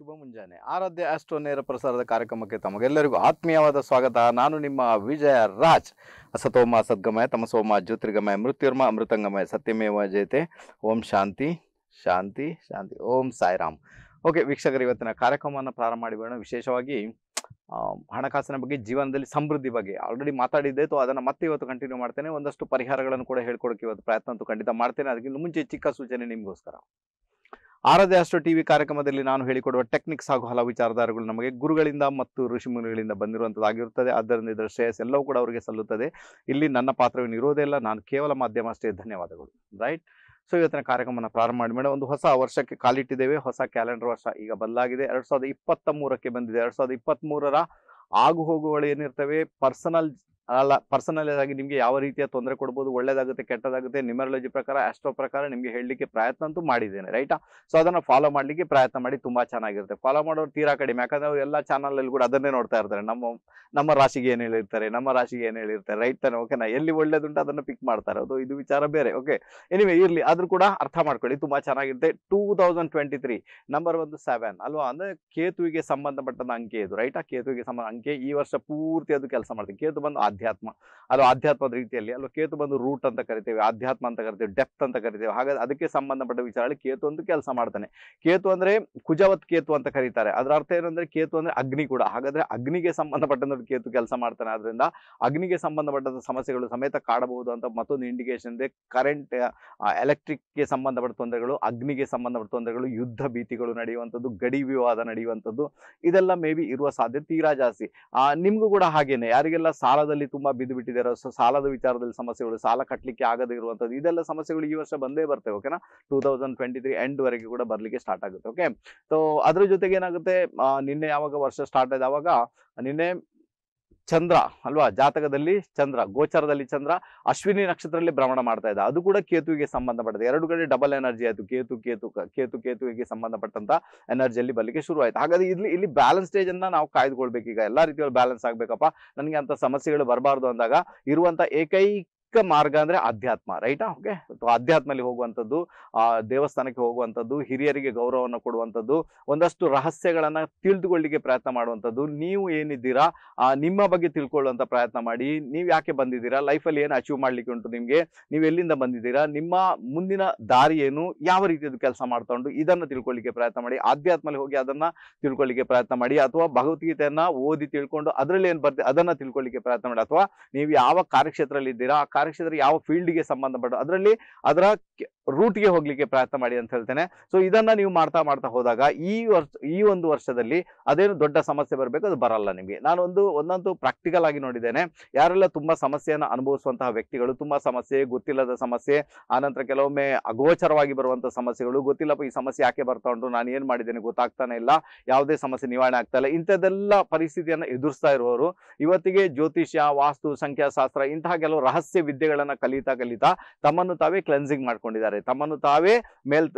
ಶುಭ ಮುಂಜಾನೆ ಆರಾಧ್ಯ ಅಷ್ಟೋ ನೇರ ಪ್ರಸಾರದ ಕಾರ್ಯಕ್ರಮಕ್ಕೆ ತಮಗೆಲ್ಲರಿಗೂ ಆತ್ಮೀಯವಾದ ಸ್ವಾಗತ ನಾನು ನಿಮ್ಮ ವಿಜಯ ರಾಜ್ ಅಸತೋಮ ಸದ್ಗಮಯ ತಮಸೋಮ ಜ್ಯೋತಿರ್ಗಮಯ ಮೃತ್ಯುರ್ಮ ಅಮೃತಂಗಮಯ ಸತ್ಯಮೇವ ಜಯತೆ ಓಂ ಶಾಂತಿ ಶಾಂತಿ ಶಾಂತಿ ಓಂ ಸಾಯಿರಾಮ್ ಓಕೆ ವೀಕ್ಷಕರು ಇವತ್ತಿನ ಕಾರ್ಯಕ್ರಮವನ್ನು ಪ್ರಾರಂಭ ಮಾಡಿಬಿಡೋಣ ವಿಶೇಷವಾಗಿ ಹಣಕಾಸಿನ ಬಗ್ಗೆ ಜೀವನದಲ್ಲಿ ಸಮೃದ್ಧಿ ಬಗ್ಗೆ ಆಲ್ರೆಡಿ ಮಾತಾಡಿದ್ದೆ ತೊ ಅದನ್ನು ಮತ್ತೆ ಇವತ್ತು ಕಂಟಿನ್ಯೂ ಮಾಡ್ತೇನೆ ಒಂದಷ್ಟು ಪರಿಹಾರಗಳನ್ನು ಕೂಡ ಹೇಳ್ಕೊಡೋಕೆ ಇವತ್ತು ಪ್ರಯತ್ನ ಅಂತೂ ಖಂಡಿತ ಮಾಡ್ತೇನೆ ಅದಕ್ಕಿಂತ ಮುಂಚೆ ಚಿಕ್ಕ ಸೂಚನೆ ನಿಮಗೋಸ್ಕರ ಆರಾಧ್ಯ ಟಿ ವಿ ಕಾರ್ಯಕ್ರಮದಲ್ಲಿ ನಾನು ಹೇಳಿಕೊಡುವ ಟೆಕ್ನಿಕ್ಸ್ ಹಾಗೂ ಹಲವು ವಿಚಾರಧಾರಗಳು ನಮಗೆ ಗುರುಗಳಿಂದ ಮತ್ತು ಋಷಿಮುನಿಗಳಿಂದ ಬಂದಿರುವಂಥದ್ದಾಗಿರುತ್ತದೆ ಆದ್ದರಿಂದ ಇದರ ಶ್ರೇಯಸ್ ಎಲ್ಲವೂ ಕೂಡ ಅವರಿಗೆ ಸಲ್ಲುತ್ತದೆ ಇಲ್ಲಿ ನನ್ನ ಪಾತ್ರವೇನು ಇಲ್ಲ ನಾನು ಕೇವಲ ಮಾಧ್ಯಮ ಅಷ್ಟೇ ಧನ್ಯವಾದಗಳು ರೈಟ್ ಸೊ ಇವತ್ತಿನ ಕಾರ್ಯಕ್ರಮನ ಪ್ರಾರಂಭ ಮಾಡಿ ಮೇಡಮ್ ಒಂದು ಹೊಸ ವರ್ಷಕ್ಕೆ ಕಾಲಿಟ್ಟಿದ್ದೇವೆ ಹೊಸ ಕ್ಯಾಲೆಂಡರ್ ವರ್ಷ ಈಗ ಬದಲಾಗಿದೆ ಎರಡು ಸಾವಿರದ ಇಪ್ಪತ್ತ ಮೂರಕ್ಕೆ ಬಂದಿದೆ ಎರಡು ಸಾವಿರದ ಇಪ್ಪತ್ತ್ ಮೂರರ ಆಗು ಏನಿರ್ತವೆ ಪರ್ಸನಲ್ ಅಲ್ಲ ಪರ್ಸನಲ್ ಆಗಿ ನಿಮಗೆ ಯಾವ ರೀತಿಯ ತೊಂದರೆ ಕೊಡ್ಬೋದು ಒಳ್ಳೇದಾಗುತ್ತೆ ಕೆಟ್ಟದಾಗುತ್ತೆ ನ್ಯೂಮರಾಲಜಿ ಪ್ರಕಾರ ಅಷ್ಟೋ ಪ್ರಕಾರ ನಿಮಗೆ ಹೇಳಲಿಕ್ಕೆ ಪ್ರಯತ್ನ ಅಂತೂ ಮಾಡಿದ್ದೇನೆ ರೈಟಾ ಸೊ ಅದನ್ನು ಫಾಲೋ ಮಾಡಲಿಕ್ಕೆ ಪ್ರಯತ್ನ ಮಾಡಿ ತುಂಬ ಚೆನ್ನಾಗಿರುತ್ತೆ ಫಾಲೋ ಮಾಡೋರು ತೀರಾ ಕಡಿಮೆ ಯಾಕಂದರೆ ಅವ್ರು ಎಲ್ಲ ಚಾನಲಲ್ಲಿ ಕೂಡ ಅದನ್ನೇ ನೋಡ್ತಾ ಇರ್ತಾರೆ ನಮ್ಮ ನಮ್ಮ ರಾಶಿಗೆ ಏನು ಹೇಳಿರ್ತಾರೆ ನಮ್ಮ ರಾಶಿಗೆ ಏನು ಹೇಳಿರ್ತಾರೆ ರೈಟ್ ತಾನೆ ಓಕೆನಾ ಎಲ್ಲಿ ಒಳ್ಳೇದುಂಟು ಅದನ್ನು ಪಿಕ್ ಮಾಡ್ತಾರೆ ಅದು ಇದು ವಿಚಾರ ಬೇರೆ ಓಕೆ ಎನಿವೆ ಇರಲಿ ಆದರೂ ಕೂಡ ಅರ್ಥ ಮಾಡ್ಕೊಳ್ಳಿ ತುಂಬ ಚೆನ್ನಾಗಿರುತ್ತೆ two thousand twenty three number ಒಂದು ಸೆವೆನ್ ಅಲ್ವಾ ಅಂದರೆ ಕೇತುವಿಗೆ ಸಂಬಂಧಪಟ್ಟದ ಅಂಕೆ ಇದು ರೈಟ್ ಆ ಕೇತುವಿಗೆ ಸಂಬಂಧ ಅಂಕೆ ಈ ವರ್ಷ ಪೂರ್ತಿ ಅದು ಕೆಲಸ ಮಾಡ್ತೀವಿ ಕೇತು ಬಂದು ಅಧ್ಯಾತ್ಮ ಅದು ಆಧ್ಯಾತ್ಮದ ರೀತಿಯಲ್ಲಿ ಅಲ್ಲೋ ಕೇತು ಬಂದು ರೂಟ್ ಅಂತ ಕರಿತೇವೆ ಆಧ್ಯಾತ್ಮ ಅಂತ ಕರಿತೇವೆ ಡೆಪ್ತ್ ಅಂತ ಕರಿತೇವೆ ಹಾಗಾದ್ರೆ ಅದಕ್ಕೆ ಸಂಬಂಧಪಟ್ಟ ವಿಚಾರಗಳು ಕೇತು ಒಂದು ಕೆಲಸ ಮಾಡ್ತಾನೆ ಕೇತು ಅಂದ್ರೆ ಕುಜವತ್ ಕೇತು ಅಂತ ಕರೀತಾರೆ ಅದರ ಅರ್ಥ ಏನಂದ್ರೆ ಕೇತು ಅಂದ್ರೆ ಅಗ್ನಿ ಕೂಡ ಹಾಗಾದ್ರೆ ಅಗ್ನಿಗೆ ಸಂಬಂಧಪಟ್ಟಂತ ಕೇತು ಕೆಲಸ ಮಾಡ್ತಾನೆ ಆದ್ರಿಂದ ಅಗ್ನಿಗೆ ಸಂಬಂಧಪಟ್ಟಂತ ಸಮಸ್ಯೆಗಳು ಸಮೇತ ಕಾಡಬಹುದು ಅಂತ ಮತ್ತೊಂದು ಇಂಡಿಕೇಶನ್ ಇದೆ ಕರೆಂಟ್ ಎಲೆಕ್ಟ್ರಿಕ್ಗೆ ಸಂಬಂಧಪಟ್ಟ ತೊಂದರೆಗಳು ಅಗ್ನಿಗೆ ಸಂಬಂಧಪಟ್ಟ ತೊಂದರೆಗಳು ಯುದ್ಧ ಭೀತಿಗಳು ನಡೆಯುವಂಥದ್ದು ಗಡಿ ವಿವಾದ ನಡೆಯುವಂಥದ್ದು ಇದೆಲ್ಲ ಮೇ ಬಿ ಇರುವ ಸಾಧ್ಯತೆ ತೀರಾ ಜಾಸ್ತಿ ನಿಮ್ಗೂ ಕೂಡ ಹಾಗೇನೆ ಯಾರಿಗೆಲ್ಲ ಸಾಲದಲ್ಲಿ ಸಾಲದಲ್ಲಿ ತುಂಬಾ ಬಿದ್ದು ಬಿಟ್ಟಿದ್ದಾರೆ ಸಾಲದ ವಿಚಾರದಲ್ಲಿ ಸಮಸ್ಯೆಗಳು ಸಾಲ ಕಟ್ಟಲಿಕ್ಕೆ ಆಗದೇ ಇದೆಲ್ಲ ಸಮಸ್ಯೆಗಳು ಈ ವರ್ಷ ಬಂದೇ ಬರ್ತವೆ ಓಕೆನಾ two thousand twenty three end ವರೆಗೆ ಕೂಡ ಬರ್ಲಿಕ್ಕೆ ಸ್ಟಾರ್ಟ್ ಆಗುತ್ತೆ ಓಕೆ ಸೊ ಅದ್ರ ಜೊತೆಗೆ ಏನಾಗುತ್ತೆ ನಿನ್ನೆ ಯಾವಾಗ ವರ್ಷ ಸ್ಟಾರ್ಟ್ ಅವಾಗ ನಿನ್ನೆ ಚಂದ್ರ ಅಲ್ವಾ ಜಾತಕದಲ್ಲಿ ಚಂದ್ರ ಗೋಚರದಲ್ಲಿ ಚಂದ್ರ ಅಶ್ವಿನಿ ನಕ್ಷತ್ರದಲ್ಲಿ ಭ್ರಮಣ ಮಾಡ್ತಾ ಇದ್ದ ಅದು ಕೂಡ ಕೇತುವಿಗೆ ಸಂಬಂಧಪಟ್ಟದೆ ಎರಡು ಕಡೆ ಡಬಲ್ ಎನರ್ಜಿ ಆಯಿತು ಕೇತು ಕೇತು ಕೇತು ಕೇತುವಿಗೆ ಸಂಬಂಧಪಟ್ಟಂತ ಎನರ್ಜಿಯಲ್ಲಿ ಬರಲಿಕ್ಕೆ ಶುರು ಆಯ್ತು ಹಾಗಾಗಿ ಇಲ್ಲಿ ಇಲ್ಲಿ ಬ್ಯಾಲೆನ್ಸ್ ಸ್ಟೇಜ್ ಅನ್ನ ನಾವು ಕಾಯ್ದುಕೊಳ್ಬೇಕು ಈಗ ಎಲ್ಲ ರೀತಿಯಲ್ಲಿ ಬ್ಯಾಲೆನ್ಸ್ ಆಗ್ಬೇಕಪ್ಪ ನನಗೆ ಅಂತ ಸಮಸ್ಯೆಗಳು ಬರಬಾರ್ದು ಅಂದಾಗ ಇರುವಂತ ಏಕೈ ಚಿಕ್ಕ ಮಾರ್ಗ ಅಂದ್ರೆ ಅಧ್ಯಾತ್ಮ ರೈಟಾ ಓಕೆ ಅಧ್ಯಾತ್ಮಲ್ಲಿ ಹೋಗುವಂಥದ್ದು ಆ ದೇವಸ್ಥಾನಕ್ಕೆ ಹೋಗುವಂಥದ್ದು ಹಿರಿಯರಿಗೆ ಗೌರವವನ್ನು ಕೊಡುವಂಥದ್ದು ಒಂದಷ್ಟು ರಹಸ್ಯಗಳನ್ನ ತಿಳಿದುಕೊಳ್ಳಿಕ್ಕೆ ಪ್ರಯತ್ನ ಮಾಡುವಂಥದ್ದು ನೀವು ಏನಿದ್ದೀರಾ ನಿಮ್ಮ ಬಗ್ಗೆ ತಿಳ್ಕೊಳ್ಳುವಂಥ ಪ್ರಯತ್ನ ಮಾಡಿ ನೀವು ಯಾಕೆ ಬಂದಿದ್ದೀರಾ ಲೈಫಲ್ಲಿ ಏನು ಅಚೀವ್ ಮಾಡ್ಲಿಕ್ಕೆ ಉಂಟು ನಿಮಗೆ ನೀವು ಎಲ್ಲಿಂದ ಬಂದಿದ್ದೀರಾ ನಿಮ್ಮ ಮುಂದಿನ ದಾರಿ ಏನು ಯಾವ ರೀತಿಯದ್ದು ಕೆಲಸ ಮಾಡ್ತಾ ಉಂಟು ಇದನ್ನು ತಿಳ್ಕೊಳ್ಳಿಕ್ಕೆ ಪ್ರಯತ್ನ ಮಾಡಿ ಆಧ್ಯಾತ್ಮಲ್ಲಿ ಹೋಗಿ ಅದನ್ನ ತಿಳ್ಕೊಳ್ಳಿಕ್ಕೆ ಪ್ರಯತ್ನ ಮಾಡಿ ಅಥವಾ ಭಗವದ್ಗೀತೆಯನ್ನ ಓದಿ ತಿಳ್ಕೊಂಡು ಅದರಲ್ಲಿ ಏನು ಬರ್ತೀವಿ ಅದನ್ನ ತಿಳ್ಕೊಳ್ಳಿಕ್ಕೆ ಪ್ರಯತ್ನ ಮಾಡಿ ಅಥವಾ ನೀವು ಯಾವ ಕಾರ್ಯಕ್ಷೇತ್ರದಲ್ಲಿ ಇದ್ದೀರಾ ಕಾರ್ಯಕ್ಷೇತ್ರ ಯಾವ ಫೀಲ್ಡ್ಗೆ ಸಂಬಂಧಪಟ್ಟ ಅದರಲ್ಲಿ ಅದರ ರೂಟ್ಗೆ ಹೋಗ್ಲಿಕ್ಕೆ ಪ್ರಯತ್ನ ಮಾಡಿ ಅಂತ ಹೇಳ್ತೇನೆ ಸೊ ಇದನ್ನ ನೀವು ಮಾಡ್ತಾ ಮಾಡ್ತಾ ಹೋದಾಗ ಈ ವರ್ಷ ಈ ಒಂದು ವರ್ಷದಲ್ಲಿ ಅದೇನು ದೊಡ್ಡ ಸಮಸ್ಯೆ ಬರಬೇಕು ಅದು ಬರಲ್ಲ ನಿಮಗೆ ನಾನೊಂದು ಒಂದಂತೂ ಪ್ರಾಕ್ಟಿಕಲ್ ಆಗಿ ನೋಡಿದ್ದೇನೆ ಯಾರೆಲ್ಲ ತುಂಬಾ ಸಮಸ್ಯೆಯನ್ನು ಅನುಭವಿಸುವಂತಹ ವ್ಯಕ್ತಿಗಳು ತುಂಬಾ ಸಮಸ್ಯೆ ಗೊತ್ತಿಲ್ಲದ ಸಮಸ್ಯೆ ಆನಂತರ ಕೆಲವೊಮ್ಮೆ ಅಗೋಚರವಾಗಿ ಬರುವಂತಹ ಸಮಸ್ಯೆಗಳು ಗೊತ್ತಿಲ್ಲಪ್ಪ ಈ ಸಮಸ್ಯೆ ಯಾಕೆ ಬರ್ತಾ ಉಂಟು ನಾನು ಏನು ಮಾಡಿದ್ದೇನೆ ಗೊತ್ತಾಗ್ತಾನೆ ಇಲ್ಲ ಯಾವುದೇ ಸಮಸ್ಯೆ ನಿವಾರಣೆ ಆಗ್ತಾ ಇಲ್ಲ ಇಂಥದ್ದೆಲ್ಲ ಪರಿಸ್ಥಿತಿಯನ್ನು ಎದುರಿಸ್ತಾ ಇರುವವರು ಇವತ್ತಿಗೆ ಜ್ಯೋತಿಷ್ಯ ವಾಸ್ತು ಸಂಖ್ಯಾಶಾಸ್ತ್ರ ಇಂತಹ ಕೆಲವು ರಹಸ್ಯ ವಿದ್ಯೆಗಳನ್ನ ಕಲಿತಾ ಕಲಿತಾ ತಮ್ಮನ್ನು ತಾವೇ ಕ್ಲೆನ್ಸಿಂಗ್ ಮಾಡ್ಕೊಂಡಿದ್ದಾರೆ ಇದ್ದಾರೆ ತಮ್ಮನ್ನು ತಾವೇ ಮೇಲ್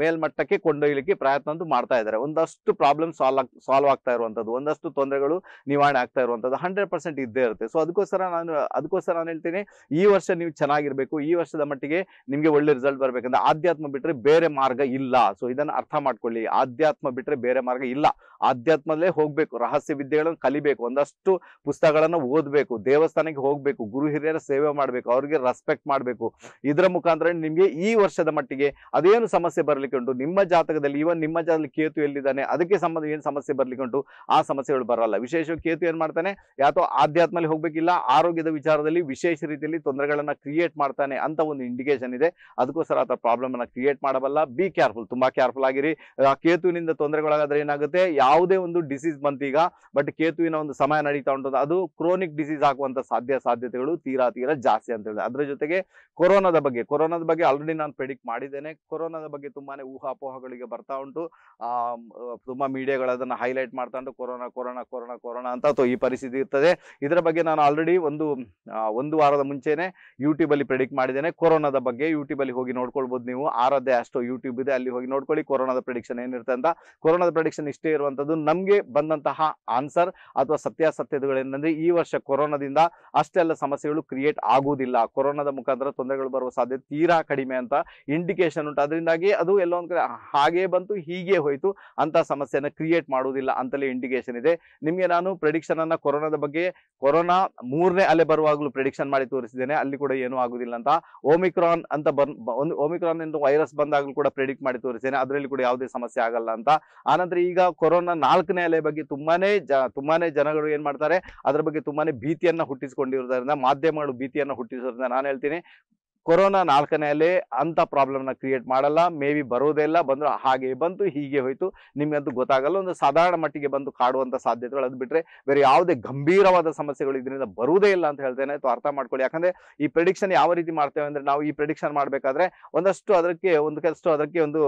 ಮೇಲ್ಮಟ್ಟಕ್ಕೆ ಕೊಂಡೊಯ್ಯಲಿಕ್ಕೆ ಪ್ರಯತ್ನ ಮಾಡ್ತಾ ಇದ್ದಾರೆ ಒಂದಷ್ಟು ಪ್ರಾಬ್ಲಮ್ ಸಾಲ್ವ್ ಸಾಲ್ವ್ ಆಗ್ತಾ ಇರುವಂಥದ್ದು ಒಂದಷ್ಟು ತೊಂದರೆಗಳು ನಿವಾರಣೆ ಆಗ್ತಾ ಇರುವಂಥದ್ದು ಹಂಡ್ರೆಡ್ ಪರ್ಸೆಂಟ್ ಇದ್ದೇ ಇರುತ್ತೆ ಸೊ ಅದಕ್ಕೋಸ್ಕರ ನಾನು ಅದಕ್ಕೋಸ್ಕರ ನಾನು ಹೇಳ್ತೀನಿ ಈ ವರ್ಷ ನೀವು ಚೆನ್ನಾಗಿರ್ಬೇಕು ಈ ವರ್ಷದ ಮಟ್ಟಿಗೆ ನಿಮಗೆ ಒಳ್ಳೆ ರಿಸಲ್ಟ್ ಬರಬೇಕಂದ್ರೆ ಆಧ್ಯಾತ್ಮ ಬಿಟ್ಟರೆ ಬೇರೆ ಮಾರ್ಗ ಇಲ್ಲ ಸೊ ಇದನ್ನು ಅರ್ಥ ಮಾಡ್ಕೊಳ್ಳಿ ಆಧ್ಯಾತ್ಮ ಬಿಟ್ಟರೆ ಬೇರೆ ಮಾರ್ಗ ಇಲ್ಲ ಆಧ್ಯಾತ್ಮದಲ್ಲೇ ಹೋಗಬೇಕು ರಹಸ್ಯ ವಿದ್ಯೆಗಳನ್ನು ಕಲಿಬೇಕು ಒಂದಷ್ಟು ಪುಸ್ತಕಗಳನ್ನು ಓದಬೇಕು ದೇವಸ್ಥಾನಕ್ಕೆ ಹೋಗಬೇಕು ಗುರು ಹಿರಿಯರ ಸೇವೆ ಮಾಡಬೇಕು ಅವ್ರಿಗೆ ರೆಸ್ಪೆಕ್ಟ್ ಮಾಡಬೇಕು ಇದರ ಮುಖಾಂತರ ನಿಮಗೆ ಈ ವರ್ಷದ ಮಟ್ಟಿಗೆ ಅದೇನು ಸಮಸ್ಯೆ ಬರಲಿಕ್ಕೆ ಉಂಟು ನಿಮ್ಮ ಜಾತಕದಲ್ಲಿ ಇವನ್ ನಿಮ್ಮ ಜಾತಕದಲ್ಲಿ ಕೇತು ಎಲ್ಲಿದ್ದಾನೆ ಅದಕ್ಕೆ ಸಂಬಂಧ ಏನು ಸಮಸ್ಯೆ ಬರಲಿಕ್ಕೆ ಉಂಟು ಆ ಸಮಸ್ಯೆಗಳು ಬರಲ್ಲ ವಿಶೇಷವಾಗಿ ಕೇತು ಏನು ಮಾಡ್ತಾನೆ ಯಾತೋ ಆಧ್ಯಾತ್ಮಲ್ಲಿ ಹೋಗಬೇಕಿಲ್ಲ ಆರೋಗ್ಯದ ವಿಚಾರದಲ್ಲಿ ವಿಶೇಷ ರೀತಿಯಲ್ಲಿ ತೊಂದರೆಗಳನ್ನು ಕ್ರಿಯೇಟ್ ಮಾಡ್ತಾನೆ ಅಂತ ಒಂದು ಇಂಡಿಕೇಶನ್ ಇದೆ ಅದಕ್ಕೋಸ್ಕರ ಆತ ಪ್ರಾಬ್ಲಮನ್ನು ಕ್ರಿಯೇಟ್ ಮಾಡಬಲ್ಲ ಬಿ ಕೇರ್ಫುಲ್ ತುಂಬಾ ಕೇರ್ಫುಲ್ ಆಗಿರಿ ಕೇತುವಿನಿಂದ ತೊಂದರೆಗಳಾಗಾದ್ರೆ ಏನಾಗುತ್ತೆ ಯಾವುದೇ ಒಂದು ಡಿಸೀಸ್ ಬಂತೀಗ ಬಟ್ ಕೇತುವಿನ ಒಂದು ಸಮಯ ನಡೀತಾ ಉಂಟು ಅದು ಕ್ರೋನಿಕ್ ಡಿಸೀಸ್ ಆಗುವಂಥ ಸಾಧ್ಯ ಸಾಧ್ಯತೆಗಳು ತೀರಾ ತೀರಾ ಜಾಸ್ತಿ ಅಂತ ಹೇಳಿದೆ ಅದರ ಜೊತೆಗೆ ಕೊರೋನಾದ ಬಗ್ಗೆ ಕೊರೋನಾದ ಬಗ್ಗೆ ಆಲ್ರೆಡಿ ಆಲ್ರೆಡಿ ನಾನು ಪ್ರೆಡಿಕ್ಟ್ ಮಾಡಿದ್ದೇನೆ ಕೊರೋನಾದ ಬಗ್ಗೆ ತುಂಬಾನೇ ಊಹಾಪೋಹಗಳಿಗೆ ಬರ್ತಾ ಉಂಟು ತುಂಬಾ ಮೀಡಿಯಾಗಳು ಅದನ್ನ ಹೈಲೈಟ್ ಮಾಡ್ತಾ ಉಂಟು ಕೊರೋನಾ ಕೊರೋನಾ ಕೊರೋನಾ ಕೊರೋನಾ ಅಂತ ಅಥವಾ ಈ ಪರಿಸ್ಥಿತಿ ಇರ್ತದೆ ಇದರ ಬಗ್ಗೆ ನಾನು ಆಲ್ರೆಡಿ ಒಂದು ಒಂದು ವಾರದ ಮುಂಚೆನೆ ಯೂಟ್ಯೂಬ್ ಅಲ್ಲಿ ಪ್ರೆಡಿಕ್ಟ್ ಮಾಡಿದ್ದೇನೆ ಕೊರೋನಾದ ಬಗ್ಗೆ ಯೂಟ್ಯೂಬ್ ಅಲ್ಲಿ ಹೋಗಿ ನೋಡ್ಕೊಳ್ಬಹುದು ನೀವು ಆರಾಧ್ಯ ಅಷ್ಟು ಯೂಟ್ಯೂಬ್ ಇದೆ ಅಲ್ಲಿ ಹೋಗಿ ನೋಡ್ಕೊಳ್ಳಿ ಕೊರೋನಾದ ಪ್ರೆಡಿಕ್ಷನ್ ಏನಿರುತ್ತೆ ಅಂತ ಕೊರೋನಾದ ಪ್ರೆಡಿಕ್ಷನ್ ಇಷ್ಟೇ ಇರುವಂತದ್ದು ನಮಗೆ ಬಂದಂತಹ ಆನ್ಸರ್ ಅಥವಾ ಏನಂದ್ರೆ ಈ ವರ್ಷ ಕೊರೋನಾದಿಂದ ಅಷ್ಟೆಲ್ಲ ಸಮಸ್ಯೆಗಳು ಕ್ರಿಯೇಟ್ ಆಗುವುದಿಲ್ಲ ಕೊರೋನಾದ ಮುಖಾಂತರ ತೊಂದರೆಗಳು ಬರುವ ಸಾಧ್ಯತೆ ತೀರಾ ಕಡಿಮೆ ಅಂತ ಇಂಡಿಕೇಶನ್ ಉಂಟು ಅದರಿಂದಾಗಿ ಅದು ಎಲ್ಲ ಒಂದು ಕಡೆ ಹಾಗೆ ಬಂತು ಹೀಗೆ ಹೋಯಿತು ಅಂತ ಸಮಸ್ಯೆಯನ್ನು ಕ್ರಿಯೇಟ್ ಮಾಡುವುದಿಲ್ಲ ಅಂತಲೇ ಇಂಡಿಕೇಶನ್ ಇದೆ ನಿಮಗೆ ನಾನು ಪ್ರೆಡಿಕ್ಷನ್ ಅನ್ನ ಕೊರೋನಾದ ಬಗ್ಗೆ ಕೊರೋನಾ ಮೂರನೇ ಅಲೆ ಬರುವಾಗಲೂ ಪ್ರೆಡಿಕ್ಷನ್ ಮಾಡಿ ತೋರಿಸಿದ್ದೇನೆ ಅಲ್ಲಿ ಕೂಡ ಏನೂ ಆಗುದಿಲ್ಲ ಅಂತ ಓಮಿಕ್ರಾನ್ ಅಂತ ಒಂದು ಓಮಿಕ್ರಾನ್ ಎಂದು ವೈರಸ್ ಬಂದಾಗಲೂ ಕೂಡ ಪ್ರೆಡಿಕ್ಟ್ ಮಾಡಿ ತೋರಿಸಿದ್ದೇನೆ ಅದರಲ್ಲಿ ಕೂಡ ಯಾವುದೇ ಸಮಸ್ಯೆ ಆಗಲ್ಲ ಅಂತ ಆನಂತರ ಈಗ ಕೊರೋನಾ ನಾಲ್ಕನೇ ಅಲೆ ಬಗ್ಗೆ ತುಂಬಾನೇ ಜ ತುಂಬಾನೇ ಜನಗಳು ಏನ್ ಮಾಡ್ತಾರೆ ಅದರ ಬಗ್ಗೆ ತುಂಬಾನೇ ಭೀತಿಯನ್ನ ಹುಟ್ಟಿಸಿಕೊಂಡಿರೋದ್ರಿಂದ ಮಾಧ್ಯಮಗಳು ಭೀತಿಯನ್ನ ಹುಟ್ಟಿಸೋದ್ರಿಂದ ನಾನು ಹೇಳ್ತೀನಿ ಕೊರೋನಾ ನಾಲ್ಕನೇ ಅಲೆ ಅಂಥ ಪ್ರಾಬ್ಲಮ್ನ ಕ್ರಿಯೇಟ್ ಮಾಡಲ್ಲ ಮೇ ಬಿ ಬರೋದೇ ಇಲ್ಲ ಬಂದರೂ ಹಾಗೆ ಬಂತು ಹೀಗೆ ಹೋಯಿತು ನಿಮಗಂತೂ ಗೊತ್ತಾಗಲ್ಲ ಒಂದು ಸಾಧಾರಣ ಮಟ್ಟಿಗೆ ಬಂದು ಕಾಡುವಂಥ ಸಾಧ್ಯತೆಗಳು ಅದು ಬಿಟ್ಟರೆ ಬೇರೆ ಯಾವುದೇ ಗಂಭೀರವಾದ ಸಮಸ್ಯೆಗಳು ಇದರಿಂದ ಬರುವುದೇ ಇಲ್ಲ ಅಂತ ಹೇಳ್ತೇನೆ ಅಥವಾ ಅರ್ಥ ಮಾಡ್ಕೊಳ್ಳಿ ಯಾಕಂದರೆ ಈ ಪ್ರೆಡಿಕ್ಷನ್ ಯಾವ ರೀತಿ ಮಾಡ್ತೇವೆ ಅಂದರೆ ನಾವು ಈ ಪ್ರೆಡಿಕ್ಷನ್ ಮಾಡಬೇಕಾದ್ರೆ ಒಂದಷ್ಟು ಅದಕ್ಕೆ ಒಂದು ಕೆಲಷ್ಟು ಅದಕ್ಕೆ ಒಂದು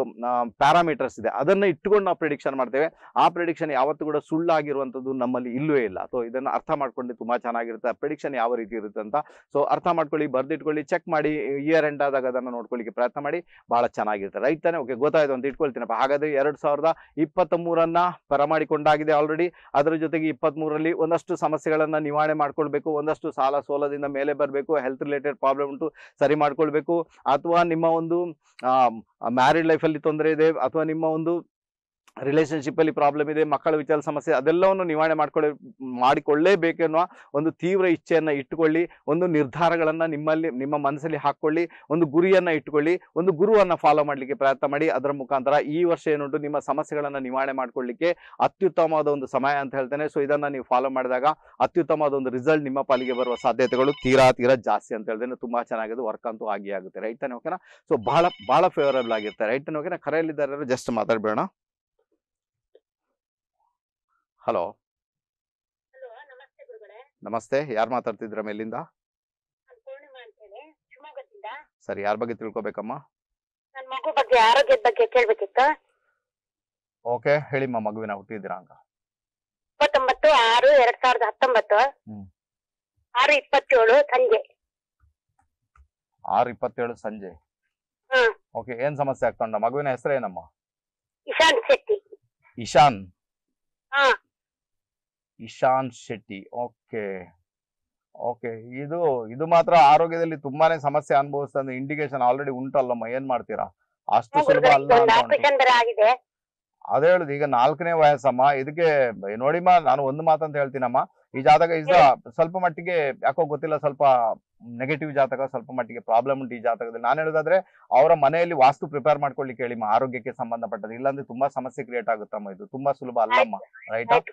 ಪ್ಯಾರಾಮೀಟರ್ಸ್ ಇದೆ ಅದನ್ನು ಇಟ್ಟುಕೊಂಡು ನಾವು ಪ್ರಿಡಿಕ್ಷನ್ ಮಾಡ್ತೇವೆ ಆ ಪ್ರಿಡಿಕ್ಷನ್ ಯಾವತ್ತೂ ಕೂಡ ಸುಳ್ಳಾಗಿರುವಂಥದ್ದು ನಮ್ಮಲ್ಲಿ ಇಲ್ಲವೇ ಇಲ್ಲ ಸೊ ಇದನ್ನು ಅರ್ಥ ಮಾಡ್ಕೊಂಡು ತುಂಬ ಚೆನ್ನಾಗಿರುತ್ತೆ ಪ್ರಿಡಿಕ್ಷನ್ ಯಾವ ರೀತಿ ಇರುತ್ತೆ ಅಂತ ಸೊ ಅರ್ಥ ಮಾಡ್ಕೊಳ್ಳಿ ಬರೆದಿಟ್ಕೊಳ್ಳಿ ಚೆಕ್ ಮಾಡಿ ಇಯರ್ ಎಂಡ್ ಆದಾಗ ಅದನ್ನು ನೋಡ್ಕೊಳ್ಳಿಕ್ಕೆ ಪ್ರಯತ್ನ ಮಾಡಿ ಬಹಳ ಚೆನ್ನಾಗಿರುತ್ತೆ ರೈಟ್ ಓಕೆ ಗೊತ್ತಾಯಿತು ಅಂತ ಇಟ್ಕೊಳ್ತೀನಪ್ಪ ಹಾಗಾದರೆ ಎರಡು ಸಾವಿರದ ಇಪ್ಪತ್ತ ಮೂರನ್ನು ಪರಮಾಡಿಕೊಂಡಾಗಿದೆ ಆಲ್ರೆಡಿ ಅದರ ಜೊತೆಗೆ ಇಪ್ಪತ್ತ್ಮೂರರಲ್ಲಿ ಒಂದಷ್ಟು ಸಮಸ್ಯೆಗಳನ್ನು ನಿವಾರಣೆ ಮಾಡ್ಕೊಳ್ಬೇಕು ಒಂದಷ್ಟು ಸಾಲ ಸೋಲದಿಂದ ಮೇಲೆ ಬರಬೇಕು ಹೆಲ್ತ್ ರಿಲೇಟೆಡ್ ಪ್ರಾಬ್ಲಮ್ ಉಂಟು ಸರಿ ಮಾಡ್ಕೊಳ್ಬೇಕು ಅಥವಾ ನಿಮ್ಮ ಒಂದು ಮ್ಯಾರಿಡ್ ಲೈಫಲ್ಲಿ ತೊಂದರೆ ಇದೆ ಅಥವಾ ನಿಮ್ಮ ಒಂದು ರಿಲೇಷನ್ಶಿಪ್ ಅಲ್ಲಿ ಪ್ರಾಬ್ಲಮ್ ಇದೆ ಮಕ್ಕಳ ವಿಚಾರ ಸಮಸ್ಯೆ ಅದೆಲ್ಲವನ್ನು ನಿವಾರಣೆ ಮಾಡ್ಕೊಳ್ಳಿ ಮಾಡಿಕೊಳ್ಳೇಬೇಕೆನ್ನುವ ಒಂದು ತೀವ್ರ ಇಚ್ಛೆಯನ್ನು ಇಟ್ಟುಕೊಳ್ಳಿ ಒಂದು ನಿರ್ಧಾರಗಳನ್ನು ನಿಮ್ಮಲ್ಲಿ ನಿಮ್ಮ ಮನಸ್ಸಲ್ಲಿ ಹಾಕ್ಕೊಳ್ಳಿ ಒಂದು ಗುರಿಯನ್ನು ಇಟ್ಟುಕೊಳ್ಳಿ ಒಂದು ಗುರುವನ್ನು ಫಾಲೋ ಮಾಡಲಿಕ್ಕೆ ಪ್ರಯತ್ನ ಮಾಡಿ ಅದರ ಮುಖಾಂತರ ಈ ವರ್ಷ ಏನುಂಟು ನಿಮ್ಮ ಸಮಸ್ಯೆಗಳನ್ನು ನಿವಾರಣೆ ಮಾಡಿಕೊಳ್ಳಿಕ್ಕೆ ಅತ್ಯುತ್ತಮವಾದ ಒಂದು ಸಮಯ ಅಂತ ಹೇಳ್ತೇನೆ ಸೊ ಇದನ್ನು ನೀವು ಫಾಲೋ ಮಾಡಿದಾಗ ಅತ್ಯುತ್ತಮವಾದ ಒಂದು ರಿಸಲ್ಟ್ ನಿಮ್ಮ ಪಾಲಿಗೆ ಬರುವ ಸಾಧ್ಯತೆಗಳು ತೀರಾ ತೀರಾ ಜಾಸ್ತಿ ಅಂತ ಹೇಳ್ತೇನೆ ತುಂಬ ಚೆನ್ನಾಗಿದೆ ವರ್ಕ್ ಅಂತೂ ಆಗಿ ಆಗುತ್ತೆ ರೈಟ್ ತಾನೆ ಓಕೆನಾ ಸೊ ಭಾಳ ಭಾಳ ಫೇವರಬಲ್ ಆಗಿರ್ತಾರೆ ರೈಟ್ ತಾನೆ ಓಕೆನಾ ಕರೆಯಲ್ಲಿದ್ದಾರೆ ಜಸ್ಟ್ ಮಾತಾಡಬೇಡ ಹಲೋ ನಮಸ್ತೆ ಯಾರು ಮಾತಾಡ್ತಿದ್ರ ಮೇಲಿಂದ ಸರಿ ಯಾರ ಬಗ್ಗೆ ತಿಳ್ಕೊಬೇಕಮ್ಮ ಬಗ್ಗೆ ಆರೋಗ್ಯದ ಬಗ್ಗೆ ಕೇಳ್ಬೇಕಿತ್ತು ಓಕೆ ಹೇಳಿಮ್ಮ ಮಗುವಿನ ಹುಟ್ಟಿದಿರಾಂಗ ಇಪ್ಪತ್ತೊಂಬತ್ತು ಆರು ಎರಡ್ ಸಾವಿರದ ಹತ್ತೊಂಬತ್ತು ಆರು ಇಪ್ಪತ್ತೇಳು ಸಂಜೆ ಆರು ಇಪ್ಪತ್ತೇಳು ಸಂಜೆ ಓಕೆ ಏನ್ ಸಮಸ್ಯೆ ಆಗ್ತಾ ಮಗುವಿನ ಹೆಸರು ಏನಮ್ಮ ಇಶಾನ್ ಶೆಟ್ಟಿ ಇಶಾನ್ ಇಶಾನ್ ಶೆಟ್ಟಿ ಓಕೆ ಓಕೆ ಇದು ಇದು ಮಾತ್ರ ಆರೋಗ್ಯದಲ್ಲಿ ತುಂಬಾನೇ ಸಮಸ್ಯೆ ಅನುಭವಿಸ್ತಾ ಇಂಡಿಕೇಶನ್ ಆಲ್ರೆಡಿ ಉಂಟಲ್ಲಮ್ಮ ಏನ್ ಮಾಡ್ತೀರಾ ಅಷ್ಟು ಸುಲಭ ಅಲ್ಲ ಅದೇ ಹೇಳುದು ಈಗ ನಾಲ್ಕನೇ ವಯಸ್ಸಮ್ಮ ಇದಕ್ಕೆ ನೋಡಿಮ್ಮ ನಾನು ಒಂದು ಮಾತಂತ ಹೇಳ್ತೀನಮ್ಮ ಈ ಜಾತಕ ಸ್ವಲ್ಪ ಮಟ್ಟಿಗೆ ಯಾಕೋ ಗೊತ್ತಿಲ್ಲ ಸ್ವಲ್ಪ ನೆಗೆಟಿವ್ ಜಾತಕ ಸ್ವಲ್ಪ ಮಟ್ಟಿಗೆ ಪ್ರಾಬ್ಲಮ್ ಉಂಟು ಈ ಜಾತಕದಲ್ಲಿ ನಾನು ಹೇಳೋದಾದ್ರೆ ಅವರ ಮನೆಯಲ್ಲಿ ವಾಸ್ತು ಪ್ರಿಪೇರ್ ಮಾಡ್ಕೊಳ್ಳಿಕ್ಕೆ ಹೇಳಿ ಆರೋಗ್ಯಕ್ಕೆ ಸಂಬಂಧಪಟ್ಟದ್ದು ಇಲ್ಲಾಂದ್ರೆ ತುಂಬಾ ಸಮಸ್ಯೆ ಕ್ರಿಯೇಟ್ ಆಗುತ್ತಮ್ಮ ಇದು ತುಂಬಾ ಸುಲಭ ಅಲ್ಲಮ್ಮ ರೈಟ್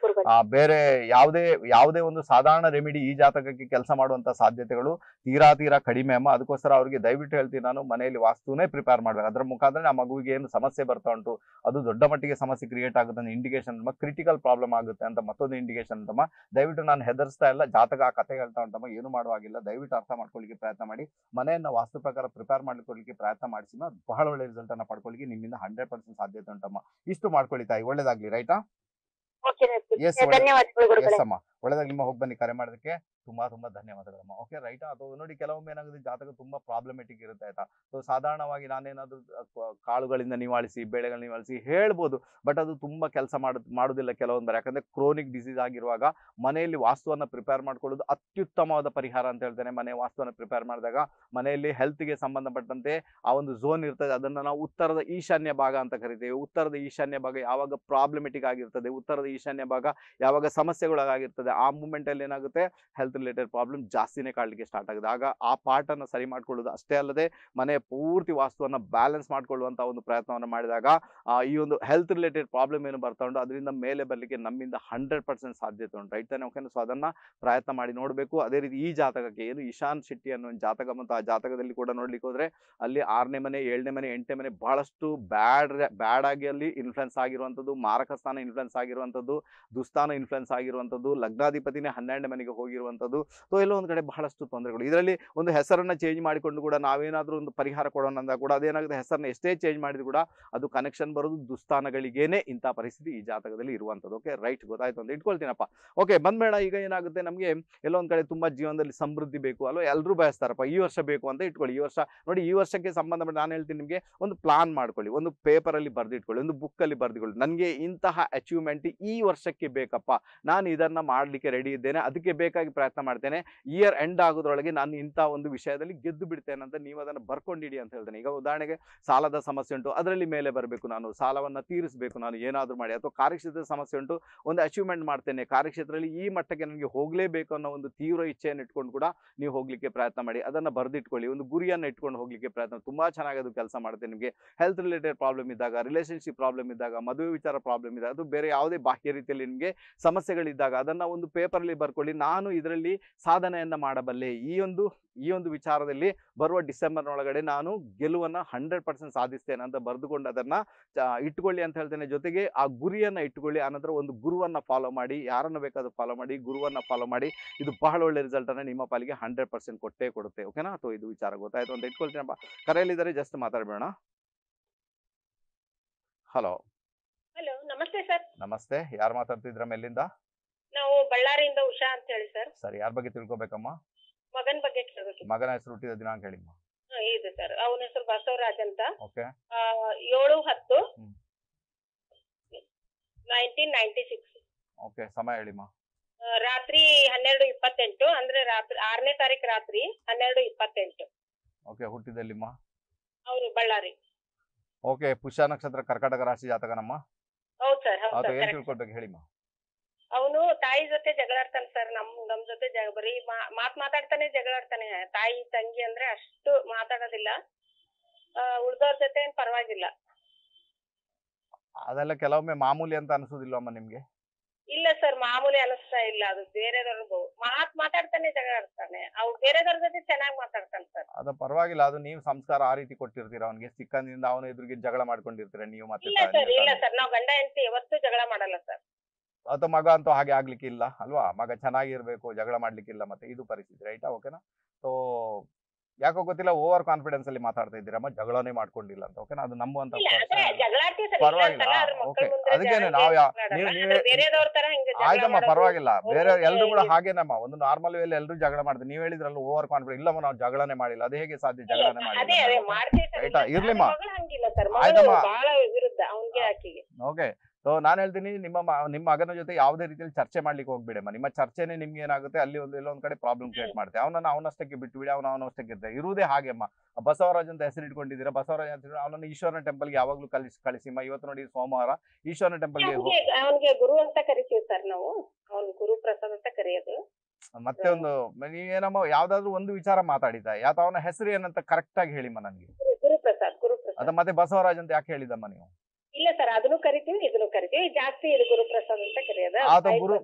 ಬೇರೆ ಯಾವುದೇ ಯಾವುದೇ ಒಂದು ಸಾಧಾರಣ ರೆಮಿಡಿ ಈ ಜಾತಕಕ್ಕೆ ಕೆಲಸ ಮಾಡುವಂತ ಸಾಧ್ಯತೆಗಳು ತೀರಾ ತೀರಾ ಕಡಿಮೆ ಅಮ್ಮ ಅದಕ್ಕೋಸ್ಕರ ಅವರಿಗೆ ದಯವಿಟ್ಟು ಹೇಳ್ತೀನಿ ನಾನು ಮನೆಯಲ್ಲಿ ವಾಸ್ತುನೇ ಪ್ರಿಪೇರ್ ಮಾಡ್ಬೇಕು ಅದರ ಮುಖಾಂತರ ಆ ಮಗುವಿಗೆ ಏನು ಸಮಸ್ಯೆ ಬರ್ತಾ ಉಂಟು ಅದು ದೊಡ್ಡ ಮಟ್ಟಿಗೆ ಸಮಸ್ಯೆ ಕ್ರಿಯೇಟ್ ಆಗುತ್ತೆ ಇಂಡಿಕೇಶನ್ ಕ್ರಿಟಿಕಲ್ ಪ್ರಾಬ್ಲಮ್ ಆಗುತ್ತೆ ಅಂತ ಮತ್ತೊಂದು ಇಂಡಿಕೇಶನ್ ಅಂತಮ್ಮ ದಯವಿಟ್ಟು ನಾನು ಹೆದರ್ಸ್ತಾ ಇಲ್ಲ ಜಾತಕ ಆ ಕತೆ ಹೇಳ್ತಾ ಉಂಟಮ್ಮ ಏನು ಮಾಡುವಾಗಿಲ್ಲ ದಯವಿಟ್ಟು ಅರ್ಥ ಮಾಡ್ಕೊಳ್ಳಿಕ್ಕೆ ಪ್ರಯತ್ನ ಮಾಡಿ ಮನೆಯನ್ನ ವಾಸ್ತು ಪ್ರಕಾರ ಪ್ರಿಪೇರ್ ಮಾಡ್ಕೊಳ್ಳಿಕ್ಕೆ ಪ್ರಯತ್ನ ಮಾಡಿಸಿದ ಬಹಳ ಒಳ್ಳೆ ರಿಸಲ್ಟ್ ಅನ್ನ ಪಡ್ಕೊಳ್ಳಿಕ್ಕೆ ನಿಮ್ಮಿಂದ ಹಂಡ್ರೆಡ್ ಪರ್ಸೆಂಟ್ ಸಾಧ್ಯತೆ ಉಂಟಮ್ಮ ಇಷ್ಟು ಮಾಡ್ಕೊಳ್ಳಿ ತಾಯಿ ಒಳ್ಳೇದಾಗ್ಲಿ ರೈಟಾ ಎಸ್ ಎಸ್ ಅಮ್ಮ ಒಳ್ಳೇದಾಗ್ಲಿ ಹೋಗಿ ಬನ್ನಿ ಕರೆ ಮಾಡೋದಕ್ಕೆ ತುಂಬ ತುಂಬಾ ಧನ್ಯವಾದಗಳಮ್ಮ ಓಕೆ ರೈಟಾ ಅಥವಾ ನೋಡಿ ಕೆಲವೊಮ್ಮೆ ಏನಾಗುತ್ತೆ ಜಾತಕ ತುಂಬಾ ಪ್ರಾಬ್ಲಮೆಟಿಕ್ ಇರುತ್ತೆ ಆಯ್ತಾ ಸೊ ಸಾಧಾರಣವಾಗಿ ನಾನೇನಾದ್ರೂ ಕಾಳುಗಳಿಂದ ನಿವಾಳಿಸಿ ಬೆಳೆಗಳನ್ನ ನಿವಾಳಿಸಿ ಹೇಳ್ಬೋದು ಬಟ್ ಅದು ತುಂಬ ಕೆಲಸ ಮಾಡ ಮಾಡೋದಿಲ್ಲ ಕೆಲವೊಂದರೆ ಯಾಕಂದ್ರೆ ಕ್ರೋನಿಕ್ ಡಿಸೀಸ್ ಆಗಿರುವಾಗ ಮನೆಯಲ್ಲಿ ವಾಸ್ತುವನ್ನು ಪ್ರಿಪೇರ್ ಮಾಡ್ಕೊಳ್ಳೋದು ಅತ್ಯುತ್ತಮವಾದ ಪರಿಹಾರ ಅಂತ ಹೇಳ್ತೇನೆ ಮನೆ ವಾಸ್ತುವನ್ನು ಪ್ರಿಪೇರ್ ಮಾಡಿದಾಗ ಮನೆಯಲ್ಲಿ ಹೆಲ್ತ್ಗೆ ಸಂಬಂಧಪಟ್ಟಂತೆ ಆ ಒಂದು ಝೋನ್ ಇರ್ತದೆ ಅದನ್ನು ನಾವು ಉತ್ತರದ ಈಶಾನ್ಯ ಭಾಗ ಅಂತ ಕರಿತೇವೆ ಉತ್ತರದ ಈಶಾನ್ಯ ಭಾಗ ಯಾವಾಗ ಪ್ರಾಬ್ಲಮೆಟಿಕ್ ಆಗಿರ್ತದೆ ಉತ್ತರದ ಈಶಾನ್ಯ ಭಾಗ ಯಾವಾಗ ಸಮಸ್ಯೆಗಳಾಗಿರ್ತದೆ ಆ ಮೂಮೆಂಟಲ್ಲಿ ಏನಾಗುತ್ತೆ ಹೆಲ್ತ್ ರಿಲೇಟೆಡ್ ಪ್ರಾಬ್ಲಮ್ ಜಾಸ್ತಿನೇ ಕಾಡಲಿಕ್ಕೆ ಸ್ಟಾರ್ಟ್ ಆಗಿದೆ ಆಗ ಆ ಪಾರ್ಟನ್ನು ಸರಿ ಮಾಡ್ಕೊಳ್ಳೋದು ಅಷ್ಟೇ ಅಲ್ಲದೆ ಮನೆ ಪೂರ್ತಿ ವಾಸ್ತುವನ್ನು ಬ್ಯಾಲೆನ್ಸ್ ಮಾಡಿಕೊಳ್ಳುವಂಥ ಒಂದು ಪ್ರಯತ್ನವನ್ನು ಮಾಡಿದಾಗ ಈ ಒಂದು ಹೆಲ್ತ್ ರಿಲೇಟೆಡ್ ಪ್ರಾಬ್ಲಮ್ ಏನು ಬರ್ತಾ ಉಂಟು ಅದರಿಂದ ಮೇಲೆ ಬರಲಿಕ್ಕೆ ನಮ್ಮಿಂದ ಹಂಡ್ರೆಡ್ ಪರ್ಸೆಂಟ್ ಸಾಧ್ಯತೆ ಉಂಟು ರೈಟ್ ತಾನೆ ಓಕೆನಾ ಸೊ ಅದನ್ನು ಪ್ರಯತ್ನ ಮಾಡಿ ನೋಡಬೇಕು ಅದೇ ರೀತಿ ಈ ಜಾತಕಕ್ಕೆ ಏನು ಇಶಾನ್ ಶೆಟ್ಟಿ ಅನ್ನೋ ಒಂದು ಜಾತಕ ಮತ್ತು ಆ ಜಾತಕದಲ್ಲಿ ಕೂಡ ನೋಡ್ಲಿಕ್ಕೆ ಹೋದರೆ ಅಲ್ಲಿ ಆರನೇ ಮನೆ ಏಳನೇ ಮನೆ ಎಂಟನೇ ಮನೆ ಬಹಳಷ್ಟು ಬ್ಯಾಡ್ ಬ್ಯಾಡ್ ಆಗಿ ಅಲ್ಲಿ ಇನ್ಫ್ಲುಯೆನ್ಸ್ ಆಗಿರುವಂಥದ್ದು ಮಾರಕ ಸ್ಥಾನ ಇನ್ಫ್ಲುಯೆನ್ಸ್ ಆಗಿರುವಂಥದ್ದು ದುಸ್ಥಾನ ಇನ್ಫ್ಲುಯೆನ್ಸ್ ಆಗಿರುವಂಥದ್ದು ಲಗ್ನಾಧಿಪತಿನೇ ಹನ್ನೆರಡನೇ ಮನೆಗೆ ಹೋಗಿರುವಂಥದ್ದು ಮಾಡುವಂಥದ್ದು ಸೊ ಎಲ್ಲೋ ಒಂದು ಕಡೆ ಬಹಳಷ್ಟು ತೊಂದರೆಗಳು ಇದರಲ್ಲಿ ಒಂದು ಹೆಸರನ್ನು ಚೇಂಜ್ ಮಾಡಿಕೊಂಡು ಕೂಡ ನಾವೇನಾದರೂ ಒಂದು ಪರಿಹಾರ ಕೊಡೋಣ ಅಂದಾಗ ಕೂಡ ಅದೇನಾಗುತ್ತೆ ಹೆಸರನ್ನ ಎಷ್ಟೇ ಚೇಂಜ್ ಮಾಡಿದ್ರು ಕೂಡ ಅದು ಕನೆಕ್ಷನ್ ಬರೋದು ದುಸ್ಥಾನಗಳಿಗೇನೆ ಇಂಥ ಪರಿಸ್ಥಿತಿ ಈ ಜಾತಕದಲ್ಲಿ ಇರುವಂಥದ್ದು ಓಕೆ ರೈಟ್ ಗೊತ್ತಾಯ್ತು ಅಂತ ಇಟ್ಕೊಳ್ತೀನಪ್ಪ ಓಕೆ ಬಂದ್ಬೇಡ ಈಗ ಏನಾಗುತ್ತೆ ನಮಗೆ ಎಲ್ಲೋ ಒಂದು ಕಡೆ ತುಂಬ ಜೀವನದಲ್ಲಿ ಸಮೃದ್ಧಿ ಬೇಕು ಅಲ್ವಾ ಎಲ್ಲರೂ ಬಯಸ್ತಾರಪ್ಪ ಈ ವರ್ಷ ಬೇಕು ಅಂತ ಇಟ್ಕೊಳ್ಳಿ ಈ ವರ್ಷ ನೋಡಿ ಈ ವರ್ಷಕ್ಕೆ ಸಂಬಂಧಪಟ್ಟ ನಾನು ಹೇಳ್ತೀನಿ ನಿಮಗೆ ಒಂದು ಪ್ಲಾನ್ ಮಾಡ್ಕೊಳ್ಳಿ ಒಂದು ಪೇಪರಲ್ಲಿ ಬರೆದಿಟ್ಕೊಳ್ಳಿ ಒಂದು ಬುಕ್ಕಲ್ಲಿ ಬರೆದಿಟ್ಕೊಳ್ಳಿ ನನಗೆ ಇಂತಹ ಅಚೀವ್ಮೆಂಟ್ ಈ ವರ್ಷಕ್ಕೆ ಬೇಕಪ್ಪ ನಾನು ಇದನ್ನು ಮಾಡಲಿಕ್ಕೆ ರೆಡಿ ಇದ್ದೇನೆ ಅದಕ್ಕೆ ಬೇಕಾಗಿ ಪ್ರಯತ್ನ ಪ್ರಯತ್ನ ಮಾಡ್ತೇನೆ ಇಯರ್ ಎಂಡ್ ಆಗೋದ್ರೊಳಗೆ ನಾನು ಇಂಥ ಒಂದು ವಿಷಯದಲ್ಲಿ ಗೆದ್ದು ಬಿಡ್ತೇನೆ ಅಂತ ನೀವು ಅದನ್ನು ಬರ್ಕೊಂಡಿಡಿ ಅಂತ ಹೇಳ್ತೇನೆ ಈಗ ಉದಾಹರಣೆಗೆ ಸಾಲದ ಸಮಸ್ಯೆ ಉಂಟು ಅದರಲ್ಲಿ ಮೇಲೆ ಬರಬೇಕು ನಾನು ಸಾಲವನ್ನು ತೀರಿಸಬೇಕು ನಾನು ಏನಾದರೂ ಮಾಡಿ ಅಥವಾ ಕಾರ್ಯಕ್ಷೇತ್ರದ ಸಮಸ್ಯೆ ಉಂಟು ಒಂದು ಅಚೀವ್ಮೆಂಟ್ ಮಾಡ್ತೇನೆ ಕಾರ್ಯಕ್ಷೇತ್ರದಲ್ಲಿ ಈ ಮಟ್ಟಕ್ಕೆ ನನಗೆ ಹೋಗಲೇಬೇಕು ಅನ್ನೋ ಒಂದು ತೀವ್ರ ಇಚ್ಛೆಯನ್ನು ಇಟ್ಕೊಂಡು ಕೂಡ ನೀವು ಹೋಗಲಿಕ್ಕೆ ಪ್ರಯತ್ನ ಮಾಡಿ ಅದನ್ನು ಬರೆದಿಟ್ಕೊಳ್ಳಿ ಒಂದು ಗುರಿಯನ್ನು ಇಟ್ಕೊಂಡು ಹೋಗಲಿಕ್ಕೆ ಪ್ರಯತ್ನ ತುಂಬ ಚೆನ್ನಾಗಿ ಅದು ಕೆಲಸ ಮಾಡುತ್ತೆ ನಿಮಗೆ ಹೆಲ್ತ್ ರಿಲೇಟೆಡ್ ಪ್ರಾಬ್ಲಮ್ ಇದ್ದಾಗ ರಿಲೇಷನ್ಶಿಪ್ ಪ್ರಾಬ್ಲಮ್ ಇದ್ದಾಗ ಮದುವೆ ವಿಚಾರ ಪ್ರಾಬ್ಲಮ್ ಇದ್ದಾಗ ಅದು ಬೇರೆ ಯಾವುದೇ ಬಾಹ್ಯ ರೀತಿಯಲ್ಲಿ ನಿಮಗೆ ಸಮಸ್ಯೆಗಳಿದ್ದಾಗ ಅದನ್ನು ಒಂದು ಪೇಪರಲ್ಲಿ ಬರ್ಕೊಳ್ಳಿ ನಾನು ಇದರಲ್ಲಿ ಸಾಧನೆಯನ್ನ ಮಾಡಬಲ್ಲೆ ಈ ಒಂದು ಈ ಒಂದು ವಿಚಾರದಲ್ಲಿ ಬರುವ ಡಿಸೆಂಬರ್ನೊಳಗಡೆ ನಾನು ಗೆಲುವನ್ನು ಹಂಡ್ರೆಡ್ ಪರ್ಸೆಂಟ್ ಸಾಧಿಸ್ತೇನೆ ಅಂತ ಬರೆದುಕೊಂಡು ಅದನ್ನು ಇಟ್ಕೊಳ್ಳಿ ಅಂತ ಹೇಳ್ತೇನೆ ಜೊತೆಗೆ ಆ ಗುರಿಯನ್ನು ಇಟ್ಕೊಳ್ಳಿ ಆನಂತರ ಒಂದು ಗುರುವನ್ನು ಫಾಲೋ ಮಾಡಿ ಯಾರನ್ನು ಬೇಕಾದ್ರೂ ಫಾಲೋ ಮಾಡಿ ಗುರುವನ್ನು ಫಾಲೋ ಮಾಡಿ ಇದು ಬಹಳ ಒಳ್ಳೆ ರಿಸಲ್ಟನ್ನು ನಿಮ್ಮ ಪಾಲಿಗೆ ಹಂಡ್ರೆಡ್ ಪರ್ಸೆಂಟ್ ಕೊಟ್ಟೇ ಕೊಡುತ್ತೆ ಓಕೆನಾ ಅಥವಾ ಇದು ವಿಚಾರ ಗೊತ್ತಾಯ್ತು ಅಂತ ಇಟ್ಕೊಳ್ತೀನಪ್ಪ ಕರೆಯಲ್ಲಿದ್ದಾರೆ ಜಸ್ಟ್ ಮಾತಾಡಬೇಡ ಹಲೋ ಹಲೋ ನಮಸ್ತೆ ಸರ್ ನಮಸ್ತೆ ಯಾರು ಮಾತಾಡ್ತಿದ್ರ ಮೇಲಿಂದ ನಾವು ಬಳ್ಳಾರಿಯಿಂದ ಉಷಾ ಅಂತ ಹೇಳಿ ಸರ್ ಸರಿ ಯಾರ ಬಗ್ಗೆ ತಿಳ್ಕೊಬೇಕಮ್ಮ ಮಗನ್ ಬಗ್ಗೆ ಕೇಳಬೇಕಿತ್ತು ಮಗನ ಹೆಸರು ಹುಟ್ಟಿದ ದಿನಾಂಕ ಹೇಳಿಮ್ಮ ಇದೆ ಸರ್ ಅವನ ಹೆಸರು ಬಸವರಾಜ್ ಅಂತ ಓಕೆ ಆ, ಏಳು ಹತ್ತು 1996 ಓಕೆ ಸಮಯ ಹೇಳಿಮ್ಮ ರಾತ್ರಿ ಹನ್ನೆರಡು ಇಪ್ಪತ್ತೆಂಟು ಅಂದ್ರೆ ರಾತ್ರಿ ಆರನೇ ತಾರೀಕು ರಾತ್ರಿ ಹನ್ನೆರಡು ಇಪ್ಪತ್ತೆಂಟು ಓಕೆ ಹುಟ್ಟಿದಲ್ಲಿಮ್ಮ ಅವರು ಬಳ್ಳಾರಿ ಓಕೆ ಪುಷ್ಯ ನಕ್ಷತ್ರ ಕರ್ಕಾಟಕ ರಾಶಿ ಜಾತಕನಮ್ಮ ಹೌದು ಸರ್ ಹೌದು ಅದು ತಿಳ್ಕೊಳ್ಬೇಕು ಹೇಳಿಮ್ಮ ಅವನು ತಾಯಿ ಜೊತೆ ಜಗಳಾಡ್ತಾನೆ ಸರ್ ನಮ್ ನಮ್ ಜೊತೆ ಜ- ಬರೀ ಮಾ- ಮಾತ್ ಮಾತಾಡ್ತಾನೆ ಜಗಳಾಡ್ತಾನೆ ತಾಯಿ ತಂಗಿ ಅಂದ್ರೆ ಅಷ್ಟು ಮಾತಾಡೋದಿಲ್ಲ ಉಳ್ದವ್ರ ಜೊತೆ ಏನ್ ಪರವಾಗಿಲ್ಲ ಅದೆಲ್ಲ ಕೆಲವೊಮ್ಮೆ ಮಾಮೂಲಿ ಅಂತ ಅಮ್ಮ ನಿಮ್ಗೆ ಇಲ್ಲ ಸರ್ ಮಾಮೂಲಿ ಅನಿಸ್ತಾ ಇಲ್ಲ ಅದು ಬೇರೆದವ್ರದ್ದು ಮಾತ್ ಮಾತಾಡ್ತಾನೆ ಜಗಳಾಡ್ತಾನೆ ಅವ್ ಬೇರೆದವ್ರ ಜೊತೆ ಚೆನ್ನಾಗ್ ಮಾತಾಡ್ತಾನೆ ಸರ್ ಅದು ಪರವಾಗಿಲ್ಲ ಅದು ನೀವು ಸಂಸ್ಕಾರ ಆ ರೀತಿ ಕೊಟ್ಟಿರ್ತೀರ ಅವ್ನಿಗೆ ಚಿಕ್ಕಂದಿನಿಂದ ಅವನ ಎದುರಿಗೆ ಜಗಳ ಮಾಡ್ಕೊಂಡಿರ್ತೀರ ನೀವು ಮತ್ತೆ ಇಲ್ಲ ಸರ್ ಇಲ್ಲ ಸರ್ ನಾವ್ ಗಂಡ ಹೆಂಡತಿ ಯಾವತ್ತೂ ಜಗಳ ಮಾಡಲ್ಲ ಸರ್ ಅಥವಾ ಮಗ ಅಂತೂ ಹಾಗೆ ಆಗ್ಲಿಕ್ಕಿಲ್ಲ ಅಲ್ವಾ ಮಗ ಚೆನ್ನಾಗಿರ್ಬೇಕು ಜಗಳ ಮಾಡ್ಲಿಕ್ಕಿಲ್ಲ ಮತ್ತೆ ಇದು ಪರಿಸ್ಥಿತಿ ರೈಟಾ ಓಕೆನಾ ಸೊ ಯಾಕೋ ಗೊತ್ತಿಲ್ಲ ಓವರ್ ಕಾನ್ಫಿಡೆನ್ಸ್ ಅಲ್ಲಿ ಮಾತಾಡ್ತಾ ಇದ್ದೀರಮ್ಮ ಜಗಳನೇ ಮಾಡ್ಕೊಂಡಿಲ್ಲ ಅಂತ ಓಕೆನಾ ಅದು ನಂಬುವಂತ ಪರವಾಗಿಲ್ಲ ಓಕೆ ಅದಕ್ಕೇನೆ ನಾವ್ ಆಯ್ತಮ್ಮ ಪರವಾಗಿಲ್ಲ ಬೇರೆ ಎಲ್ರು ಕೂಡ ಹಾಗೇನಮ್ಮ ಒಂದು ನಾರ್ಮಲ್ ವೇಲೆ ಎಲ್ರು ಜಗಳ ಮಾಡ್ತಾರೆ ನೀವ್ ಹೇಳಿದ್ರಲ್ಲ ಓವರ್ ಕಾನ್ಫಿಡೆನ್ಸ್ ಇಲ್ಲಮ್ಮ ನಾವು ಜಗಳನೇ ಮಾಡಿಲ್ಲ ಅದು ಹೇಗೆ ಸಾಧ್ಯ ಜಗಳನೇ ಮಾಡಿಲ್ಲ ಇರ್ಲಿಮ್ಮ ಆಯ್ತಮ್ಮ ಓಕೆ ಸೊ ನಾನು ಹೇಳ್ತೀನಿ ನಿಮ್ಮ ನಿಮ್ಮ ಮಗನ ಜೊತೆ ಯಾವುದೇ ರೀತಿಯಲ್ಲಿ ಚರ್ಚೆ ಮಾಡ್ಲಿಕ್ಕೆ ಹೋಗ್ಬಿಡಮ್ಮ ನಿಮ್ಮ ಚರ್ಚೆನೇ ನಿಮ್ಗೆ ಏನಾಗುತ್ತೆ ಅಲ್ಲಿ ಒಂದು ಇಲ್ಲೊಂದು ಕಡೆ ಪ್ರಾಬ್ಲಮ್ ಕ್ರಿಯೇಟ್ ಮಾಡ್ತೆ ಅವನನ್ನು ಅವನಷ್ಟಕ್ಕೆ ಬಿಟ್ಟು ಅವನ ಅವನಷ್ಟಕ್ಕೆ ಇರುತ್ತೆ ಇರುವುದೇ ಹಾಗೆಮ್ಮ ಬಸವರಾಜ್ ಅಂತ ಹೆಸರು ಇಟ್ಕೊಂಡಿದ್ದೀರಾ ಬಸವರಾಜ್ ಅಂತ ಅವನನ್ನು ಈಶ್ವರನ ಟೆಂಪಲ್ಗೆ ಯಾವಾಗಲೂ ಕಲಿಸಿ ಕಳಿಸಿಮ್ಮ ಇವತ್ತು ನೋಡಿ ಸೋಮವಾರ ಈಶ್ವರನ ಟೆಂಪಲ್ಗೆ ಅವನಿಗೆ ಗುರು ಅಂತ ಕರಿತೀವಿ ಸರ್ ನಾವು ಅವನು ಗುರು ಪ್ರಸಾದ್ ಅಂತ ಕರೆಯೋದು ಮತ್ತೆ ಒಂದು ಏನಮ್ಮ ಯಾವ್ದಾದ್ರು ಒಂದು ವಿಚಾರ ಮಾತಾಡಿದ ಯಾತ ಅವನ ಹೆಸರು ಏನಂತ ಕರೆಕ್ಟ್ ಆಗಿ ಹೇಳಿಮ್ಮ ನನ್ಗೆ ಗುರುಪ್ರಸಾದ್ ಅದ ಮತ್ತೆ ಬಸವರಾಜ್ ಅಂತ ಯಾಕೆ ಹೇಳಿದಮ್ಮ ನೀವು ಇಲ್ಲ ಸರ್ ಜಾಸ್ತಿ ಇದು ಗುರುಪ್ರಸಾದ್ ಅಂತ ಗುರು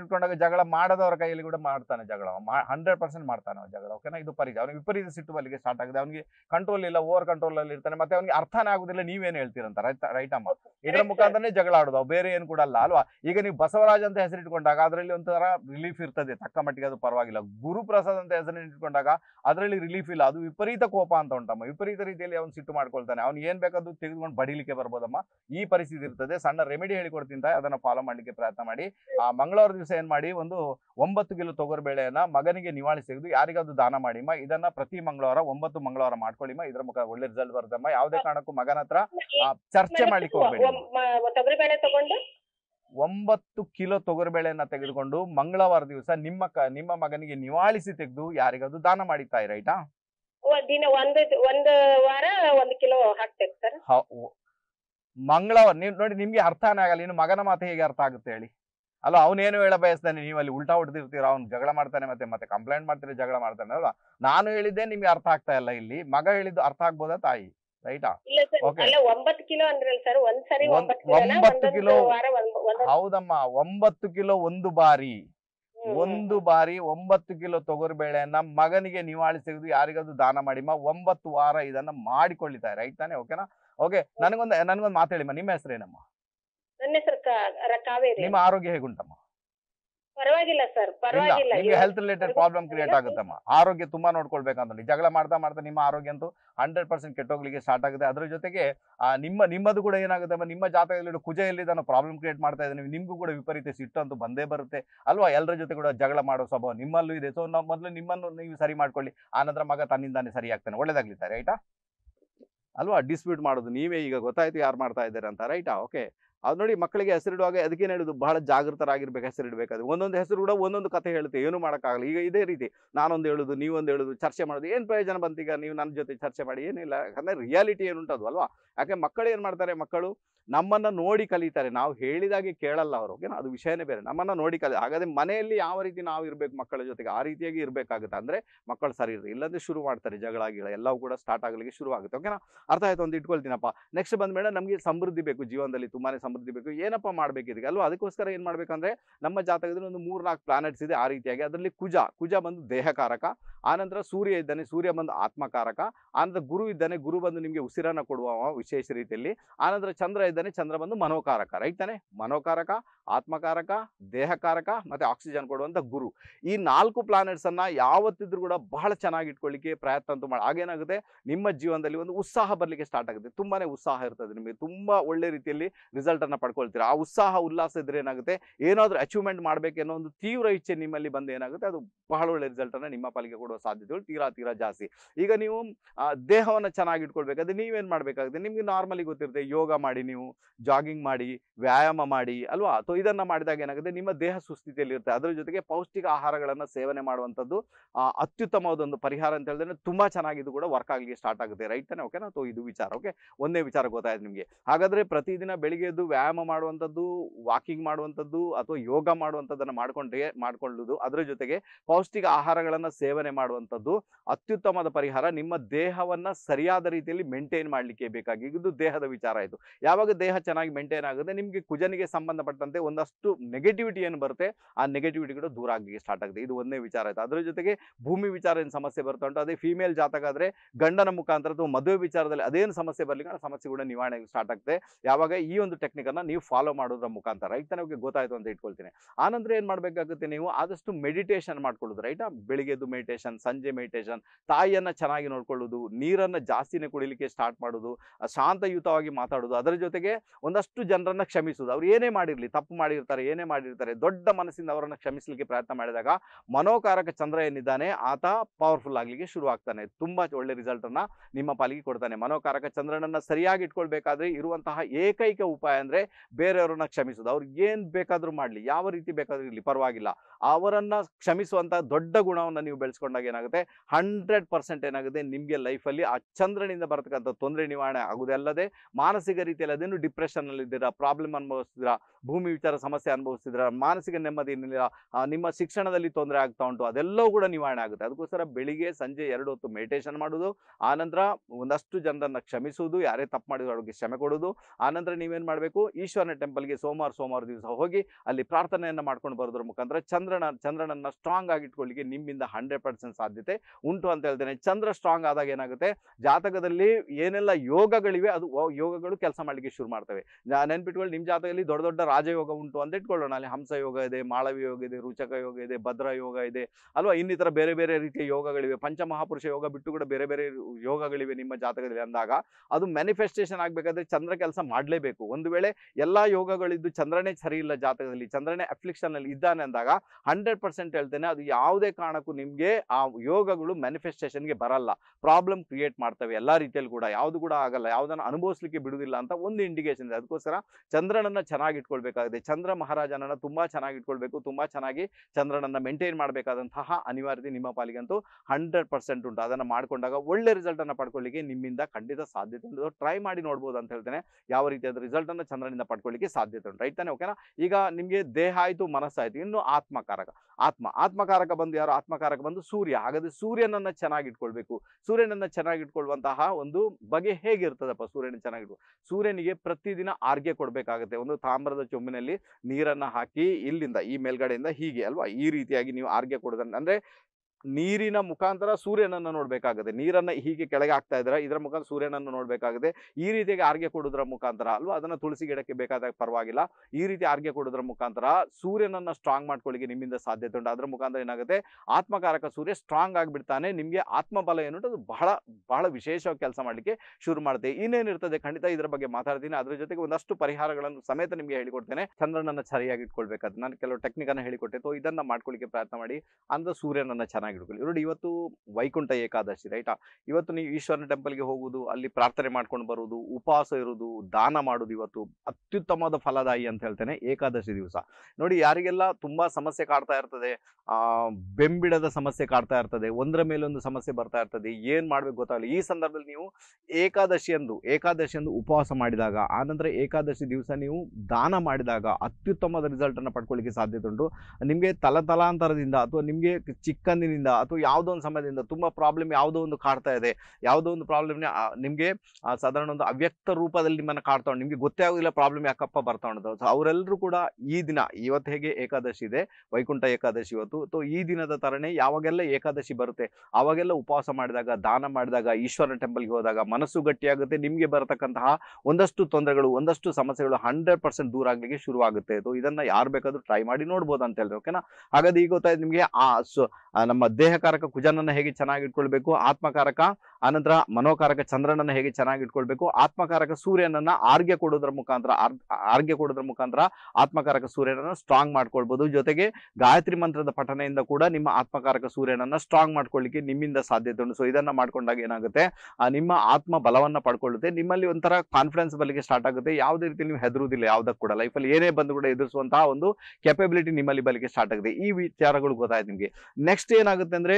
ಇಟ್ಕೊಂಡಾಗ ಜಗಳ ಮಾಡದವ್ರ ಕೈಯಲ್ಲಿ ಕೂಡ ಮಾಡ್ತಾನೆ ಜಗಳ ಹಂಡ್ರೆಡ್ ಪರ್ಸೆಂಟ್ ಮಾಡ್ತಾನೆ ಜಗಳ ಓಕೆನಾ ಇದು ಪರಿಚಯ ಅವ್ನಿಗೆ ವಿಪರೀತ ಸಿಟ್ಟು ಅಲ್ಲಿಗೆ ಸ್ಟಾರ್ಟ್ ಆಗಿದೆ ಅವ್ನಿಗೆ ಕಂಟ್ರೋಲ್ ಇಲ್ಲ ಓವರ್ ಕಂಟ್ರೋಲ್ ಅಲ್ಲಿ ಇರ್ತಾನೆ ಮತ್ತೆ ಅವ್ನಿಗೆ ಅರ್ಥನೇ ಆಗುದಿಲ್ಲ ನೀವೇನು ಹೇಳ್ತೀರಂತ ರೈಟ್ ಅಮ್ಮ ಇದರ ಮುಖಾಂತರನೇ ಜಗಳ ಆಡೋದು ಬೇರೆ ಏನು ಕೂಡ ಅಲ್ಲ ಅಲ್ವಾ ಈಗ ನೀವು ಬಸವರಾಜ್ ಅಂತ ಹೆಸರು ಇಟ್ಕೊಂಡಾಗ ಅದರಲ್ಲಿ ಒಂಥರ ರಿಲೀಫ್ ಇರ್ತದೆ ತಕ್ಕ ಮಟ್ಟಿಗೆ ಅದು ಪರವಾಗಿಲ್ಲ ಗುರುಪ್ರಸಾದ್ ಅಂತ ಹೆಸರು ಇಟ್ಕೊಂಡಾಗ ಅದರಲ್ಲಿ ರಿಲೀಫ್ ಇಲ್ಲ ಅದು ವಿಪರೀತ ಕೋಪ ಅಂತ ಉಂಟಮ್ಮ ವಿಪರೀತ ರೀತಿಯಲ್ಲಿ ಅವ್ನು ಸಿಟ್ಟು ಮಾಡ್ಕೊಳ್ತಾನೆ ಅವ್ನು ಏನ್ ಬೇಕಾದ್ರು ತೆಗೆದುಕೊಂಡು ಬಡಿ ಹೇಳಲಿಕ್ಕೆ ಬರ್ಬೋದಮ್ಮ ಈ ಪರಿಸ್ಥಿತಿ ಇರ್ತದೆ ಸಣ್ಣ ರೆಮಿಡಿ ಹೇಳಿಕೊಡ್ತೀನಿ ಅದನ್ನ ಫಾಲೋ ಮಾಡ್ಲಿಕ್ಕೆ ಪ್ರಯತ್ನ ಮಾಡಿ ಆ ಮಂಗಳವಾರ ದಿವಸ ಏನ್ ಮಾಡಿ ಒಂದು ಒಂಬತ್ತು ಕಿಲೋ ತೊಗರಿ ಬೇಳೆಯನ್ನ ಮಗನಿಗೆ ನಿವಾಳಿ ಸಿಗದು ಯಾರಿಗಾದ್ರು ದಾನ ಮಾಡಿಮ್ಮ ಇದನ್ನ ಪ್ರತಿ ಮಂಗಳವಾರ ಒಂಬತ್ತು ಮಂಗಳವಾರ ಮಾಡ್ಕೊಳ್ಳಿಮ್ಮ ಇದ್ರ ಮುಖ ಒಳ್ಳೆ ರಿಸಲ್ಟ್ ಬರುತ್ತಮ್ಮ ಯಾವುದೇ ಕಾರಣಕ್ಕೂ ಮಗನ ಹತ್ರ ಚರ್ಚೆ ಮಾಡ್ಲಿಕ್ಕೆ ಹೋಗ್ಬೇಡಿ ಒಂಬತ್ತು ಕಿಲೋ ತೊಗರಿ ಬೇಳೆಯನ್ನ ತೆಗೆದುಕೊಂಡು ಮಂಗಳವಾರ ದಿವಸ ನಿಮ್ಮ ನಿಮ್ಮ ಮಗನಿಗೆ ನಿವಾಳಿಸಿ ತೆಗೆದು ಯಾರಿಗಾದ್ರೂ ದಾನ ಮಾಡಿ ತಾಯಿ ದಿನ ಒಂದು ಒಂದು ವಾರ ಒಂದು ಕಿಲೋ ಹಾಕ್ತೇವೆ ಸರ್ ಮಂಗಳವಾರ ನೀವು ನೋಡಿ ನಿಮ್ಗೆ ಅರ್ಥನೇ ಆಗಲ್ಲ ಇನ್ನು ಮಗನ ಮಾತು ಹೇಗೆ ಅರ್ಥ ಆಗುತ್ತೆ ಹೇಳಿ ಅಲ್ಲ ಅವನೇನು ಹೇಳ ಬಯಸ್ತಾನೆ ನೀವು ಅಲ್ಲಿ ಉಲ್ಟಾ ಹೊಡೆದಿರ್ತೀರ ಅವ್ನು ಜಗಳ ಮಾಡ್ತಾನೆ ಮತ್ತೆ ಮತ್ತೆ ಕಂಪ್ಲೇಂಟ್ ಮಾಡ್ತೀರಿ ಜಗಳ ಮಾಡ್ತಾನೆ ಅಲ್ವಾ ನಾನು ಹೇಳಿದ್ದೆ ನಿಮ್ಗೆ ಅರ್ಥ ಆಗ್ತಾ ಇಲ್ಲ ಇಲ್ಲಿ ಮಗ ಹೇಳಿದ್ದು ಅರ್ಥ ಆಗ್ಬೋದಾ ತಾಯಿ ರೈಟಾ ಒಂಬತ್ತು ಕಿಲೋ ಹೌದಮ್ಮ ಒಂಬತ್ತು ಕಿಲೋ ಒಂದು ಬಾರಿ ಒಂದು ಬಾರಿ ಒಂಬತ್ತು ಕಿಲೋ ಬೇಳೆಯನ್ನ ಮಗನಿಗೆ ನಿವಾಳಿಸಿ ಯಾರಿಗಾದ್ರೂ ದಾನ ಮಾಡಿಮ್ಮ ಒಂಬತ್ತು ವಾರ ಇದನ್ನ ಮಾಡಿಕೊಳ್ಳಿ ರೈಟ್ ತಾನೆ ಓಕೆನಾ ಓಕೆ ನನಗೊಂದು ನನಗೊಂದು ಹೇಳಿಮ್ಮ ನಿಮ್ಮ ಏನಮ್ಮ ನನ್ನ ಹೆಸರು ಕಾವೇರಿ ನಿಮ್ಮ ಆರೋಗ್ಯ ಹೇಗುಂಟಮ್ಮ ಪರವಾಗಿಲ್ಲ ಸರ್ ಪರವಾಗಿಲ್ಲ ಹೆಲ್ತ್ ರಿಲೇಟೆಡ್ ಪ್ರಾಬ್ಲಮ್ ಕ್ರಿಯೇಟ್ ಆಗುತ್ತಮ್ಮ ಆರೋಗ್ಯ ತುಂಬಾ ನೋಡ್ಕೊಳ್ಬೇಕಂತ ಜಗಳ ಮಾಡ್ತಾ ಮಾಡ್ತಾ ನಿಮ್ಮ ಆರೋಗ್ಯ ಅಂತೂ ಹಂಡ್ರೆಡ್ ಪರ್ಸೆಂಟ್ ಕೆಟ್ಟೋಗ್ಲಿಕ್ಕೆ ಸ್ಟಾರ್ಟ್ ಆಗುತ್ತೆ ಅದ್ರ ಜೊತೆಗೆ ನಿಮ್ಮ ನಿಮ್ಮದು ಕೂಡ ಏನಾಗುತ್ತೆ ನಿಮ್ಮ ಜಾತಕದಲ್ಲಿ ಕುಜ ನಾನು ಪ್ರಾಬ್ಲಮ್ ಕ್ರಿಯೇಟ್ ಮಾಡ್ತಾ ಇದ್ದೀನಿ ನಿಮ್ಗೂ ಕೂಡ ವಿಪರೀತ ಸಿಟ್ಟಂತೂ ಬಂದೇ ಬರುತ್ತೆ ಅಲ್ವಾ ಎಲ್ಲರ ಜೊತೆ ಕೂಡ ಜಗಳ ಮಾಡೋ ಸ್ವಭಾವ ನಿಮ್ಮಲ್ಲೂ ಇದೆ ಸೊ ನಾವು ಮೊದಲು ನಿಮ್ಮನ್ನು ನೀವು ಸರಿ ಮಾಡ್ಕೊಳ್ಳಿ ಆನಂತರ ಮಗ ತನ್ನಿಂದಾನೇ ಸರಿ ಆಗ್ತಾನೆ ಒಳ್ಳೇದಾಗ್ಲಿ ಸರ್ ಆಯ್ತಾ ಅಲ್ವಾ ಡಿಸ್ಪ್ಯೂಟ್ ಮಾಡೋದು ನೀವೇ ಈಗ ಗೊತ್ತಾಯ್ತು ಯಾರು ಮಾಡ್ತಾ ಇದ್ದಾರೆ ಅಂತ ರೈಟಾ ಓಕೆ ಅದು ನೋಡಿ ಮಕ್ಕಳಿಗೆ ಹೆಸರಿಡುವಾಗ ಅದಕ್ಕೆ ಹೇಳೋದು ಬಹಳ ಜಾಗೃತರಾಗಿರ್ಬೇಕು ಅದು ಒಂದೊಂದು ಹೆಸರು ಕೂಡ ಒಂದೊಂದು ಕಥೆ ಹೇಳುತ್ತೆ ಏನು ಮಾಡೋಕ್ಕಾಗಲ್ಲ ಈಗ ಇದೇ ರೀತಿ ನಾನೊಂದು ಹೇಳೋದು ನೀವೊಂದು ಹೇಳುದು ಚರ್ಚೆ ಮಾಡೋದು ಏನು ಪ್ರಯೋಜನ ಬಂತೀಗ ನೀವು ನನ್ನ ಜೊತೆ ಚರ್ಚೆ ಮಾಡಿ ಏನಿಲ್ಲ ಯಾಕಂದರೆ ರಿಯಾಲಿಟಿ ಏನು ಉಂಟದು ಅಲ್ವಾ ಯಾಕೆ ಮಕ್ಕಳು ಏನು ಮಾಡ್ತಾರೆ ಮಕ್ಕಳು ನಮ್ಮನ್ನು ನೋಡಿ ಕಲಿತಾರೆ ನಾವು ಹೇಳಿದಾಗೆ ಕೇಳಲ್ಲ ಅವರು ಓಕೆನಾ ಅದು ವಿಷಯನೇ ಬೇರೆ ನಮ್ಮನ್ನು ನೋಡಿ ಕಲಿ ಹಾಗಾದರೆ ಮನೆಯಲ್ಲಿ ಯಾವ ರೀತಿ ನಾವು ಇರಬೇಕು ಮಕ್ಕಳ ಜೊತೆಗೆ ಆ ರೀತಿಯಾಗಿ ಇರಬೇಕಾಗುತ್ತೆ ಅಂದರೆ ಮಕ್ಕಳು ಸರಿ ಇರಲಿ ಇಲ್ಲಂದ್ರೆ ಶುರು ಮಾಡ್ತಾರೆ ಜಗಳ ಎಲ್ಲವೂ ಕೂಡ ಸ್ಟಾರ್ಟ್ ಆಗಲಿಕ್ಕೆ ಶುರು ಆಗುತ್ತೆ ಓಕೆನಾ ಅರ್ಥ ಆಯ್ತು ಒಂದು ಇಟ್ಕೊಳ್ತೀನಪ್ಪ ನೆಕ್ಸ್ಟ್ ಮೇಡಮ್ ನಮಗೆ ಸಮೃದ್ಧಿ ಬೇಕು ಜೀವನದಲ್ಲಿ ತುಂಬಾ ಸಮೃದ್ಧಿ ಬೇಕು ಏನಪ್ಪ ಮಾಡಬೇಕಿದೆ ಅಲ್ವಾ ಅದಕ್ಕೋಸ್ಕರ ಏನು ಮಾಡಬೇಕಂದ್ರೆ ನಮ್ಮ ಜಾತಕದಲ್ಲಿ ಒಂದು ಮೂರು ನಾಲ್ಕು ಪ್ಲಾನೆಟ್ಸ್ ಇದೆ ಆ ರೀತಿಯಾಗಿ ಅದರಲ್ಲಿ ಕುಜ ಕುಜ ಬಂದು ದೇಹಕಾರಕ ಆನಂತರ ಸೂರ್ಯ ಇದ್ದಾನೆ ಸೂರ್ಯ ಬಂದು ಆತ್ಮಕಾರಕ ಆನಂತರ ಗುರು ಇದ್ದಾನೆ ಗುರು ಬಂದು ನಿಮಗೆ ಉಸಿರನ್ನು ಕೊಡುವ ವಿಶೇಷ ರೀತಿಯಲ್ಲಿ ಆನಂತರ ಚಂದ್ರ ಇದ್ದಾನೆ ಚಂದ್ರ ಬಂದು ಮನೋಕಾರಕ ರೈಟ್ ತಾನೆ ಮನೋಕಾರಕ ಆತ್ಮಕಾರಕ ದೇಹಕಾರಕ ಮತ್ತು ಆಕ್ಸಿಜನ್ ಕೊಡುವಂಥ ಗುರು ಈ ನಾಲ್ಕು ಪ್ಲಾನೆಟ್ಸನ್ನು ಯಾವತ್ತಿದ್ರೂ ಕೂಡ ಬಹಳ ಚೆನ್ನಾಗಿ ಇಟ್ಕೊಳ್ಳಿಕ್ಕೆ ಪ್ರಯತ್ನ ಅಂತೂ ಮಾಡಿ ಹಾಗೇನಾಗುತ್ತೆ ನಿಮ್ಮ ಜೀವನದಲ್ಲಿ ಒಂದು ಉತ್ಸಾಹ ಬರಲಿಕ್ಕೆ ಸ್ಟಾರ್ಟ್ ಆಗುತ್ತೆ ತುಂಬಾನೇ ಉತ್ಸಾಹ ಇರ್ತದೆ ನಿಮಗೆ ತುಂಬ ಒಳ್ಳೆ ರೀತಿಯಲ್ಲಿ ರಿಸಲ್ಟನ್ನು ಪಡ್ಕೊಳ್ತೀರಾ ಆ ಉತ್ಸಾಹ ಉಲ್ಲಾಸ ಇದ್ರೆ ಏನಾಗುತ್ತೆ ಏನಾದರೂ ಅಚೀವ್ಮೆಂಟ್ ಅನ್ನೋ ಒಂದು ತೀವ್ರ ಇಚ್ಛೆ ನಿಮ್ಮಲ್ಲಿ ಬಂದು ಏನಾಗುತ್ತೆ ಅದು ಬಹಳ ಒಳ್ಳೆ ರಿಸಲ್ಟನ್ನು ನಿಮ್ಮ ಪಾಲಿಗೆ ಕೊಡುವ ಸಾಧ್ಯತೆಗಳು ತೀರಾ ತೀರಾ ಜಾಸ್ತಿ ಈಗ ನೀವು ದೇಹವನ್ನು ಚೆನ್ನಾಗಿ ಇಟ್ಕೊಳ್ಬೇಕಾದ್ರೆ ನೀವೇನು ಮಾಡಬೇಕಾಗುತ್ತೆ ನಿಮ್ಗೆ ನಿಮ್ಗೆ ನಾರ್ಮಲಿ ಗೊತ್ತಿರುತ್ತೆ ಯೋಗ ಮಾಡಿ ನೀವು ಜಾಗಿಂಗ್ ಮಾಡಿ ವ್ಯಾಯಾಮ ಮಾಡಿ ಅಲ್ವಾ ಸೊ ಇದನ್ನ ಮಾಡಿದಾಗ ಏನಾಗುತ್ತೆ ನಿಮ್ಮ ದೇಹ ಸುಸ್ಥಿತಿಯಲ್ಲಿ ಇರುತ್ತೆ ಅದರ ಜೊತೆಗೆ ಪೌಷ್ಟಿಕ ಆಹಾರಗಳನ್ನು ಸೇವನೆ ಮಾಡುವಂಥದ್ದು ಒಂದು ಪರಿಹಾರ ಅಂತ ಹೇಳಿದ್ರೆ ತುಂಬಾ ಚೆನ್ನಾಗಿ ಕೂಡ ವರ್ಕ್ ಆಗಲಿಕ್ಕೆ ಸ್ಟಾರ್ಟ್ ಆಗುತ್ತೆ ರೈಟ್ ತಾನೆ ಓಕೆನಾ ಸೊ ಇದು ವಿಚಾರ ಓಕೆ ಒಂದೇ ವಿಚಾರ ಗೊತ್ತಾಯ್ತು ನಿಮಗೆ ಹಾಗಾದ್ರೆ ಪ್ರತಿದಿನ ಬೆಳಿಗ್ಗೆ ಎದ್ದು ವ್ಯಾಯಾಮ ಮಾಡುವಂಥದ್ದು ವಾಕಿಂಗ್ ಮಾಡುವಂಥದ್ದು ಅಥವಾ ಯೋಗ ಮಾಡುವಂಥದ್ದನ್ನು ಮಾಡ್ಕೊಂಡ್ರೆ ಮಾಡ್ಕೊಳ್ಳೋದು ಅದರ ಜೊತೆಗೆ ಪೌಷ್ಟಿಕ ಆಹಾರಗಳನ್ನು ಸೇವನೆ ಮಾಡುವಂಥದ್ದು ಅತ್ಯುತ್ತಮವಾದ ಪರಿಹಾರ ನಿಮ್ಮ ದೇಹವನ್ನು ಸರಿಯಾದ ರೀತಿಯಲ್ಲಿ ಮೇಂಟೈನ್ ಮಾಡಲಿಕ್ಕೆ ಬೇಕಾಗಿ ಇದು ದೇಹದ ವಿಚಾರ ಇದು ಯಾವಾಗ ದೇಹ ಚೆನ್ನಾಗಿ ಮೇಂಟೈನ್ ಆಗುತ್ತೆ ನಿಮಗೆ ಕುಜನಿಗೆ ಸಂಬಂಧಪಟ್ಟಂತೆ ಒಂದಷ್ಟು ನೆಗೆಟಿವಿಟಿ ಏನು ಬರುತ್ತೆ ಆ ನೆಗೆಟಿವಿಟಿಗಳು ದೂರ ಆಗಲಿಕ್ಕೆ ಸ್ಟಾರ್ಟ್ ಆಗುತ್ತೆ ಇದು ಒಂದೇ ವಿಚಾರ ಆಯಿತು ಅದರ ಜೊತೆಗೆ ಭೂಮಿ ವಿಚಾರ ಏನು ಸಮಸ್ಯೆ ಬರ್ತಾ ಉಂಟು ಅದೇ ಫೀಮೇಲ್ ಜಾತಕ ಆದರೆ ಗಂಡನ ಮುಖಾಂತರ ಅಥವಾ ಮದುವೆ ವಿಚಾರದಲ್ಲಿ ಅದೇನು ಸಮಸ್ಯೆ ಬರಲಿಕ್ಕೆ ಆ ಸಮಸ್ಯೆ ಕೂಡ ನಿವಾರಣೆ ಸ್ಟಾರ್ಟ್ ಆಗುತ್ತೆ ಯಾವಾಗ ಈ ಒಂದು ಟೆಕ್ನಿಕನ್ನು ನೀವು ಫಾಲೋ ಮಾಡೋದ್ರ ಮುಖಾಂತರ ರೈತ ನಿಮಗೆ ಗೊತ್ತಾಯಿತು ಅಂತ ಇಟ್ಕೊಳ್ತೀನಿ ಆನಂತರ ಏನು ಮಾಡಬೇಕಾಗುತ್ತೆ ನೀವು ಆದಷ್ಟು ಮೆಡಿಟೇಷನ್ ಮಾಡ್ಕೊಳ್ಳೋದು ರೈಟ್ ಬೆಳಿಗ್ಗೆದ್ದು ಮೆಡಿಟೇಷನ್ ಸಂಜೆ ಮೆಡಿಟೇಷನ್ ತಾಯಿಯನ್ನು ಚೆನ್ನಾಗಿ ನೋಡ್ಕೊಳ್ಳೋದು ನೀರನ್ನು ಜಾಸ್ತಿನೇ ಕುಡಿಲಿಕ್ಕೆ ಸ್ಟಾರ್ಟ್ ಮಾಡೋದು ಶಾಂತಯುತವಾಗಿ ಮಾತಾಡೋದು ಅದರ ಜೊತೆಗೆ ಒಂದಷ್ಟು ಜನರನ್ನು ಕ್ಷಮಿಸೋದು ಅವ್ರು ಏನೇ ಮಾಡಿರಲಿ ತಪ್ಪು ಮಾಡಿರ್ತಾರೆ ಏನೇ ಮಾಡಿರ್ತಾರೆ ದೊಡ್ಡ ಮನಸ್ಸಿಂದ ಅವರನ್ನು ಕ್ಷಮಿಸಲಿಕ್ಕೆ ಪ್ರಯತ್ನ ಮಾಡಿದಾಗ ಮನೋಕಾರಕ ಚಂದ್ರ ಏನಿದ್ದಾನೆ ಆತ ಪವರ್ಫುಲ್ ಆಗಲಿಕ್ಕೆ ಶುರು ಆಗ್ತಾನೆ ತುಂಬ ಒಳ್ಳೆ ರಿಸಲ್ಟನ್ನು ನಿಮ್ಮ ಪಾಲಿಗೆ ಕೊಡ್ತಾನೆ ಮನೋಕಾರಕ ಚಂದ್ರನನ್ನು ಸರಿಯಾಗಿ ಇಟ್ಕೊಳ್ಬೇಕಾದ್ರೆ ಇರುವಂತಹ ಏಕೈಕ ಉಪಾಯ ಅಂದರೆ ಬೇರೆಯವರನ್ನ ಕ್ಷಮಿಸೋದು ಅವ್ರು ಏನು ಬೇಕಾದರೂ ಮಾಡಲಿ ಯಾವ ರೀತಿ ಬೇಕಾದರೂ ಇರಲಿ ಪರವಾಗಿಲ್ಲ ಅವರನ್ನು ಕ್ಷಮಿಸುವಂಥ ದೊಡ್ಡ ಗುಣವನ್ನು ನೀವು ಬೆಳೆಸ್ಕೊಂಡಾಗ ಏನಾಗುತ್ತೆ ಹಂಡ್ರೆಡ್ ಪರ್ಸೆಂಟ್ ಏನಾಗುತ್ತೆ ನಿಮಗೆ ಲೈಫಲ್ಲಿ ಆ ಚಂದ್ರನಿಂದ ಬರತಕ್ಕಂಥ ತೊಂದರೆ ನಿವಾರಣೆ ಆಗುವುದೇ ಅಲ್ಲದೆ ಮಾನಸಿಕ ರೀತಿಯಲ್ಲಿ ಅದೇನು ಡಿಪ್ರೆಷನ್ನಲ್ಲಿದ್ದೀರಾ ಪ್ರಾಬ್ಲಮ್ ಅನುಭವಿಸ್ತಿದ್ದೀರಾ ಭೂಮಿ ವಿಚಾರ ಸಮಸ್ಯೆ ಅನುಭವಿಸ್ತಿದ್ದೀರಾ ಮಾನಸಿಕ ನೆಮ್ಮದಿ ನಿಮ್ಮ ಶಿಕ್ಷಣದಲ್ಲಿ ತೊಂದರೆ ಆಗ್ತಾ ಉಂಟು ಅದೆಲ್ಲವೂ ಕೂಡ ನಿವಾರಣೆ ಆಗುತ್ತೆ ಅದಕ್ಕೋಸ್ಕರ ಬೆಳಿಗ್ಗೆ ಸಂಜೆ ಎರಡು ಹೊತ್ತು ಮೆಡಿಟೇಷನ್ ಮಾಡೋದು ಆನಂತರ ಒಂದಷ್ಟು ಜನರನ್ನು ಕ್ಷಮಿಸುವುದು ಯಾರೇ ತಪ್ಪು ಮಾಡಿದ್ರು ಅವ್ರಿಗೆ ಕ್ಷಮೆ ಕೊಡೋದು ಆನಂತರ ನೀವೇನು ಮಾಡಬೇಕು ಈಶ್ವರನ ಟೆಂಪಲ್ಗೆ ಸೋಮವಾರ ಸೋಮವಾರ ದಿವಸ ಹೋಗಿ ಅಲ್ಲಿ ಪ್ರಾರ್ಥನೆಯನ್ನು ಮಾಡ್ಕೊಂಡು ಬರೋದ್ರ ಮುಖಾಂತರ ಚಂದ್ರನ ಚಂದ್ರನನ್ನ ಸ್ಟ್ರಾಂಗ್ ಆಗಿಟ್ಕೊಳ್ಳಿಕ್ಕೆ ನಿಮ್ಮಿಂದ ಹಂಡ್ರೆಡ್ ಸಾಧ್ಯತೆ ಉಂಟು ಅಂತ ಹೇಳ್ತೇನೆ ಚಂದ್ರ ಸ್ಟ್ರಾಂಗ್ ಆದಾಗ ಏನಾಗುತ್ತೆ ಜಾತಕದಲ್ಲಿ ಏನೆಲ್ಲ ಯೋಗ ಯೋಗಗಳಿವೆ ಅದು ಯೋಗಗಳು ಕೆಲಸ ಮಾಡಲಿಕ್ಕೆ ಶುರು ಮಾಡ್ತವೆ ನೆನ್ಪಿಟ್ಕೊಳ್ಳಿ ನಿಮ್ಮ ಜಾತಕದಲ್ಲಿ ದೊಡ್ಡ ದೊಡ್ಡ ರಾಜಯೋಗ ಉಂಟು ಅಂತ ಇಟ್ಕೊಳ್ಳೋಣ ಅಲ್ಲಿ ಹಂಸ ಯೋಗ ಇದೆ ಮಾಳವಿ ಯೋಗ ಇದೆ ರುಚಕ ಯೋಗ ಇದೆ ಭದ್ರ ಯೋಗ ಇದೆ ಅಲ್ವಾ ಇನ್ನಿತರ ಬೇರೆ ಬೇರೆ ರೀತಿಯ ಯೋಗಗಳಿವೆ ಪಂಚಮಹಾಪುರುಷ ಯೋಗ ಬಿಟ್ಟು ಕೂಡ ಬೇರೆ ಬೇರೆ ಯೋಗಗಳಿವೆ ನಿಮ್ಮ ಜಾತಕದಲ್ಲಿ ಅಂದಾಗ ಅದು ಮ್ಯಾನಿಫೆಸ್ಟೇಷನ್ ಆಗಬೇಕಾದ್ರೆ ಚಂದ್ರ ಕೆಲಸ ಮಾಡಲೇಬೇಕು ಒಂದು ವೇಳೆ ಎಲ್ಲ ಯೋಗಗಳಿದ್ದು ಚಂದ್ರನೇ ಸರಿ ಇಲ್ಲ ಜಾತಕದಲ್ಲಿ ಚಂದ್ರನೇ ನಲ್ಲಿ ಇದ್ದಾನೆ ಅಂದಾಗ ಹಂಡ್ರೆಡ್ ಪರ್ಸೆಂಟ್ ಹೇಳ್ತೇನೆ ಅದು ಯಾವುದೇ ಕಾರಣಕ್ಕೂ ನಿಮಗೆ ಆ ಯೋಗಗಳು ಮ್ಯಾನಿಫೆಸ್ಟೇಷನ್ಗೆ ಬರಲ್ಲ ಪ್ರಾಬ್ಲಮ್ ಕ್ರಿಯೇಟ್ ಮಾಡ್ತವೆ ಎಲ್ಲ ರೀತಿಯಲ್ಲಿ ಕೂಡ ಯಾವುದು ಕೂಡ ಆಗಲ್ಲ ಯಾವುದನ್ನು ಅನುಭವಿಸ್ಲಿಕ್ಕೆ ಬಿಡುವುದಿಲ್ಲ ಅಂತ ಒಂದು ಇಂಡಿಕೇಶನ್ ಇದೆ ಅದಕ್ಕೋಸ್ಕರ ಚಂದ್ರನನ್ನು ಚೆನ್ನಾಗಿ ಇಟ್ಕೊಳ್ಬೇಕಾಗಿದೆ ಚಂದ್ರ ಮಹಾರಾಜನನ್ನು ತುಂಬ ಚೆನ್ನಾಗಿ ಇಟ್ಕೊಳ್ಬೇಕು ತುಂಬ ಚೆನ್ನಾಗಿ ಚಂದ್ರನನ್ನು ಮೇಂಟೈನ್ ಮಾಡಬೇಕಾದಂತಹ ಅನಿವಾರ್ಯತೆ ನಿಮ್ಮ ಪಾಲಿಗಂತೂ ಹಂಡ್ರೆಡ್ ಪರ್ಸೆಂಟ್ ಉಂಟು ಅದನ್ನು ಮಾಡಿಕೊಂಡಾಗ ಒಳ್ಳೆ ರಿಸಲ್ಟನ್ನು ಪಡ್ಕೊಳ್ಳಿಕ್ಕೆ ನಿಮ್ಮಿಂದ ಖಂಡಿತ ಸಾಧ್ಯತೆ ಉಂಟು ಟ್ರೈ ಮಾಡಿ ನೋಡ್ಬೋದು ಅಂತ ಹೇಳ್ತೇನೆ ಯಾವ ರೀತಿಯಾದ ರಿಸಲ್ಟನ್ನು ಚಂದ್ರನಿಂದ ಪಡ್ಕೊಳ್ಳಿಕ್ಕೆ ಸಾಧ್ಯತೆ ಉಂಟು ರೈಟ್ ತಾನೆ ಓಕೆನಾ ಈಗ ನಿಮಗೆ ದೇಹ ಆಯಿತು ಮನಸ್ಸಾಯಿತು ಇನ್ನು ಆತ್ಮಕಾರಕ ಆತ್ಮ ಆತ್ಮಕಾರಕ ಬಂದು ಯಾರು ಆತ್ಮಕಾರಕ ಬಂದು ಸೂರ್ಯ ಹಾಗಾದ್ರೆ ಸೂರ್ಯನನ್ನು ಚೆನ್ನಾಗಿ ಇಟ್ಕೊಳ್ಬೇಕು ಸೂರ್ಯನನ್ನು ಚೆನ್ನಾಗಿ ಇಟ್ಕೊಳ್ಳುವಂತಹ ಒಂದು ಬಗೆ ಹೇಗಿರ್ತದೆ ಬರ್ತದಪ್ಪ ಸೂರ್ಯನ ಚೆನ್ನಾಗಿತ್ತು ಸೂರ್ಯನಿಗೆ ಪ್ರತಿದಿನ ಆರ್ಗೆ ಕೊಡಬೇಕಾಗುತ್ತೆ ಒಂದು ತಾಮ್ರದ ಚೊಂಬಿನಲ್ಲಿ ನೀರನ್ನು ಹಾಕಿ ಇಲ್ಲಿಂದ ಈ ಮೇಲ್ಗಡೆಯಿಂದ ಹೀಗೆ ಅಲ್ವಾ ಈ ರೀತಿಯಾಗಿ ನೀವು ಆರ್ಗೆ ಕೊಡೋದನ್ನು ಅಂದರೆ ನೀರಿನ ಮುಖಾಂತರ ಸೂರ್ಯನನ್ನು ನೋಡಬೇಕಾಗುತ್ತೆ ನೀರನ್ನು ಹೀಗೆ ಕೆಳಗೆ ಹಾಕ್ತಾ ಇದ್ರೆ ಇದರ ಮುಖಾಂತರ ಸೂರ್ಯನನ್ನು ನೋಡಬೇಕಾಗುತ್ತೆ ಈ ರೀತಿಯಾಗಿ ಆರ್ಗೆ ಕೊಡೋದ್ರ ಮುಖಾಂತರ ಅಲ್ವಾ ಅದನ್ನು ತುಳಸಿ ಗಿಡಕ್ಕೆ ಬೇಕಾದಾಗ ಪರವಾಗಿಲ್ಲ ಈ ರೀತಿ ಆರ್ಗೆ ಕೊಡೋದ್ರ ಮುಖಾಂತರ ಸೂರ್ಯನನ್ನು ಸ್ಟ್ರಾಂಗ್ ಮಾಡ್ಕೊಳ್ಳಿಕ್ಕೆ ನಿಮ್ಮಿಂದ ಸಾಧ್ಯತೆ ಉಂಟು ಅದರ ಮುಖಾಂತರ ಏನಾಗುತ್ತೆ ಆತ್ಮಕಾರಕ ಸೂರ್ಯ ಸ್ಟ್ರಾಂಗ್ ಆಗಿಬಿಡ್ತಾನೆ ನಿಮಗೆ ಆತ್ಮಬಲ ಏನುಂಟು ಅದು ಬಹಳ ಬಹಳ ವಿಶೇಷವಾಗಿ ಕೆಲಸ ಮಾಡಲಿಕ್ಕೆ ಶುರು ಮಾಡುತ್ತೆ ಇನ್ನೇನಿರ್ತದೆ ಖಂಡಿತ ಇದರ ಬಗ್ಗೆ ಮಾತಾಡ್ತೀನಿ ಅದರ ಜೊತೆಗೆ ಒಂದಷ್ಟು ಪರಿಹಾರಗಳನ್ನು ಸಮೇತ ನಿಮಗೆ ಹೇಳಿಕೊಡ್ತೇನೆ ಚಂದ್ರನನ್ನು ಸರಿಯಾಗಿ ಇಟ್ಕೊಳ್ಬೇಕಾದ್ರೆ ನಾನು ಕೆಲವು ಟೆಕ್ನಿಕ್ ಅನ್ನು ಹೇಳಿಕೊಟ್ಟೆ ಸೊ ಇದನ್ನು ಮಾಡ್ಕೊಳ್ಳಿಕ್ಕೆ ಪ್ರಯತ್ನ ಮಾಡಿ ಅಂದ್ರೆ ಸೂರ್ಯನನ್ನು ಚೆನ್ನಾಗಿ ಚೆನ್ನಾಗಿ ಇವತ್ತು ವೈಕುಂಠ ಏಕಾದಶಿ ರೈಟಾ ಇವತ್ತು ನೀವು ಈಶ್ವರನ ಟೆಂಪಲ್ಗೆ ಹೋಗುವುದು ಅಲ್ಲಿ ಪ್ರಾರ್ಥನೆ ಮಾಡ್ಕೊಂಡು ಬರುವುದು ಉಪವಾಸ ಇರುವುದು ದಾನ ಮಾಡೋದು ಇವತ್ತು ಅತ್ಯುತ್ತಮವಾದ ಫಲದಾಯಿ ಅಂತ ಹೇಳ್ತೇನೆ ಏಕಾದಶಿ ದಿವಸ ನೋಡಿ ಯಾರಿಗೆಲ್ಲ ತುಂಬಾ ಸಮಸ್ಯೆ ಕಾಡ್ತಾ ಇರ್ತದೆ ಬೆಂಬಿಡದ ಸಮಸ್ಯೆ ಕಾಡ್ತಾ ಇರ್ತದೆ ಒಂದರ ಮೇಲೊಂದು ಸಮಸ್ಯೆ ಬರ್ತಾ ಇರ್ತದೆ ಏನು ಮಾಡಬೇಕು ಗೊತ್ತಾಗಲ್ಲ ಈ ಸಂದರ್ಭದಲ್ಲಿ ನೀವು ಏಕಾದಶಿಯಂದು ಏಕಾದಶಿಯಂದು ಉಪವಾಸ ಮಾಡಿದಾಗ ಆನಂತರ ಏಕಾದಶಿ ದಿವಸ ನೀವು ದಾನ ಮಾಡಿದಾಗ ಅತ್ಯುತ್ತಮವಾದ ಅನ್ನ ಪಡ್ಕೊಳ್ಳಿಕ್ಕೆ ಸಾಧ್ಯತೆ ಉಂಟು ನಿಮಗೆ ತಲತಲಾಂತರದಿಂದ ಅಥವಾ ನಿಮಗೆ ಚಿಕ್ಕಂದಿನಿಂದ ಅಥವಾ ಯಾವುದೋ ಒಂದು ಸಮಯದಿಂದ ತುಂಬಾ ಪ್ರಾಬ್ಲಮ್ ಯಾವುದೋ ಒಂದು ಕಾಡ್ತಾ ಇದೆ ಯಾವುದೋ ಒಂದು ಪ್ರಾಬ್ಲಮ್ ನಿಮಗೆ ಸಾಧಾರಣ ಒಂದು ಅವ್ಯಕ್ತ ರೂಪದಲ್ಲಿ ನಿಮ್ಮನ್ನು ಕಾಡ್ತಾ ಉಂಟು ನಿಮಗೆ ಗೊತ್ತೇ ಆಗುದಿಲ್ಲ ಪ್ರಾಬ್ಲಮ್ ಯಾಕಪ್ಪ ಬರ್ತಾ ಉಂಟು ಸೊ ಅವರೆಲ್ಲರೂ ಕೂಡ ಈ ದಿನ ಇವತ್ತು ಹೇಗೆ ಏಕಾದಶಿ ಇದೆ ವೈಕುಂಠ ಏಕಾದಶಿ ಇವತ್ತು ಸೊ ಈ ದಿನದ ತರನೇ ಯಾವಾಗೆಲ್ಲ ಏಕಾದಶಿ ಬರುತ್ತೆ ಅವಾಗೆಲ್ಲ ಉಪವಾಸ ಮಾಡಿದಾಗ ದಾನ ಮಾಡಿದಾಗ ಈಶ್ವರನ ಟೆಂಪಲ್ಗೆ ಹೋದಾಗ ಮನಸ್ಸು ಗಟ್ಟಿಯಾಗುತ್ತೆ ನಿಮಗೆ ಬರತಕ್ಕಂತಹ ಒಂದಷ್ಟು ತೊಂದರೆಗಳು ಒಂದಷ್ಟು ಸಮಸ್ಯೆಗಳು ಹಂಡ್ರೆಡ್ ಪರ್ಸೆಂಟ್ ದೂರ ಆಗಲಿಕ್ಕೆ ಶುರುವಾಗುತ್ತೆ ಸೊ ಇದನ್ನ ಯಾರು ಬೇಕಾದರೂ ಟ್ರೈ ಮಾಡಿ ನೋಡ್ಬೋದು ಅಂತ ಹೇಳಿದ್ರೆ ಓಕೆನಾ ಹಾಗಾದ್ರೆ ಈಗ ಗೊತ್ತಾಯ್ತು ನಿಮಗೆ ಆ ನಮ್ಮ ದೇಹಕಾರಕ ಕುಜನನ್ನ ಹೇಗೆ ಚೆನ್ನಾಗಿ ಇಟ್ಕೊಳ್ಬೇಕು ಆತ್ಮಕಾರಕ ಆನಂತರ ಮನೋಕಾರಕ ಚಂದ್ರನನ್ನ ಹೇಗೆ ಚೆನ್ನಾಗಿ ಇಟ್ಕೊಳ್ಬೇಕು ಆತ್ಮಕಾರಕ ಸೂರ್ಯನನ್ನ ಆರ್ಗ್ಯ ಕೊಡೋದ್ರ ಮುಖಾಂತರ ಆರ್ಗ್ಯ ಕೊಡೋದ್ರ ಮುಖಾಂತರ ಆತ್ಮಕಾರಕ ಸೂರ್ಯನನ್ನ ಸ್ಟ್ರಾಂಗ್ ಮಾಡ್ಕೊಳ್ಬಹುದು ಜೊತೆಗೆ ಗಾಯತ್ರಿ ಮಂತ್ರದ ಪಠನೆಯಿಂದ ಕೂಡ ನಿಮ್ಮ ಆತ್ಮಕಾರಕ ಸೂರ್ಯನನ್ನ ಸ್ಟ್ರಾಂಗ್ ಮಾಡ್ಕೊಳ್ಳಿಕ್ಕೆ ನಿಮ್ಮಿಂದ ಸಾಧ್ಯತೆ ಉಂಟು ಸೊ ಇದನ್ನ ಮಾಡ್ಕೊಂಡಾಗ ಏನಾಗುತ್ತೆ ನಿಮ್ಮ ಆತ್ಮ ಬಲವನ್ನ ಪಡ್ಕೊಳ್ಳುತ್ತೆ ನಿಮ್ಮಲ್ಲಿ ಒಂಥರ ಕಾನ್ಫಿಡೆನ್ಸ್ ಬಲಿಗೆ ಸ್ಟಾರ್ಟ್ ಆಗುತ್ತೆ ಯಾವುದೇ ರೀತಿ ನೀವು ಹೆದರುವುದಿಲ್ಲ ಯಾವ್ದಕ್ಕೂ ಕೂಡ ಲೈಫಲ್ಲಿ ಏನೇ ಬಂದು ಕೂಡ ಎದುರಿಸುವಂತಹ ಒಂದು ಕೆಪಬಿಲಿಟಿ ನಿಮ್ಮಲ್ಲಿ ಬಲಿಗೆ ಸ್ಟಾರ್ಟ್ ಆಗುತ್ತೆ ಈ ವಿಚಾರಗಳು ಗೊತ್ತಾಯ್ತು ನಿಮಗೆ ನೆಕ್ಸ್ಟ್ ಏನಾಗುತ್ತೆ ಏನಾಗುತ್ತೆ ಅಂದ್ರೆ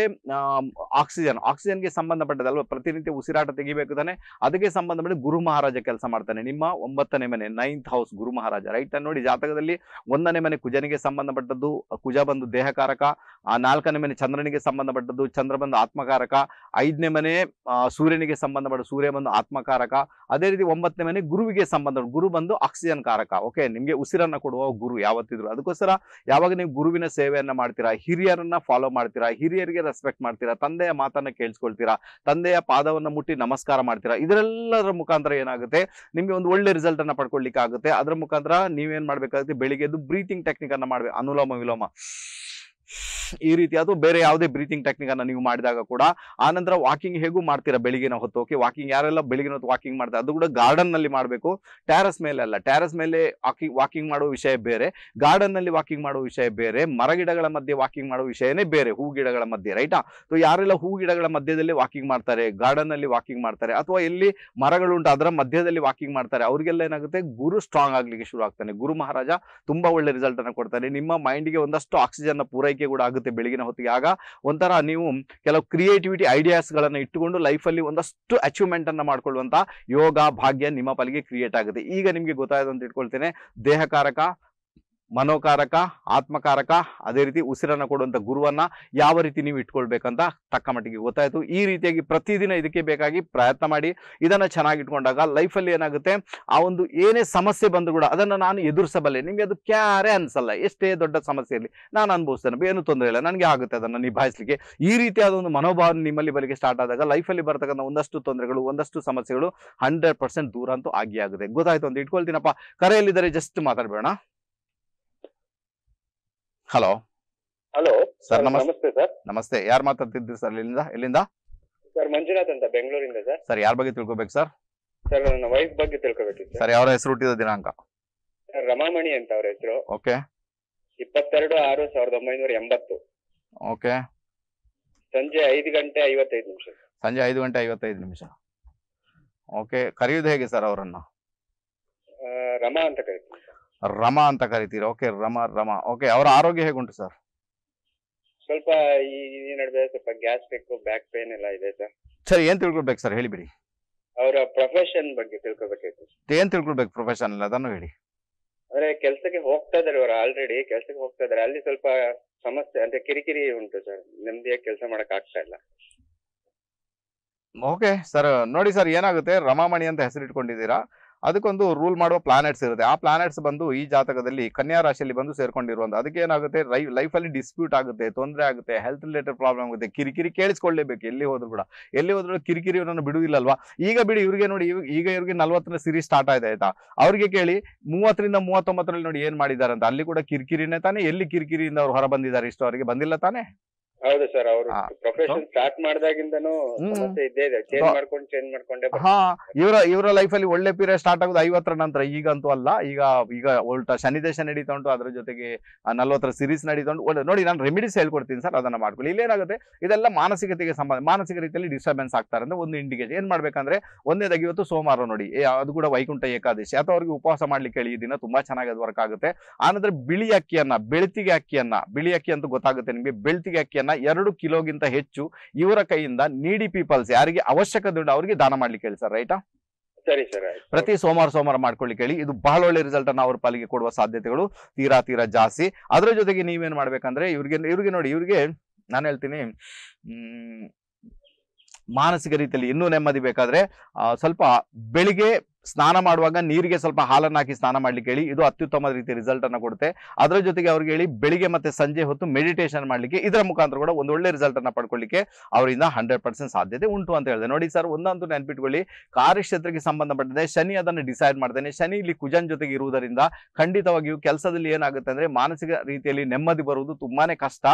ಆಕ್ಸಿಜನ್ ಆಕ್ಸಿಜನ್ಗೆ ಸಂಬಂಧಪಟ್ಟದಲ್ವಾ ಪ್ರತಿನಿತ್ಯ ಉಸಿರಾಟ ತೆಗಿಬೇಕು ತಾನೆ ಅದಕ್ಕೆ ಸಂಬಂಧಪಟ್ಟ ಗುರು ಮಹಾರಾಜ ಕೆಲಸ ಮಾಡ್ತಾನೆ ನಿಮ್ಮ ಒಂಬತ್ತನೇ ಮನೆ ನೈನ್ತ್ ಹೌಸ್ ಗುರು ಮಹಾರಾಜ ರೈಟ್ ನೋಡಿ ಜಾತಕದಲ್ಲಿ ಒಂದನೇ ಮನೆ ಕುಜನಿಗೆ ಸಂಬಂಧಪಟ್ಟದ್ದು ಕುಜ ಬಂದು ದೇಹಕಾರಕ ಆ ನಾಲ್ಕನೇ ಮನೆ ಚಂದ್ರನಿಗೆ ಸಂಬಂಧಪಟ್ಟದ್ದು ಚಂದ್ರ ಬಂದು ಆತ್ಮಕಾರಕ ಐದನೇ ಮನೆ ಸೂರ್ಯನಿಗೆ ಸಂಬಂಧಪಟ್ಟ ಸೂರ್ಯ ಬಂದು ಆತ್ಮಕಾರಕ ಅದೇ ರೀತಿ ಒಂಬತ್ತನೇ ಮನೆ ಗುರುವಿಗೆ ಸಂಬಂಧ ಗುರು ಬಂದು ಆಕ್ಸಿಜನ್ ಕಾರಕ ಓಕೆ ನಿಮಗೆ ಉಸಿರನ್ನ ಕೊಡುವ ಗುರು ಯಾವತ್ತಿದ್ರು ಅದಕ್ಕೋಸ್ಕರ ಯಾವಾಗ ನೀವು ಗುರುವಿನ ಸೇವೆಯನ್ನ ಮಾಡ್ತೀರಾ ಹಿರಿಯರನ್ನ ಫಾಲೋ ಮಾಡ್ತೀರಾ ಹಿರಿಯ ಹಿರಿಯರಿಗೆ ರೆಸ್ಪೆಕ್ಟ್ ಮಾಡ್ತೀರಾ ತಂದೆಯ ಮಾತನ್ನ ಕೇಳಿಸ್ಕೊಳ್ತೀರಾ ತಂದೆಯ ಪಾದವನ್ನು ಮುಟ್ಟಿ ನಮಸ್ಕಾರ ಮಾಡ್ತೀರಾ ಇದರೆಲ್ಲರ ಮುಖಾಂತರ ಏನಾಗುತ್ತೆ ನಿಮಗೆ ಒಂದು ಒಳ್ಳೆ ರಿಸಲ್ಟ್ ಅನ್ನ ಪಡ್ಕೊಳ್ಳಿಕ್ಕೆ ಆಗುತ್ತೆ ಅದರ ಮುಖಾಂತರ ನೀವೇನ್ ಮಾಡ್ಬೇಕಾಗುತ್ತೆ ಬೆಳಿಗ್ಗೆ ಬ್ರೀತಿಂಗ್ ಟೆಕ್ನಿಕ್ ಅನ್ನ ಮಾಡ್ಬೇಕು ಅನುಲೋಮ ವಿಲೋಮ ಈ ರೀತಿ ಅದು ಬೇರೆ ಯಾವುದೇ ಬ್ರೀತಿಂಗ್ ಟೆಕ್ನಿಕ್ ಅನ್ನ ನೀವು ಮಾಡಿದಾಗ ಕೂಡ ಆನಂತರ ವಾಕಿಂಗ್ ಹೇಗೂ ಮಾಡ್ತೀರಾ ಬೆಳಿಗ್ಗೆನ ಹೊತ್ತು ಓಕೆ ವಾಕಿಂಗ್ ಯಾರೆಲ್ಲ ಬೆಳಿಗ್ಗೆ ಹೊತ್ತು ವಾಕಿಂಗ್ ಮಾಡ್ತಾರೆ ಅದು ಕೂಡ ಗಾರ್ಡನ್ ನಲ್ಲಿ ಮಾಡಬೇಕು ಟ್ಯಾರಸ್ ಮೇಲೆ ಅಲ್ಲ ಟ್ಯಾರಸ್ ಮೇಲೆ ವಾಕಿಂಗ್ ಮಾಡುವ ವಿಷಯ ಬೇರೆ ಗಾರ್ಡನ್ ನಲ್ಲಿ ವಾಕಿಂಗ್ ಮಾಡುವ ವಿಷಯ ಬೇರೆ ಮರಗಿಡಗಳ ಮಧ್ಯೆ ವಾಕಿಂಗ್ ಮಾಡುವ ವಿಷಯನೇ ಬೇರೆ ಹೂ ಗಿಡಗಳ ಮಧ್ಯೆ ರೈಟಾ ಸೊ ಯಾರೆಲ್ಲ ಹೂ ಗಿಡಗಳ ಮಧ್ಯದಲ್ಲಿ ವಾಕಿಂಗ್ ಮಾಡ್ತಾರೆ ಗಾರ್ಡನ್ ನಲ್ಲಿ ವಾಕಿಂಗ್ ಮಾಡ್ತಾರೆ ಅಥವಾ ಎಲ್ಲಿ ಮರಗಳು ಅದರ ಮಧ್ಯದಲ್ಲಿ ವಾಕಿಂಗ್ ಮಾಡ್ತಾರೆ ಅವರಿಗೆಲ್ಲ ಏನಾಗುತ್ತೆ ಗುರು ಸ್ಟ್ರಾಂಗ್ ಆಗ್ಲಿಕ್ಕೆ ಶುರು ಆಗ್ತಾನೆ ಗುರು ಮಹಾರಾಜ ತುಂಬಾ ಒಳ್ಳೆ ರಿಸಲ್ಟ್ ಅನ್ನು ಕೊಡ್ತಾನೆ ನಿಮ್ಮ ಮೈಂಡ್ ಗೆ ಒಂದಷ್ಟು ಆಕ್ಸಿಜನ್ ಪೂರೈಕೆ ಕೂಡ ಆಗುತ್ತೆ ಆಗುತ್ತೆ ಬೆಳಗಿನ ಹೊತ್ತಿಗೆ ಆಗ ಒಂಥರ ನೀವು ಕೆಲವು ಕ್ರಿಯೇಟಿವಿಟಿ ಐಡಿಯಾಸ್ಗಳನ್ನು ಇಟ್ಟುಕೊಂಡು ಲೈಫಲ್ಲಿ ಒಂದಷ್ಟು ಅಚೀವ್ಮೆಂಟನ್ನು ಮಾಡ್ಕೊಳ್ಳುವಂತಹ ಯೋಗ ಭಾಗ್ಯ ನಿಮ್ಮ ಪಾಲಿಗೆ ಕ್ರಿಯೇಟ್ ಆಗುತ್ತೆ ಈಗ ನಿಮಗೆ ಗೊತ್ತಾಯ್ತು ಅಂತ ಇಟ್ಕೊಳ್ತೇನೆ ದೇಹಕಾರಕ ಮನೋಕಾರಕ ಆತ್ಮಕಾರಕ ಅದೇ ರೀತಿ ಉಸಿರನ್ನು ಕೊಡುವಂಥ ಗುರುವನ್ನು ಯಾವ ರೀತಿ ನೀವು ಇಟ್ಕೊಳ್ಬೇಕಂತ ತಕ್ಕ ಮಟ್ಟಿಗೆ ಗೊತ್ತಾಯಿತು ಈ ರೀತಿಯಾಗಿ ಪ್ರತಿದಿನ ಇದಕ್ಕೆ ಬೇಕಾಗಿ ಪ್ರಯತ್ನ ಮಾಡಿ ಇದನ್ನು ಚೆನ್ನಾಗಿಟ್ಕೊಂಡಾಗ ಲೈಫಲ್ಲಿ ಏನಾಗುತ್ತೆ ಆ ಒಂದು ಏನೇ ಸಮಸ್ಯೆ ಬಂದು ಕೂಡ ಅದನ್ನು ನಾನು ಎದುರಿಸಬಲ್ಲೆ ನಿಮಗೆ ಅದು ಕ್ಯಾರೇ ಅನಿಸಲ್ಲ ಎಷ್ಟೇ ದೊಡ್ಡ ಸಮಸ್ಯೆ ಇರಲಿ ನಾನು ಅನುಭವಿಸ್ತೇನೆ ಏನು ತೊಂದರೆ ಇಲ್ಲ ನನಗೆ ಆಗುತ್ತೆ ಅದನ್ನು ನಿಭಾಯಿಸಲಿಕ್ಕೆ ಈ ರೀತಿಯಾದ ಒಂದು ಮನೋಭಾವ ನಿಮ್ಮಲ್ಲಿ ಬಲಿಗೆ ಸ್ಟಾರ್ಟ್ ಆದಾಗ ಲೈಫಲ್ಲಿ ಬರ್ತಕ್ಕಂಥ ಒಂದಷ್ಟು ತೊಂದರೆಗಳು ಒಂದಷ್ಟು ಸಮಸ್ಯೆಗಳು ಹಂಡ್ರೆಡ್ ಪರ್ಸೆಂಟ್ ದೂರ ಅಂತೂ ಆಗಿ ಆಗುತ್ತೆ ಗೊತ್ತಾಯ್ತು ಅಂತ ಇಟ್ಕೊಳ್ತೀನಪ್ಪ ಕರೆಯಲ್ಲಿದ್ದಾರೆ ಜಸ್ಟ್ ಮಾತಾಡಬೇಡ ಹಲೋ ಹಲೋ ಸರ್ ನಮಸ್ತೆ ಸರ್ ನಮಸ್ತೆ ಯಾರು ಮಾತಾಡ್ತಿದ್ರಿ ಸರ್ ಇಲ್ಲಿಂದ ಇಲ್ಲಿಂದ ಸರ್ ಮಂಜುನಾಥ್ ಅಂತ ಬೆಂಗಳೂರಿಂದ ಸರ್ ಸರ್ ಯಾರ ಬಗ್ಗೆ ತಿಳ್ಕೊಬೇಕು ಸರ್ ಸರ್ ನನ್ನ ವೈಫ್ ಬಗ್ಗೆ ತಿಳ್ಕೊಬೇಕು ಸರ್ ಯಾರ ಹೆಸರು ಹುಟ್ಟಿದ ದಿನಾಂಕ ಸರ್ ರಮಾಮಣಿ ಅಂತ ಅವ್ರ ಹೆಸರು ಓಕೆ ಇಪ್ಪತ್ತೆರಡು ಆರು ಸಾವಿರದ ಒಂಬೈನೂರ ಎಂಬತ್ತು ಓಕೆ ಸಂಜೆ ಐದು ಗಂಟೆ ಐವತ್ತೈದು ನಿಮಿಷ ಸಂಜೆ ಐದು ಗಂಟೆ ಐವತ್ತೈದು ನಿಮಿಷ ಓಕೆ ಕರೆಯುವುದು ಹೇಗೆ ಸರ್ ಅವರನ್ನು ರಮಾ ಅಂತ ಕರಿತೀವಿ ರಮ ಅಂತ ಕರಿತೀರ ಓಕೆ ರಮ ರಮ ಓಕೆ ಅವರ ಆರೋಗ್ಯ ಹೇಗುಂಟು ಸರ್ ಸ್ವಲ್ಪ ಈ ನಡುವೆ ಸ್ವಲ್ಪ ಗ್ಯಾಸ್ಟ್ರಿಕ್ ಬ್ಯಾಕ್ ಪೇನ್ ಎಲ್ಲ ಇದೆ ಸರ್ ಸರ್ ಏನ್ ತಿಳ್ಕೊಳ್ಬೇಕು ಸರ್ ಹೇಳಿಬಿಡಿ ಅವರ ಪ್ರೊಫೆಷನ್ ಬಗ್ಗೆ ತಿಳ್ಕೊಬೇಕಿತ್ತು ಏನ್ ತಿಳ್ಕೊಳ್ಬೇಕು ಪ್ರೊಫೆಷನ್ ಎಲ್ಲ ಅದನ್ನು ಹೇಳಿ ಅಂದ್ರೆ ಕೆಲ್ಸಕ್ಕೆ ಹೋಗ್ತಾ ಇದಾರೆ ಅವರು ಆಲ್ರೆಡಿ ಕೆಲಸಕ್ಕೆ ಹೋಗ್ತಾ ಇದಾರೆ ಅಲ್ಲಿ ಸ್ವಲ್ಪ ಸಮಸ್ಯೆ ಅಂದ್ರೆ ಕಿರಿಕಿರಿ ಉಂಟು ಸರ್ ನೆಮ್ಮದಿಯಾಗಿ ಕೆಲಸ ಮಾಡಕ್ ಆಗ್ತಾ ಇಲ್ಲ ಓಕೆ ಸರ್ ನೋಡಿ ಸರ್ ಏನಾಗುತ್ತೆ ರಮಾಮಣಿ ಅಂತ ಹೆಸರಿಟ್ಕೊಂಡಿದ್ದೀರಾ ಅದಕ್ಕೊಂದು ರೂಲ್ ಮಾಡುವ ಪ್ಲಾನೆಟ್ಸ್ ಇರುತ್ತೆ ಆ ಪ್ಲಾನೆಟ್ಸ್ ಬಂದು ಈ ಜಾತಕದಲ್ಲಿ ಕನ್ಯಾ ರಾಶಿಯಲ್ಲಿ ಬಂದು ಸೇರ್ಕೊಂಡಿರುವಂತ ಅದಕ್ಕೆ ಏನಾಗುತ್ತೆ ಲೈಫಲ್ಲಿ ಡಿಸ್ಪ್ಯೂಟ್ ಆಗುತ್ತೆ ತೊಂದರೆ ಆಗುತ್ತೆ ಹೆಲ್ತ್ ರಿಲೇಟೆಡ್ ಪ್ರಾಬ್ಲಮ್ ಆಗುತ್ತೆ ಕಿರಿಕಿರಿ ಕೇಳಿಸ್ಕೊಳ್ಳೇಬೇಕು ಎಲ್ಲಿ ಹೋದ್ರು ಕೂಡ ಎಲ್ಲಿ ಹೋದ್ರೂ ಕಿರಿಕಿರಿ ಇವರನ್ನು ಬಿಡುವುದಿಲ್ಲಲ್ವಾ ಈಗ ಬಿಡಿ ಇವ್ರಿಗೆ ನೋಡಿ ಈಗ ಇವ್ರಿಗೆ ನಲ್ವತ್ತನೇ ಸಿರಿ ಸ್ಟಾರ್ಟ್ ಆಯ್ತು ಆಯ್ತಾ ಅವ್ರಿಗೆ ಕೇಳಿ ಮೂವತ್ತರಿಂದ ಮೂವತ್ತೊಂಬತ್ತರಲ್ಲಿ ನೋಡಿ ಏನು ಮಾಡಿದ್ದಾರೆ ಅಂತ ಅಲ್ಲಿ ಕೂಡ ಕಿರಿಕಿರಿನೇ ತಾನೇ ಎಲ್ಲಿ ಕಿರಿಕಿರಿಯಿಂದ ಅವ್ರು ಹೊರ ಬಂದಿದ್ದಾರೆ ಇಷ್ಟು ಅವರಿಗೆ ಬಂದಿಲ್ಲ ತಾನೇ ಹೌದು ಸರ್ ಅವರು ಸ್ಟಾರ್ಟ್ ಸಮಸ್ಯೆ ಇದೆ ಮಾಡ್ಕೊಂಡೆ ಹಾ ಇವರ ಇವರ ಲೈಫ್ ಅಲ್ಲಿ ಒಳ್ಳೆ ಪೀರಿಯಡ್ ಸ್ಟಾರ್ಟ್ ಆಗೋದು ಐವತ್ತರ ನಂತರ ಈಗಂತೂ ಅಲ್ಲ ಈಗ ಈಗ ಉಲ್ಟಾ ಶನಿದೇಶ ನಡೀತಾ ಉಂಟು ಅದ್ರ ಜೊತೆಗೆ ನಲ್ವತ್ತರ ಸಿರೀಸ್ ನಡೀತಾ ಉಂಟು ನೋಡಿ ನಾನು ರೆಮಿಡೀಸ್ ಹೇಳ್ಕೊಡ್ತೀನಿ ಸರ್ ಅದನ್ನ ಮಾಡ್ಕೊಳ್ಳಿ ಇಲ್ಲೇನಾಗುತ್ತೆ ಇದೆಲ್ಲ ಮಾನಸಿಕತೆಗೆ ಸಂಬಂಧ ಮಾನಸಿಕ ರೀತಿಯಲ್ಲಿ ಡಿಸ್ಟರ್ಬೆನ್ಸ್ ಆಗ್ತಾರೆ ಅಂದ್ರೆ ಒಂದು ಇಂಡಿಕೇಶನ್ ಏನ್ ಮಾಡ್ಬೇಕಂದ್ರೆ ಒಂದೇದಾಗಿ ಇವತ್ತು ಸೋಮವಾರ ನೋಡಿ ಅದು ಕೂಡ ವೈಕುಂಠ ಏಕಾದಶಿ ಅಥವಾ ಅವ್ರಿಗೆ ಉಪವಾಸ ಮಾಡ್ಲಿಕ್ಕೆ ಹೇಳಿ ಈ ದಿನ ತುಂಬಾ ಚೆನ್ನಾಗಿ ಅದು ವರ್ಕ್ ಆಗುತ್ತೆ ಆನಂತರ ಬಿಳಿ ಅಕ್ಕಿಯನ್ನ ಬೆಳ್ತಿಗೆ ಅಕ್ಕಿಯನ್ನ ಬಿಳಿ ಅಕ್ಕಿ ಅಂತ ಗೊತ್ತಾಗುತ್ತೆ ನಿಮಗೆ ಬೆಳ್ತಿಗೆ ಅಕ್ಕಿಯನ್ನ ಹಣವನ್ನ ಎರಡು ಕಿಲೋಗಿಂತ ಹೆಚ್ಚು ಇವರ ಕೈಯಿಂದ ನೀಡಿ ಪೀಪಲ್ಸ್ ಯಾರಿಗೆ ಅವಶ್ಯಕ ದುಡ್ಡು ಅವರಿಗೆ ದಾನ ಮಾಡ್ಲಿಕ್ಕೆ ಹೇಳಿ ಸರ್ ರೈಟಾ ಸರಿ ಸರ್ ಪ್ರತಿ ಸೋಮವಾರ ಸೋಮವಾರ ಮಾಡ್ಕೊಳ್ಳಿಕ್ಕೆ ಹೇಳಿ ಇದು ಬಹಳ ಒಳ್ಳೆ ರಿಸಲ್ಟ್ ಅನ್ನ ಅವ್ರ ಪಾಲಿಗೆ ಕೊಡುವ ಸಾಧ್ಯತೆಗಳು ತೀರಾ ತೀರಾ ಜಾಸ್ತಿ ಅದರ ಜೊತೆಗೆ ನೀವೇನ್ ಮಾಡ್ಬೇಕಂದ್ರೆ ಇವ್ರಿಗೆ ಇವ್ರಿಗೆ ನೋಡಿ ಇವ್ರಿಗೆ ನಾನು ಹೇಳ್ತೀನಿ ಮಾನಸಿಕ ರೀತಿಯಲ್ಲಿ ಇನ್ನೂ ನೆಮ್ಮದಿ ಬೇಕಾದ್ರೆ ಸ್ವಲ್ಪ ಬೆಳಿಗ್ಗೆ ಸ್ನಾನ ಮಾಡುವಾಗ ನೀರಿಗೆ ಸ್ವಲ್ಪ ಹಾಲನ್ನು ಹಾಕಿ ಸ್ನಾನ ಮಾಡ್ಲಿಕ್ಕೆ ಹೇಳಿ ಇದು ಅತ್ಯುತ್ತಮ ರೀತಿ ರಿಸಲ್ಟ್ ಅನ್ನು ಕೊಡುತ್ತೆ ಅದರ ಜೊತೆಗೆ ಅವ್ರಿಗೆ ಹೇಳಿ ಬೆಳಿಗ್ಗೆ ಮತ್ತೆ ಸಂಜೆ ಹೊತ್ತು ಮೆಡಿಟೇಷನ್ ಮಾಡ್ಲಿಕ್ಕೆ ಇದರ ಮುಖಾಂತರ ಕೂಡ ಒಂದು ಒಳ್ಳೆ ರಿಸಲ್ಟ್ ಅನ್ನ ಪಡ್ಕೊಳ್ಳಿಕ್ಕೆ ಅವರಿಂದ ಹಂಡ್ರೆಡ್ ಪರ್ಸೆಂಟ್ ಸಾಧ್ಯತೆ ಉಂಟು ಅಂತ ಹೇಳಿದೆ ನೋಡಿ ಸರ್ ಒಂದಂತೂ ನೆನ್ಪಿಟ್ಕೊಳ್ಳಿ ಕಾರ್ಯಕ್ಷೇತ್ರಕ್ಕೆ ಸಂಬಂಧಪಟ್ಟಿದೆ ಶನಿ ಅದನ್ನು ಡಿಸೈಡ್ ಮಾಡ್ತೇನೆ ಶನಿ ಇಲ್ಲಿ ಕುಜನ್ ಜೊತೆಗೆ ಇರುವುದರಿಂದ ಖಂಡಿತವಾಗಿಯೂ ಕೆಲಸದಲ್ಲಿ ಏನಾಗುತ್ತೆ ಅಂದ್ರೆ ಮಾನಸಿಕ ರೀತಿಯಲ್ಲಿ ನೆಮ್ಮದಿ ಬರುವುದು ತುಂಬಾನೇ ಕಷ್ಟ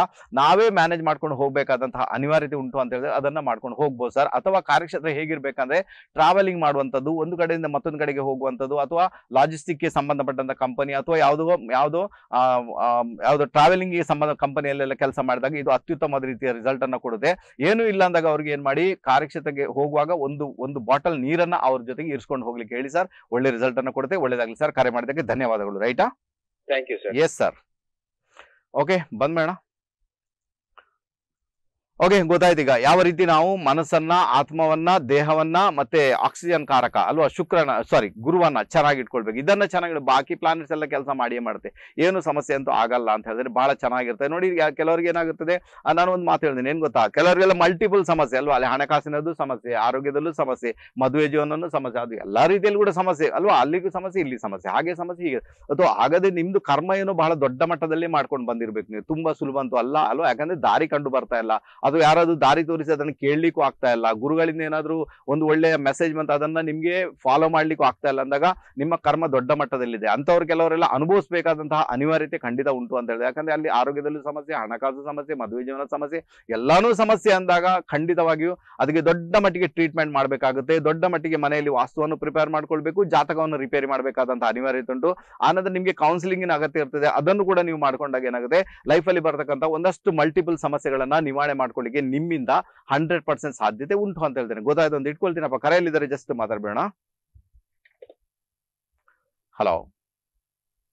ನಾವೇ ಮ್ಯಾನೇಜ್ ಮಾಡ್ಕೊಂಡು ಹೋಗಬೇಕಾದಂತಹ ಅನಿವಾರ್ಯತೆ ಉಂಟು ಅಂತ ಹೇಳಿದ್ರೆ ಅದನ್ನ ಮಾಡ್ಕೊಂಡು ಹೋಗ್ಬೋದು ಸರ್ ಅಥವಾ ಕಾರ್ಯಕ್ಷೇತ್ರ ಹೇಗಿರ್ಬೇಕಂದ್ರೆ ಟ್ರಾವೆಲಿಂಗ್ ಮಾಡುವಂತದ್ದು ಒಂದು ಕಡೆಯಿಂದ ಮತ್ತೊಂದು ಕಡೆಗೆ ಹೋಗುವಂಥದ್ದು ಅಥವಾ ಲಾಜಿಸ್ಟಿಕ್ ಗೆ ಸಂಬಂಧಪಟ್ಟಂತ ಕಂಪನಿ ಅಥವಾ ಯಾವುದೋ ಯಾವುದೋ ಯಾವುದು ಟ್ರಾವೆಲಿಂಗ್ ಗೆ ಸಂಬಂಧ ಕಂಪನಿಯಲ್ಲೆಲ್ಲ ಕೆಲಸ ಮಾಡಿದಾಗ ಇದು ಅತ್ಯುತ್ತಮ ರೀತಿಯ ರಿಸಲ್ಟ್ ಅನ್ನ ಕೊಡುತ್ತೆ ಏನು ಇಲ್ಲ ಅಂದಾಗ ಅವ್ರಿಗೆ ಏನ್ ಮಾಡಿ ಕಾರ್ಯಕ್ಷತೆಗೆ ಹೋಗುವಾಗ ಒಂದು ಒಂದು ಬಾಟಲ್ ನೀರನ್ನ ಅವ್ರ ಜೊತೆಗೆ ಇರಿಸ್ಕೊಂಡು ಹೋಗ್ಲಿಕ್ಕೆ ಹೇಳಿ ಸರ್ ಒಳ್ಳೆ ರಿಸಲ್ಟ್ ಅನ್ನ ಕೊಡುತ್ತೆ ಒಳ್ಳೇದಾಗ್ಲಿ ಸರ್ ಕರೆ ಮಾಡಿದಕ್ಕೆ ಧನ್ಯವಾದಗಳು ರೈಟಾ thank you sir yes sir okay ಬಂದ್ಮೇಣ ಓಕೆ ಗೊತ್ತಾಯ್ತು ಈಗ ಯಾವ ರೀತಿ ನಾವು ಮನಸ್ಸನ್ನ ಆತ್ಮವನ್ನ ದೇಹವನ್ನ ಮತ್ತೆ ಆಕ್ಸಿಜನ್ ಕಾರಕ ಅಲ್ವಾ ಶುಕ್ರನ ಸಾರಿ ಗುರುವನ್ನ ಚೆನ್ನಾಗಿ ಇಟ್ಕೊಳ್ಬೇಕು ಇದನ್ನ ಚೆನ್ನಾಗಿ ಬಾಕಿ ಪ್ಲಾನೆಟ್ಸ್ ಎಲ್ಲ ಕೆಲಸ ಮಾಡಿಯೇ ಮಾಡುತ್ತೆ ಏನು ಸಮಸ್ಯೆ ಅಂತೂ ಆಗಲ್ಲ ಅಂತ ಹೇಳಿದ್ರೆ ಬಹಳ ಚೆನ್ನಾಗಿರ್ತದೆ ನೋಡಿ ಕೆಲವರಿಗೆ ಏನಾಗುತ್ತದೆ ನಾನು ಒಂದು ಮಾತು ಹೇಳ್ದೆ ಏನು ಗೊತ್ತಾ ಕೆಲವರಿಗೆಲ್ಲ ಮಲ್ಟಿಪಲ್ ಸಮಸ್ಯೆ ಅಲ್ವಾ ಅಲ್ಲಿ ಹಣಕಾಸಿನದ್ದು ಸಮಸ್ಯೆ ಆರೋಗ್ಯದಲ್ಲೂ ಸಮಸ್ಯೆ ಮದುವೆ ಜೀವನನೂ ಸಮಸ್ಯೆ ಅದು ಎಲ್ಲಾ ರೀತಿಯಲ್ಲಿ ಕೂಡ ಸಮಸ್ಯೆ ಅಲ್ವಾ ಅಲ್ಲಿಗೂ ಸಮಸ್ಯೆ ಇಲ್ಲಿ ಸಮಸ್ಯೆ ಹಾಗೆ ಸಮಸ್ಯೆ ಹೀಗೆ ಅಥವಾ ಆಗದೆ ನಿಮ್ದು ಕರ್ಮ ಏನು ಬಹಳ ದೊಡ್ಡ ಮಟ್ಟದಲ್ಲಿ ಮಾಡ್ಕೊಂಡು ಬಂದಿರ್ಬೇಕು ನೀವು ತುಂಬಾ ಸುಲಭ ಅಂತೂ ಅಲ್ಲ ಅಲ್ವಾ ಯಾಕಂದ್ರೆ ದಾರಿ ಕಂಡು ಬರ್ತಾ ಇಲ್ಲ ಅದು ಯಾರಾದ್ರೂ ದಾರಿ ತೋರಿಸಿ ಅದನ್ನು ಕೇಳಲಿಕ್ಕೂ ಆಗ್ತಾ ಇಲ್ಲ ಗುರುಗಳಿಂದ ಏನಾದರೂ ಒಂದು ಒಳ್ಳೆಯ ಮೆಸೇಜ್ ಬಂತ ಅದನ್ನ ನಿಮಗೆ ಫಾಲೋ ಮಾಡ್ಲಿಕ್ಕೂ ಆಗ್ತಾ ಇಲ್ಲ ಅಂದಾಗ ನಿಮ್ಮ ಕರ್ಮ ದೊಡ್ಡ ಮಟ್ಟದಲ್ಲಿದೆ ಅಂತವ್ರು ಕೆಲವರೆಲ್ಲ ಅನುಭವಿಸಬೇಕಾದಂತಹ ಅನಿವಾರ್ಯತೆ ಖಂಡಿತ ಉಂಟು ಅಂತ ಹೇಳಿದೆ ಯಾಕಂದ್ರೆ ಅಲ್ಲಿ ಆರೋಗ್ಯದಲ್ಲೂ ಸಮಸ್ಯೆ ಹಣಕಾಸು ಸಮಸ್ಯೆ ಮದುವೆ ಜೀವನ ಸಮಸ್ಯೆ ಎಲ್ಲಾನು ಸಮಸ್ಯೆ ಅಂದಾಗ ಖಂಡಿತವಾಗಿಯೂ ಅದಕ್ಕೆ ದೊಡ್ಡ ಮಟ್ಟಿಗೆ ಟ್ರೀಟ್ಮೆಂಟ್ ಮಾಡಬೇಕಾಗುತ್ತೆ ದೊಡ್ಡ ಮಟ್ಟಿಗೆ ಮನೆಯಲ್ಲಿ ವಾಸ್ತುವನ್ನು ಪ್ರಿಪೇರ್ ಮಾಡ್ಕೊಳ್ಬೇಕು ಜಾತಕವನ್ನು ರಿಪೇರಿ ಮಾಡಬೇಕಾದಂತಹ ಅನಿವಾರ್ಯತೆ ಉಂಟು ಆನಂದ್ರೆ ನಿಮಗೆ ಕೌನ್ಸಿಲಿಂಗಿನ ಅಗತ್ಯ ಇರ್ತದೆ ಅದನ್ನು ಕೂಡ ನೀವು ಮಾಡ್ಕೊಂಡಾಗ ಏನಾಗುತ್ತೆ ಲೈಫಲ್ಲಿ ಬರ್ತಕ್ಕಂಥ ಒಂದಷ್ಟು ಮಲ್ಟಿಪಲ್ ಸಮಸ್ಯೆಗಳನ್ನ ನಿವಾರಣೆ ಮಾಡ್ಕೊಂಡು ಮಾಡ್ಕೊಳ್ಳಿಕ್ಕೆ ನಿಮ್ಮಿಂದ ಹಂಡ್ರೆಡ್ ಪರ್ಸೆಂಟ್ ಸಾಧ್ಯತೆ ಉಂಟು ಅಂತ ಹೇಳ್ತೇನೆ ಗೊತ್ತಾಯ್ತು ಒಂದು ಇಟ್ಕೊಳ್ತೀನಪ್ಪ ಕರೆಯಲ್ಲಿದ್ದಾರೆ ಜಸ್ಟ್ ಮಾತಾಡ್ಬೇಡ ಹಲೋ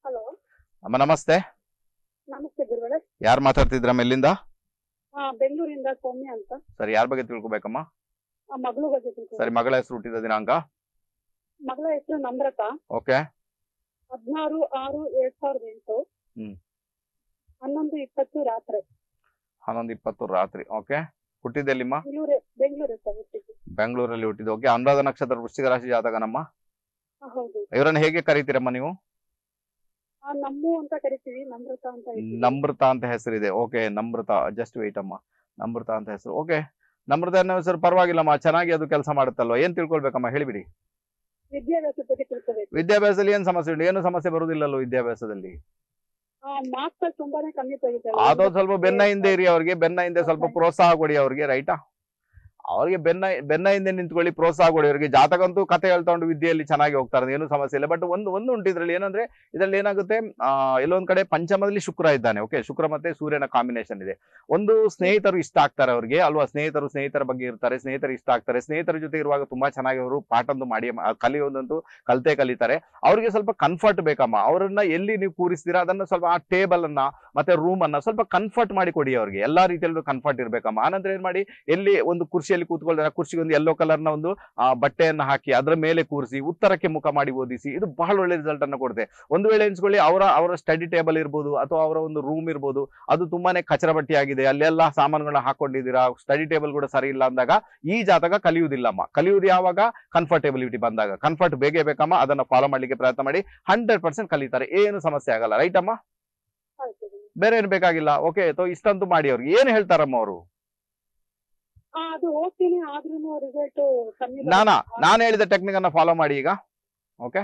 ಹಲೋ ಅಮ್ಮ ನಮಸ್ತೆ ನಮಸ್ತೆ ಗುರುಗಳ ಯಾರು ಮಾತಾಡ್ತಿದ್ರಮ್ಮ ಎಲ್ಲಿಂದ ಬೆಂಗಳೂರಿಂದ ಸೌಮ್ಯ ಅಂತ ಸರಿ ಯಾರ ಬಗ್ಗೆ ತಿಳ್ಕೊಬೇಕಮ್ಮ ಮಗಳ ಬಗ್ಗೆ ತಿಳ್ಕೊ ಸರಿ ಮಗಳ ಹೆಸರು ಹುಟ್ಟಿದ ದಿನಾಂಕ ಮಗಳ ಹೆಸರು ನಮ್ರತಾ ಓಕೆ ಹದಿನಾರು ಆರು ಎರಡ್ ಸಾವಿರದ ಎಂಟು ಹನ್ನೊಂದು ಇಪ್ಪತ್ತು ರಾತ್ರಿ ಹನ್ನೊಂದು ಇಪ್ಪತ್ತು ರಾತ್ರಿ ಓಕೆ ಹುಟ್ಟಿದ್ದೆಲ್ಲಿಮ್ಮ ಬೆಂಗಳೂರಲ್ಲಿ ಹುಟ್ಟಿದ್ದು ಓಕೆ ಅನುರಾಧ ನಕ್ಷತ್ರ ವೃಷ್ಟಿಕ ರಾಶಿ ಜಾತಕನಮ್ಮ ಇವರನ್ನ ಹೇಗೆ ಕರೀತೀರಮ್ಮ ನೀವು ನಮ್ರತ ಅಂತ ಹೆಸರಿದೆ ಓಕೆ ನಮ್ರತ ಜಸ್ಟ್ ವೇಟ್ ಅಮ್ಮ ನಮ್ರತ ಅಂತ ಹೆಸರು ಓಕೆ ನಮ್ರತ ಅನ್ನೋ ಹೆಸರು ಪರವಾಗಿಲ್ಲಮ್ಮ ಚೆನ್ನಾಗಿ ಅದು ಕೆಲಸ ಮಾಡುತ್ತಲ್ವ ಏನ್ ತಿಳ್ಕೊಳ್ಬೇಕಮ್ಮ ಹೇಳಿಬಿಡಿ ವಿದ್ಯಾಭ್ಯಾಸದಲ್ಲಿ ಏನ್ ಸಮಸ್ಯೆ ಉಂಟು ಏನು ಸಮಸ್ಯೆ ಬರುವುದಿಲ್ಲಲ್ವ ವಿದ್ಯಾಭ್ಯಾಸದಲ್ಲಿ ಮಾರ್ಕ್ಸ್ ತುಂಬಾನೇ ಸ್ವಲ್ಪ ಬೆನ್ನ ಹಿಂದೆ ಇರಿ ಅವ್ರಿಗೆ ಬೆನ್ನ ಹಿಂದೆ ಸ್ವಲ್ಪ ಪ್ರೋತ್ಸಾಹ ಕೊಡಿ ಅವ್ರಿಗೆ ರೈಟಾ ಅವ್ರಿಗೆ ಬೆನ್ನ ಬೆನ್ನ ಹಿಂದೆ ನಿಂತ್ಕೊಳ್ಳಿ ಪ್ರೋತ್ಸಾಹ ಕೊಡಿ ಅವರಿಗೆ ಜಾತಕಂತೂ ಕತೆ ಹೇಳ್ತಾ ವಿದ್ಯೆಯಲ್ಲಿ ಚೆನ್ನಾಗಿ ಹೋಗ್ತಾರೆ ಏನು ಸಮಸ್ಯೆ ಇಲ್ಲ ಬಟ್ ಒಂದು ಒಂದು ಉಂಟು ಇದರಲ್ಲಿ ಏನಂದ್ರೆ ಇದರಲ್ಲಿ ಏನಾಗುತ್ತೆ ಎಲ್ಲೊಂದ್ ಕಡೆ ಪಂಚಮದಲ್ಲಿ ಶುಕ್ರ ಇದ್ದಾನೆ ಓಕೆ ಶುಕ್ರ ಮತ್ತೆ ಸೂರ್ಯನ ಕಾಂಬಿನೇಷನ್ ಇದೆ ಒಂದು ಸ್ನೇಹಿತರು ಇಷ್ಟ ಆಗ್ತಾರೆ ಅವ್ರಿಗೆ ಅಲ್ವಾ ಸ್ನೇಹಿತರು ಸ್ನೇಹಿತರ ಬಗ್ಗೆ ಇರ್ತಾರೆ ಸ್ನೇಹಿತರು ಇಷ್ಟ ಆಗ್ತಾರೆ ಸ್ನೇಹಿತರ ಜೊತೆ ಇರುವಾಗ ತುಂಬಾ ಚೆನ್ನಾಗಿ ಅವರು ಪಾಠಂದು ಮಾಡಿ ಕಲಿಯೋದಂತೂ ಕಲಿತೆ ಕಲಿತಾರೆ ಅವ್ರಿಗೆ ಸ್ವಲ್ಪ ಕನ್ಫರ್ಟ್ ಬೇಕಮ್ಮ ಅವರನ್ನ ಎಲ್ಲಿ ನೀವು ಕೂರಿಸ್ತೀರಾ ಅದನ್ನ ಸ್ವಲ್ಪ ಆ ಟೇಬಲ್ ಅನ್ನ ಮತ್ತೆ ರೂಮ್ ಅನ್ನ ಸ್ವಲ್ಪ ಕನ್ಫರ್ಟ್ ಮಾಡಿ ಕೊಡಿ ಅವ್ರಿಗೆ ಎಲ್ಲಾ ರೀತಿಯಲ್ಲೂ ಕನ್ಫರ್ಟ್ ಇರ್ಬೇಕಮ್ಮ ಆನಂತರ ಏನ್ ಮಾಡಿ ಎಲ್ಲಿ ಒಂದು ಕುರ್ಚಿ ಕುರ್ಚಿಯಲ್ಲಿ ಕೂತ್ಕೊಳ್ಳೋಣ ಕುರ್ಚಿಗೆ ಒಂದು ಯೆಲ್ಲೋ ಕಲರ್ನ ಒಂದು ಬಟ್ಟೆಯನ್ನು ಹಾಕಿ ಅದರ ಮೇಲೆ ಕೂರಿಸಿ ಉತ್ತರಕ್ಕೆ ಮುಖ ಮಾಡಿ ಓದಿಸಿ ಇದು ಬಹಳ ಒಳ್ಳೆ ರಿಸಲ್ಟ್ ಅನ್ನು ಕೊಡುತ್ತೆ ಒಂದು ವೇಳೆ ಎನ್ಸ್ಕೊಳ್ಳಿ ಅವರ ಅವರ ಸ್ಟಡಿ ಟೇಬಲ್ ಇರ್ಬೋದು ಅಥವಾ ಅವರ ಒಂದು ರೂಮ್ ಇರ್ಬೋದು ಅದು ತುಂಬಾನೇ ಕಚರಬಟ್ಟಿ ಆಗಿದೆ ಅಲ್ಲೆಲ್ಲ ಸಾಮಾನುಗಳನ್ನ ಹಾಕೊಂಡಿದ್ದೀರಾ ಸ್ಟಡಿ ಟೇಬಲ್ ಕೂಡ ಸರಿ ಇಲ್ಲ ಅಂದಾಗ ಈ ಜಾತಕ ಕಲಿಯುವುದಿಲ್ಲಮ್ಮ ಕಲಿಯುವುದು ಯಾವಾಗ ಕಂಫರ್ಟೇಬಿಲಿಟಿ ಬಂದಾಗ ಕಂಫರ್ಟ್ ಬೇಗ ಬೇಕಮ್ಮ ಅದನ್ನ ಫಾಲೋ ಮಾಡ್ಲಿಕ್ಕೆ ಪ್ರಯತ್ನ ಮಾಡಿ ಹಂಡ್ರೆಡ್ ಪರ್ಸೆಂಟ್ ಕಲಿತಾರೆ ಏನು ಸಮಸ್ಯೆ ಆಗಲ್ಲ ರೈಟ್ ಅಮ್ಮ ಬೇರೆ ಏನು ಬೇಕಾಗಿಲ್ಲ ಓಕೆ ಇಷ್ಟಂತೂ ಮಾಡಿ ಅವ್ರಿಗೆ ಏನು ಹೇಳ್ತಾರಮ್ಮ ಅವರು ಅದು ನಾನಾ ನಾನು ಹೇಳಿದ ಟೆಕ್ನಿಕ್ ಅನ್ನ ಫಾಲೋ ಮಾಡಿ ಈಗ ಓಕೆ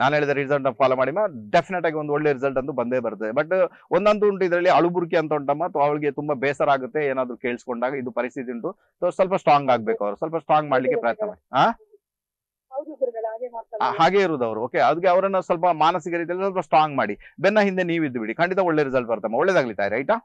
ನಾನು ಹೇಳಿದ ರಿಸಲ್ಟ್ ಫಾಲೋ ಮಾಡಿ ಡೆಫಿನೆಟ್ ಆಗಿ ಒಂದು ಒಳ್ಳೆ ರಿಸಲ್ಟ್ ಅಂತೂ ಬಂದೇ ಬರ್ತದೆ ಬಟ್ ಒಂದೊಂದು ಉಂಟು ಇದರಲ್ಲಿ ಅಳುಬುರ್ಕಿ ಅಂತ ಉಂಟಮ್ಮ ಅಥವಾ ಅವಳಿಗೆ ತುಂಬಾ ಬೇಸರ ಆಗುತ್ತೆ ಏನಾದ್ರು ಕೇಳಿಸ್ಕೊಂಡಾಗ ಇದು ಪರಿಸ್ಥಿತಿ ಉಂಟು ಸ್ವಲ್ಪ ಸ್ಟ್ರಾಂಗ್ ಆಗ್ಬೇಕು ಅವರು ಸ್ವಲ್ಪ ಸ್ಟ್ರಾಂಗ್ ಮಾಡ್ಲಿಕ್ಕೆ ಪ್ರಯತ್ನ ಮಾಡಿ ಹಾಗೆ ಇರುದು ಅವರು ಓಕೆ ಅದಕ್ಕೆ ಅವರನ್ನ ಸ್ವಲ್ಪ ಮಾನಸಿಕ ರೀತಿಯಲ್ಲಿ ಸ್ವಲ್ಪ ಸ್ಟ್ರಾಂಗ್ ಮಾಡಿ ಬೆನ್ನ ಹಿಂದೆ ನೀವು ಇದ್ದು ಬಿಡಿ ಖಂಡಿತ ಒಳ್ಳೆ ರಿಸಲ್ಟ್ ಬರ್ತಮ್ಮ ಒಳ್ಳೇದಾಗ್ಲಿ ತಾಯಿ ರೈಟಾ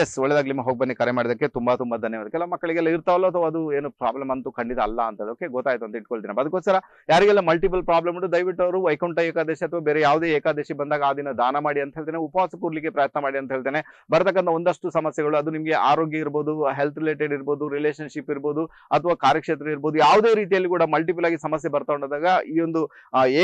ಎಸ್ ಒಳ್ಳೇದಾಗ್ಲಿ ಹೋಗಿ ಬನ್ನಿ ಕರೆ ಮಾಡೋದಕ್ಕೆ ತುಂಬಾ ತುಂಬಾ ಧನ್ಯವಾದ ಕೆಲವು ಮಕ್ಕಳಿಗೆಲ್ಲ ಇರ್ತಾವಲ್ಲ ಅಥವಾ ಅದು ಏನು ಪ್ರಾಬ್ಲಮ್ ಅಂತೂ ಖಂಡಿತ ಅಲ್ಲ ಅಂತ ಓಕೆ ಗೊತ್ತಾಯ್ತು ಅಂತ ಇಟ್ಕೊಳ್ತೀನಿ ಅದಕ್ಕೋಸ್ಕರ ಯಾರಿಗೆಲ್ಲ ಮಲ್ಟಿಪಲ್ ಪ್ರಾಬ್ಲಮ್ ಉಂಟು ದಯವಿಟ್ಟು ಅವರು ವೈಕುಂಠ ಏಕಾದಶಿ ಅಥವಾ ಬೇರೆ ಯಾವುದೇ ಏಕಾದಶಿ ಬಂದಾಗ ಆ ದಿನ ದಾನ ಮಾಡಿ ಅಂತ ಹೇಳ್ತೇನೆ ಉಪವಾಸ ಕೂರ್ಲಿಕ್ಕೆ ಪ್ರಯತ್ನ ಮಾಡಿ ಅಂತ ಹೇಳ್ತೇನೆ ಬರ್ತಕ್ಕಂಥ ಒಂದಷ್ಟು ಸಮಸ್ಯೆಗಳು ಅದು ನಿಮಗೆ ಆರೋಗ್ಯ ಇರ್ಬೋದು ಹೆಲ್ತ್ ರಿಲೇಟೆಡ್ ಇರ್ಬೋದು ರಿಲೇಷನ್ಶಿಪ್ ಇರ್ಬೋದು ಅಥವಾ ಕಾರ್ಯಕ್ಷೇತ್ರ ಇರ್ಬೋದು ಯಾವುದೇ ರೀತಿಯಲ್ಲಿ ಕೂಡ ಮಲ್ಟಿಪಲ್ ಆಗಿ ಸಮಸ್ಯೆ ಬರ್ತಾ ಉಂಟಾಗ ಈ ಒಂದು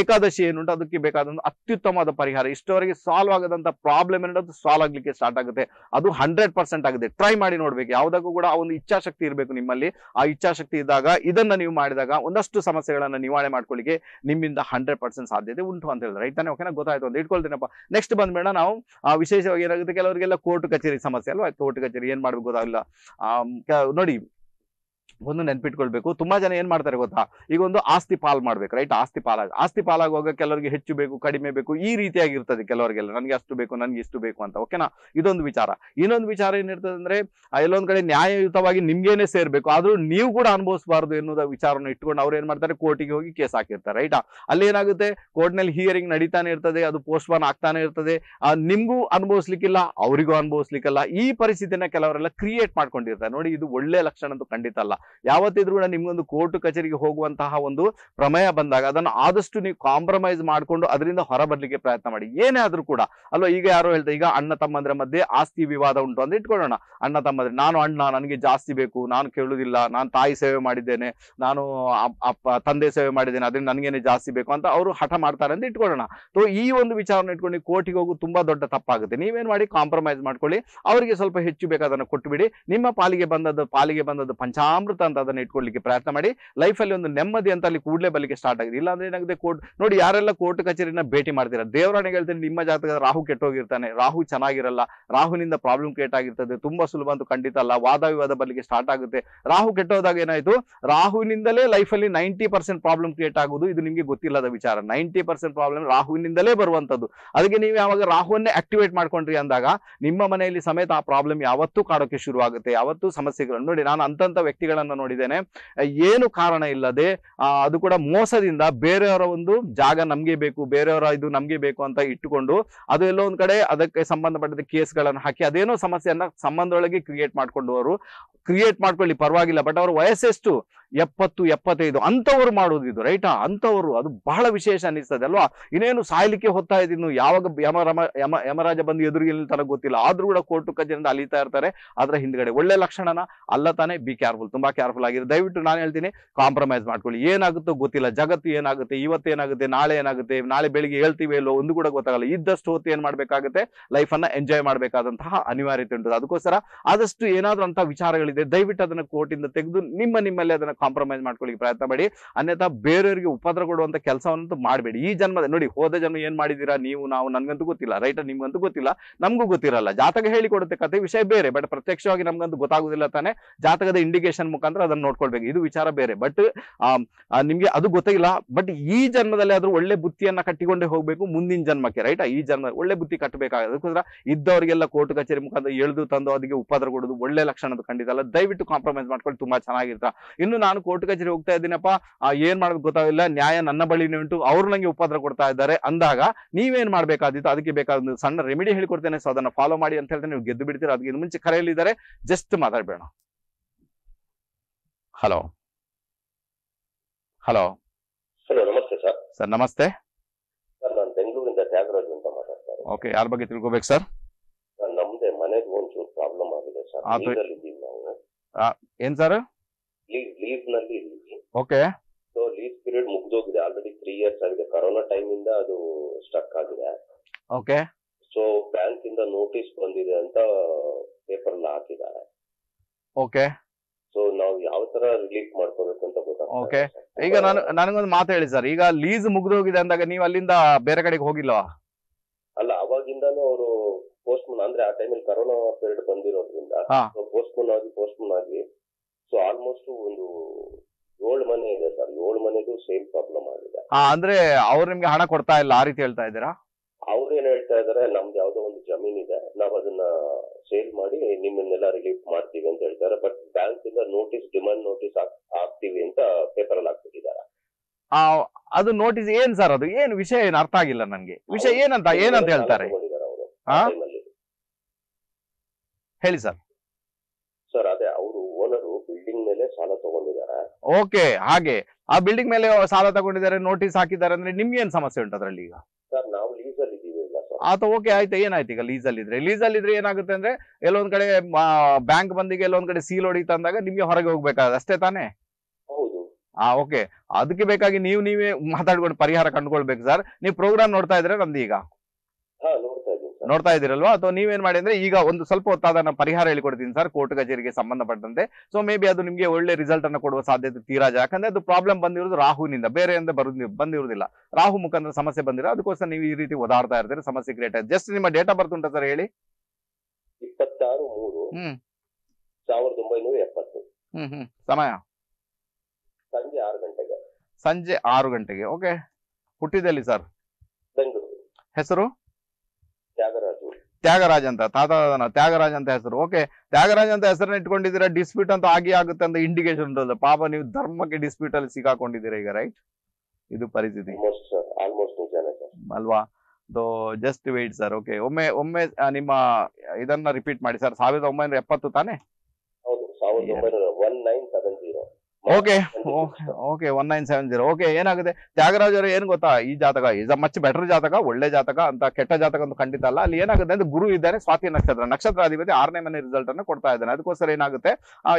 ಏಕಾದಶಿ ಏನುಂಟು ಅದಕ್ಕೆ ಬೇಕಾದ ಅತ್ಯುತ್ತಮವಾದ ಪರಿಹಾರ ಇಷ್ಟವರೆಗೆ ಸಾಲ್ವ್ ಆಗದಂತ ಪ್ರಾಬ್ಲಮ್ ಏನಂತ ಸಾಲ್ವ್ ಆಗ್ಲಿಕ್ಕೆ ಸ್ಟಾರ್ಟ್ ಆಗುತ್ತೆ ಅದು ಹಂಡ್ರೆಡ್ ಪರ್ಸೆಂಟ್ ಆಗಿದೆ ಟ್ರೈ ಮಾಡಿ ನೋಡ್ಬೇಕು ಯಾವ್ದಾಗೂ ಕೂಡ ಒಂದು ಇಚ್ಛಾಶಕ್ತಿ ಇರಬೇಕು ನಿಮ್ಮಲ್ಲಿ ಆ ಇಚ್ಛಾಶಕ್ತಿ ಇದ್ದಾಗ ಇದನ್ನ ನೀವು ಮಾಡಿದಾಗ ಒಂದಷ್ಟು ಸಮಸ್ಯೆಗಳನ್ನ ನಿವಾರಣೆ ಮಾಡ್ಕೊಳ್ಳಿಕ್ಕೆ ನಿಮ್ಮಿಂದ ಹಂಡ್ರೆಡ್ ಪರ್ಸೆಂಟ್ ಸಾಧ್ಯತೆ ಉಂಟು ಅಂತ ಹೇಳಿದ್ರೆ ರೈತಾನೆ ಓಕೆನಾ ಗೊತ್ತಾಯ್ತು ಅಂತ ಇಟ್ಕೊಳ್ತೀನಪ್ಪ ನೆಕ್ಸ್ಟ್ ಬಂದ್ಬೇಡ ನಾವು ವಿಶೇಷವಾಗಿ ಏನಾಗುತ್ತೆ ಕೆಲವರಿಗೆಲ್ಲ ಕೋರ್ಟ್ ಕಚೇರಿ ಸಮಸ್ಯೆ ಅಲ್ವಾ ಕೋರ್ಟ್ ಕಚೇರಿ ಏನ್ ಮಾಡ್ಬೇಕು ಗೊತ್ತಾಗಲ್ಲ ನೋಡಿ ಒಂದು ನೆನ್ಪಿಟ್ಕೊಳ್ಬೇಕು ತುಂಬಾ ಜನ ಏನ್ ಮಾಡ್ತಾರೆ ಗೊತ್ತಾ ಈಗ ಒಂದು ಆಸ್ತಿ ಪಾಲ್ ಮಾಡ್ಬೇಕು ರೈಟ್ ಆಸ್ತಿ ಪಾಲಾಗ ಆಸ್ತಿ ಪಾಲಾಗುವಾಗ ಕೆಲವರಿಗೆ ಹೆಚ್ಚು ಬೇಕು ಕಡಿಮೆ ಬೇಕು ಈ ರೀತಿಯಾಗಿರ್ತದೆ ಕೆಲವರಿಗೆಲ್ಲ ನನಗೆ ಅಷ್ಟು ಬೇಕು ನನಗೆ ಇಷ್ಟು ಬೇಕು ಅಂತ ಓಕೆನಾ ಇದೊಂದು ವಿಚಾರ ಇನ್ನೊಂದು ವಿಚಾರ ಏನಿರ್ತದೆ ಅಂದ್ರೆ ಎಲ್ಲೊಂದ್ ಕಡೆ ನ್ಯಾಯಯುತವಾಗಿ ನಿಮ್ಗೇನೆ ಸೇರ್ಬೇಕು ಆದ್ರೂ ನೀವು ಕೂಡ ಅನುಭವಿಸಬಾರ್ದು ಎನ್ನುವುದ ವಿಚಾರವನ್ನು ಇಟ್ಕೊಂಡು ಅವ್ರು ಏನ್ ಮಾಡ್ತಾರೆ ಕೋರ್ಟಿಗೆ ಹೋಗಿ ಕೇಸ್ ಹಾಕಿರ್ತಾರೆ ರೈಟಾ ಅಲ್ಲಿ ಏನಾಗುತ್ತೆ ಕೋರ್ಟ್ನಲ್ಲಿ ಹಿಯರಿಂಗ್ ನಡೀತಾನೆ ಇರ್ತದೆ ಅದು ಪೋಸ್ಟ್ ಬಾನ್ ಆಗ್ತಾನೆ ಇರ್ತದೆ ನಿಮ್ಗೂ ಅನುಭವಿಸ್ಲಿಕ್ಕಿಲ್ಲ ಅವರಿಗೂ ಅನುಭವಿಸ್ಲಿಕ್ಕಿಲ್ಲ ಈ ಪರಿಸ್ಥಿತಿನ ಕೆಲವರೆಲ್ಲ ಕ್ರಿಯೇಟ್ ಮಾಡ್ಕೊಂಡಿರ್ತಾರೆ ನೋಡಿ ಇದು ಒಳ್ಳೆ ಲಕ್ಷಣ ಅಂತೂ ಖಂಡಿತ ಅಲ್ಲ ಯಾವತ್ತಿದ್ರು ಕೂಡ ನಿಮ್ಗೊಂದು ಕೋರ್ಟ್ ಕಚೇರಿಗೆ ಹೋಗುವಂತಹ ಒಂದು ಪ್ರಮೇಯ ಬಂದಾಗ ಅದನ್ನು ಆದಷ್ಟು ನೀವು ಕಾಂಪ್ರಮೈಸ್ ಮಾಡಿಕೊಂಡು ಅದರಿಂದ ಹೊರಬರ್ಲಿಕ್ಕೆ ಪ್ರಯತ್ನ ಮಾಡಿ ಏನೇ ಆದರೂ ಕೂಡ ಅಲ್ವಾ ಈಗ ಯಾರು ಹೇಳ್ತಾರೆ ಈಗ ಅಣ್ಣ ತಮ್ಮಂದ್ರ ಮಧ್ಯೆ ಆಸ್ತಿ ವಿವಾದ ಉಂಟು ಅಂತ ಇಟ್ಕೊಳ್ಳೋಣ ಅಣ್ಣ ತಮ್ಮಂದ್ರೆ ನಾನು ಅಣ್ಣ ನನಗೆ ಜಾಸ್ತಿ ಬೇಕು ನಾನು ಕೇಳುವುದಿಲ್ಲ ನಾನು ತಾಯಿ ಸೇವೆ ಮಾಡಿದ್ದೇನೆ ನಾನು ಅಪ್ಪ ತಂದೆ ಸೇವೆ ಮಾಡಿದ್ದೇನೆ ಅದರಿಂದ ನನಗೇನೆ ಜಾಸ್ತಿ ಬೇಕು ಅಂತ ಅವರು ಹಠ ಮಾಡ್ತಾರೆ ಅಂತ ಇಟ್ಕೊಳ್ಳೋಣ ಸೊ ಈ ಒಂದು ವಿಚಾರನ ಇಟ್ಕೊಂಡು ಕೋರ್ಟಿಗೆ ಹೋಗು ತುಂಬಾ ದೊಡ್ಡ ತಪ್ಪಾಗುತ್ತೆ ನೀವೇನು ಮಾಡಿ ಕಾಂಪ್ರಮೈಸ್ ಮಾಡ್ಕೊಳ್ಳಿ ಅವರಿಗೆ ಸ್ವಲ್ಪ ಹೆಚ್ಚು ಬೇಕಾದನ್ನು ಕೊಟ್ಟುಬಿಡಿ ನಿಮ್ಮ ಪಾಲಿಗೆ ಬಂದದ್ದು ಪಾಲಿಗೆ ಬಂದದ್ದು ಪಂಚಾಮೃತ ಅಂತ ಅದನ್ನ ಇಟ್ಕೊಳ್ಳಿಕ್ಕೆ ಪ್ರಯತ್ನ ಮಾಡಿ ಲೈಫಲ್ಲಿ ಒಂದು ನೆಮ್ಮದಿ ಅಂತ ಅಲ್ಲಿ ಕೂಡಲೇ ಬಲಿಗೆ ಸ್ಟಾರ್ಟ್ ಆಗಿದೆ ಅಂದ್ರೆ ಏನಾಗುತ್ತೆ ಕೋರ್ಟ್ ನೋಡಿ ಯಾರೆಲ್ಲ ಕೋರ್ಟ್ ಕಚೇರಿನ ಭೇಟಿ ಮಾಡ್ತೀರಾ ದೇವರಾಣೆ ಹೇಳ್ತೀನಿ ನಿಮ್ಮ ಜಾತಕ ರಾಹು ಕೆಟ್ಟೋಗಿರ್ತಾನೆ ರಾಹು ಚೆನ್ನಾಗಿರಲ್ಲ ರಾಹುನಿಂದ ಪ್ರಾಬ್ಲಮ್ ಕ್ರಿಯೇಟ್ ಆಗಿರ್ತದೆ ತುಂಬಾ ಸುಲಭ ಅಂತ ಖಂಡಿತ ಅಲ್ಲ ವಾದ ವಿವಾದ ಬಲಿಗೆ ಸ್ಟಾರ್ಟ್ ಆಗುತ್ತೆ ರಾಹು ಕೆಟ್ಟೋದಾಗ ಏನಾಯ್ತು ಲೈಫ್ ಅಲ್ಲಿ ನೈಂಟಿ ಪರ್ಸೆಂಟ್ ಪ್ರಾಬ್ಲಮ್ ಕ್ರಿಯೇಟ್ ಆಗುವುದು ಇದು ನಿಮಗೆ ಗೊತ್ತಿಲ್ಲದ ವಿಚಾರ ನೈಂಟಿ ಪರ್ಸೆಂಟ್ ಪ್ರಾಬ್ಲಮ್ ರಾಹುವಿನಿಂದಲೇ ಬರುವಂತದ್ದು ಅದಕ್ಕೆ ನೀವು ಯಾವಾಗ ರಾಹುವನ್ನೇ ಆಕ್ಟಿವೇಟ್ ಮಾಡ್ಕೊಂಡ್ರಿ ಅಂದಾಗ ನಿಮ್ಮ ಮನೆಯಲ್ಲಿ ಸಮೇತ ಆ ಪ್ರಾಬ್ಲಮ್ ಯಾವತ್ತೂ ಕಾಡೋಕೆ ಶುರು ಆಗುತ್ತೆ ಯಾವತ್ತೂ ಸಮಸ್ಯೆಗಳು ನೋಡಿ ನಾನು ಅಂತಂತ ವ್ಯಕ್ತಿಗಳ ನೋಡಿದೇನೆ ನೋಡಿದ್ದೇನೆ ಏನು ಕಾರಣ ಇಲ್ಲದೆ ಅದು ಕೂಡ ಮೋಸದಿಂದ ಬೇರೆಯವರ ಒಂದು ಜಾಗ ನಮ್ಗೆ ಬೇಕು ಬೇರೆಯವರ ಇದು ನಮ್ಗೆ ಬೇಕು ಅಂತ ಇಟ್ಟುಕೊಂಡು ಅದು ಎಲ್ಲೋ ಒಂದ್ ಕಡೆ ಅದಕ್ಕೆ ಸಂಬಂಧಪಟ್ಟ ಕೇಸ್ ಹಾಕಿ ಅದೇನೋ ಸಮಸ್ಯೆಯನ್ನ ಸಂಬಂಧದೊಳಗೆ ಕ್ರಿಯೇಟ್ ಮಾಡ್ಕೊಂಡು ಅವರು ಕ್ರಿಯೇಟ್ ಮಾಡ್ಕೊಳ್ಳಿ ಪರವಾಗಿಲ್ಲ ಬಟ್ ಅವ್ರ ವಯಸ್ಸೆಷ್ಟು ಎಪ್ಪತ್ತು ಎಪ್ಪತ್ತೈದು ಅಂತವರು ಮಾಡೋದು ಇದು ರೈಟಾ ಅಂತವರು ಅದು ಬಹಳ ವಿಶೇಷ ಅನಿಸ್ತದೆ ಅಲ್ವಾ ಇನ್ನೇನು ಸಾಯ್ಲಿಕ್ಕೆ ಹೊತ್ತಾ ಇದ್ದೀನಿ ಯಾವಾಗ ಯಮರಮ ಯಮ ಯಮರಾಜ ಬಂದು ಎದುರಿಗೆ ನಿಲ್ತಾರ ಗೊತ್ತಿಲ್ಲ ಆದ್ರೂ ಕೂಡ ಕೋರ್ಟು ಕಜ್ಜಿನಿಂದ ಅಲಿತಾ ಇರ್ತಾರೆ ಅದರ ಹಿಂದ್ಗಡೆ ಒಳ್ಳೆ ಲಕ್ಷಣನ ಅಲ್ಲ ತಾನೇ ಬಿ ಕೇರ್ಫುಲ್ ತುಂಬಾ ಕೇರ್ಫುಲ್ ಆಗಿದೆ ದಯವಿಟ್ಟು ನಾನು ಹೇಳ್ತೀನಿ ಕಾಂಪ್ರಮೈಸ್ ಮಾಡ್ಕೊಳ್ಳಿ ಏನಾಗುತ್ತೋ ಗೊತ್ತಿಲ್ಲ ಜಗತ್ತು ಏನಾಗುತ್ತೆ ಇವತ್ತು ಏನಾಗುತ್ತೆ ನಾಳೆ ಏನಾಗುತ್ತೆ ನಾಳೆ ಬೆಳಿಗ್ಗೆ ಹೇಳ್ತೀವಿ ಇಲ್ಲೋ ಒಂದು ಕೂಡ ಗೊತ್ತಾಗಲ್ಲ ಇದ್ದಷ್ಟು ಹೊತ್ತು ಏನು ಮಾಡಬೇಕಾಗುತ್ತೆ ಲೈಫನ್ನು ಎಂಜಾಯ್ ಮಾಡಬೇಕಾದಂತಹ ಅನಿವಾರ್ಯತೆ ಉಂಟು ಅದಕ್ಕೋಸ್ಕರ ಆದಷ್ಟು ಏನಾದರೂ ಅಂತ ವಿಚಾರಗಳಿದೆ ದಯವಿಟ್ಟು ಅದನ್ನು ಕೋರ್ಟಿಂದ ತೆಗೆದು ನಿಮ್ಮ ನಿಮ್ಮಲ್ಲಿ ಅದನ್ನು ಕಾಂಪ್ರಮೈಸ್ ಮಾಡ್ಕೊಳ್ಳಿ ಪ್ರಯತ್ನ ಮಾಡಿ ಅನ್ಯಥಾ ಬೇರೆಯವರಿಗೆ ಉಪದ್ರ ಕೊಡುವಂತ ಕೆಲಸವನ್ನು ಮಾಡಬೇಡಿ ಈ ಜನ್ಮದ ನೋಡಿ ಹೋದ ಜನ್ಮ ಏನು ಮಾಡಿದ್ದೀರಾ ನೀವು ನಾವು ನನಗಂತೂ ಗೊತ್ತಿಲ್ಲ ರೈಟ್ ನಿಮ್ಗಂತೂ ಗೊತ್ತಿಲ್ಲ ನಮಗೂ ಗೊತ್ತಿರಲ್ಲ ಜಾತಕ ಹೇಳಿಕೊಡುತ್ತೆ ಕತೆ ವಿಷಯ ಬೇರೆ ಬಟ್ ಪ್ರತ್ಯಕ್ಷವಾಗಿ ನಮಗಂತೂ ಗೊತ್ತಾಗುದಿಲ್ಲ ತಾನೆ ಜಾತಕದ ಇಂಡಿಕೇಶನ್ ಮುಖಾಂತರ ಅದನ್ನ ನೋಡ್ಕೊಳ್ಬೇಕು ಇದು ವಿಚಾರ ಬೇರೆ ಬಟ್ ನಿಮ್ಗೆ ಅದು ಗೊತ್ತಿಲ್ಲ ಬಟ್ ಈ ಜನ್ಮದಲ್ಲಿ ಆದ್ರೂ ಒಳ್ಳೆ ಬುತ್ತಿಯನ್ನ ಕಟ್ಟಿಕೊಂಡೇ ಹೋಗ್ಬೇಕು ಮುಂದಿನ ಜನ್ಮಕ್ಕೆ ರೈಟ್ ಈ ಜನ್ಮ ಒಳ್ಳೆ ಬುತ್ತಿ ಕಟ್ಟಬೇಕಾಗ ಅದಕ್ಕೋಸ್ಕರ ಇದ್ದವರಿಗೆಲ್ಲ ಕೋರ್ಟ್ ಕಚೇರಿ ಮುಖಾಂತರ ಎಳ್ದು ತಂದು ಅದಕ್ಕೆ ಉಪದ್ರ ಕೊಡುದು ಒಳ್ಳೆ ಲಕ್ಷಣ ಅದು ಖಂಡಿತಲ್ಲ ದಯವಿಟ್ಟು ಕಾಂಪ್ರಮೈಸ್ ಮಾಡ್ಕೊಂಡು ತುಂಬಾ ಚೆನ್ನಾಗಿರ್ತಾ ಇನ್ನು ನಾನು ಕೋರ್ಟ್ ಕಚೇರಿ ಹೋಗ್ತಾ ಇದ್ದೀನಪ್ಪ ಏನ್ ಮಾಡೋದು ಗೊತ್ತಾಗಿಲ್ಲ ನ್ಯಾಯ ನನ್ನ ಬಳಿ ಉಂಟು ಅವ್ರು ನಂಗೆ ಉಪದ್ರ ಕೊಡ್ತಾ ಇದ್ದಾರೆ ಅಂದಾಗ ನೀವೇನ್ ಮಾಡ್ಬೇಕಾದಿತ್ತು ಅದಕ್ಕೆ ಬೇಕಾದ ಸಣ್ಣ ರೆಮಿಡಿ ಹೇಳ್ಕೊಡ್ತೇನೆ ಸೊ ಅದನ್ನ ಫಾಲೋ ಮಾಡಿ ಅಂತ ಹೇಳ್ತೇನೆ ನೀವು ಗೆದ್ದು ಬಿಡ್ತೀರ ಅದಕ್ಕೆ ಇನ್ನು ಮುಂಚೆ ಕರೆಯಲ್ಲಿದ್ದಾರೆ ಜಸ್ಟ್ ಮಾತಾಡ್ಬೇಡ ಹಲೋ ಹಲೋ ಹಲೋ ನಮಸ್ತೆ ಸರ್ ಸರ್ ನಮಸ್ತೆ ಸರ್ ನಾನು ಬೆಂಗಳೂರಿಂದ ತ್ಯಾಗರಾಜ್ ಅಂತ ಮಾತಾಡ್ತಾರೆ ಓಕೆ ಯಾರ ಬಗ್ಗೆ ತಿಳ್ಕೋಬೇಕು ಸರ್ ಸರ್ ನಮ್ದೆ ಮನೆಗೆ ಒಂಚೂರು ಪ್ರಾಬ್ಲಮ್ ಆಗಿದೆ ಸರ್ ಅದು- ಇದ್ದೀವಿ ಆ, ಏನ್ ಸರ್ ಲೀಸ್ ನಲ್ಲಿ ಓಕೆ ಸೊ ಲೀಸ್ ಪೀರಿಯಡ್ ಮುಗಿದೋಗಿದೆ ಆಲ್ರೆಡಿ ತ್ರೀ ಇಯರ್ಸ್ ಆಗಿದೆ ಕರೋನಾ ಟೈಮ್ ಇಂದ ಅದು ಸ್ಟಕ್ ಆಗಿದೆ ಓಕೆ ಸೊ ಬ್ಯಾಂಕ್ ಇಂದ ನೋಟಿಸ್ ಬಂದಿದೆ ಅಂತ ಪೇಪರ್ ಅಲ್ಲಿ ಹಾಕಿದ್ದಾರೆ ಓಕೆ ಸೊ ನಾವು ಯಾವ ತರ ರಿಲೀಫ್ ಮಾಡ್ಕೋಬೇಕು ಅಂತ ಓಕೆ ಈಗ ನಾನು ನನಗೊಂದು ಮಾತು ಹೇಳಿ ಸರ್ ಈಗ ಲೀಸ್ ಹೋಗಿದೆ ಅಂದಾಗ ನೀವು ಅಲ್ಲಿಂದ ಬೇರೆ ಕಡೆಗೆ ಹೋಗಿಲ್ವಾ ಅಲ್ಲ ಅವಾಗಿಂದಾನು ಅವರು ಪೋಸ್ಟ್ ಮನ್ ಅಂದ್ರೆ ಆ ಟೈಮಲ್ಲಿ ಕರೋನಾ ಪೀರಿಯಡ್ ಬಂದಿರೋದ್ರಿಂದ ಪೋಸ್ಟ್ ಮನ್ ಆಗಿ ಪೋಸ್ಟ್ ಮನ್ ಆಗಿ ಸೊ ಆಲ್ಮೋಸ್ಟ್ ಒಂದು ಏಳು ಮನೆ ಇದೆ ಸರ್ ಏಳು ಮನೆಗೂ ಸೇಮ್ ಪ್ರಾಬ್ಲಮ್ ಆಗಿದೆ ಆ ಅಂದ್ರೆ ಅವ್ರು ನಿಮ್ಗೆ ಹಣ ಕೊಡ್ತಾ ಇಲ್ಲ ಆ ರೀತಿ ಹೇಳ್ತಾ ಇದ್ದೀರಾ ಅವ್ರೇನ್ ಹೇಳ್ತಾ ಇದಾರೆ ನಮ್ದು ಯಾವ್ದೋ ಒಂದು ಜಮೀನ್ ಇದೆ ನಾವ್ ಅದನ್ನ ಸೇಲ್ ಮಾಡಿ ನಿಮ್ಮನ್ನೆಲ್ಲ ರಿಲೀಫ್ ಮಾಡ್ತೀವಿ ಅಂತ ಹೇಳ್ತಾರೆ ಬಟ್ ಬ್ಯಾಂಕ್ ಇಂದ ನೋಟಿಸ್ ಡಿಮಾಂಡ್ ನೋಟಿಸ್ ಹಾಕ್ತೀವಿ ಅಂತ ಪೇಪರ್ ಅಲ್ಲಿ ಹಾಕ್ಬಿಟ್ಟಿದ್ದಾರೆ ಅದು ನೋಟಿಸ್ ಏನ್ ಸರ್ ಅದು ಏನು ವಿಷಯ ಏನು ಅರ್ಥ ಆಗಿಲ್ಲ ನನ್ಗೆ ವಿಷಯ ಏನಂತ ಏನಂತ ಹೇಳ್ತಾರೆ ಹೇಳಿ ಸರ್ ಸರ್ ಅದೇ ಅವರು ಓನರು ಬಿಲ್ಡಿಂಗ್ ಮೇಲೆ ಸಾಲ ತಗೊಂಡಿದ್ದಾರೆ ಓಕೆ ಹಾಗೆ ಆ ಬಿಲ್ಡಿಂಗ್ ಮೇಲೆ ಸಾಲ ತಗೊಂಡಿದ್ದಾರೆ ನೋಟಿಸ್ ಹಾಕಿದ್ದಾರೆ ಅಂದ್ರೆ ನಿಮ್ಗೆ ಏನ್ ಸಮಸ್ಯೆ ಉಂಟು ಅದರಲ್ಲಿ ಈಗ ಸರ್ ನಾವು ಆತ ಓಕೆ ಆಯ್ತು ಏನಾಯ್ತು ಈಗ ಲೀಸಲ್ಲಿ ಇದ್ರೆ ಅಲ್ಲಿ ಇದ್ರೆ ಏನಾಗುತ್ತೆ ಅಂದ್ರೆ ಎಲ್ಲೊಂದ್ ಕಡೆ ಬ್ಯಾಂಕ್ ಬಂದಿಗೆ ಎಲ್ಲೊಂದ್ ಕಡೆ ಸೀಲ್ ಹೊಡಿತ ಅಂದಾಗ ನಿಮ್ಗೆ ಹೊರಗೆ ಹೋಗ್ಬೇಕಾದ್ರೆ ಅಷ್ಟೇ ತಾನೇ ಆ ಓಕೆ ಅದಕ್ಕೆ ಬೇಕಾಗಿ ನೀವು ನೀವೇ ಮಾತಾಡ್ಕೊಂಡು ಪರಿಹಾರ ಕಂಡುಕೊಳ್ಬೇಕು ಸರ್ ನೀವು ಪ್ರೋಗ್ರಾಮ್ ನೋಡ್ತಾ ಇದ್ರೆ ನಮ್ದು ಈಗ ನೋಡ್ತಾ ಇದ್ದೀರಲ್ವಾ ಅಥವಾ ನೀವೇನ್ ಮಾಡಿ ಅಂದ್ರೆ ಈಗ ಒಂದು ಸ್ವಲ್ಪ ಹೊತ್ತಾದ ಪರಿಹಾರ ಹೇಳಿಕೊಡ್ತೀನಿ ಸರ್ ಕೋರ್ಟ್ ಕಚೇರಿಗೆ ಸಂಬಂಧಪಟ್ಟಂತೆ ಸೊ ಮೇ ಬಿ ಅದು ನಿಮಗೆ ಒಳ್ಳೆ ರಿಸಲ್ಟ್ ಅನ್ನು ಕೊಡುವ ಸಾಧ್ಯತೆ ತೀರಾ ಯಾಕಂದ್ರೆ ಅದು ಪ್ರಾಬ್ಲಮ್ ಬಂದಿರೋದು ರಾಹುನಿಂದ ಬೇರೆ ಅಂದ್ರೆ ಬರು ಬಂದಿರೋದಿಲ್ಲ ರಾಹು ಮುಖಾಂತರ ಸಮಸ್ಯೆ ಬಂದಿರೋ ಅದಕ್ಕೋಸ್ಕರ ನೀವು ಈ ರೀತಿ ಓದಾಡ್ತಾ ಇರ್ತೀರಿ ಸಮಸ್ಯೆ ಕ್ರಿಯೇಟ್ ಆಗಿದೆ ಜಸ್ಟ್ ನಿಮ್ಮ ಡೇಟ್ ಆಫ್ ಬರ್ತ್ ಉಂಟ ಸರ್ ಹೇಳಿ ಹ್ಮ್ ಹ್ಮ್ ಸಮಯ ಸಂಜೆ ಆರು ಗಂಟೆಗೆ ಸಂಜೆ ಆರು ಗಂಟೆಗೆ ಓಕೆ ಹುಟ್ಟಿದಲ್ಲಿ ಸರ್ ಬೆಂಗಳೂರು ಹೆಸರು ತ್ಯಾಗರಾಜ್ ಅಂತ ತಾತ ತ್ಯಾಗರಾಜ್ ಅಂತ ಹೆಸರು ಓಕೆ ತ್ಯಾಗರಾಜ್ ಅಂತ ಹೆಸರನ್ನ ಇಟ್ಕೊಂಡಿದ್ದೀರಾ ಡಿಸ್ಪ್ಯೂಟ್ ಅಂತ ಆಗಿ ಆಗುತ್ತೆ ಅಂತ ಇಂಡಿಕೇಶನ್ ಪಾಪ ನೀವು ಧರ್ಮಕ್ಕೆ ಡಿಸ್ಪ್ಯೂಟ್ ಅಲ್ಲಿ ಸಿಕ್ಕಾಕೊಂಡಿದ್ದೀರಾ ಈಗ ರೈಟ್ ಇದು ಪರಿಸ್ಥಿತಿ ಅಲ್ವಾ so just wait sir okay ಒಮ್ಮೆ ಒಮ್ಮೆ ನಿಮ್ಮ ಇದನ್ನ ರಿಪೀಟ್ ಮಾಡಿ ಸರ್ ಸಾವಿರದ ಒಂಬೈನೂರ ಎಪ್ಪತ್ತು ತಾನೆ okay okay one nine seven zero okay ಏನಾಗುತ್ತೆ ತ್ಯಾಗರಾಜ್ ಏನು ಏನ್ ಗೊತ್ತಾ ಈ ಜಾತಕ ಇಸ್ ಅ ಮಚ್ ಬೆಟರ್ ಜಾತಕ ಒಳ್ಳೆ ಜಾತಕ ಅಂತ ಕೆಟ್ಟ ಜಾತಕ ಅಂತ ಖಂಡಿತ ಅಲ್ಲ ಅಲ್ಲಿ ಏನಾಗುತ್ತೆ ಅಂದ್ರೆ ಗುರು ಇದ್ದಾರೆ ಸ್ವಾತಿ ನಕ್ಷತ್ರ ನಕ್ಷತ್ರ ಅಧಿಪತಿ ಆರನೇ ಮನೆ ರಿಸಲ್ಟ್ ಅನ್ನು ಕೊಡ್ತಾ ಇದ್ದಾನೆ ಅದಕ್ಕೋಸ್ಕರ ಏನಾಗುತ್ತೆ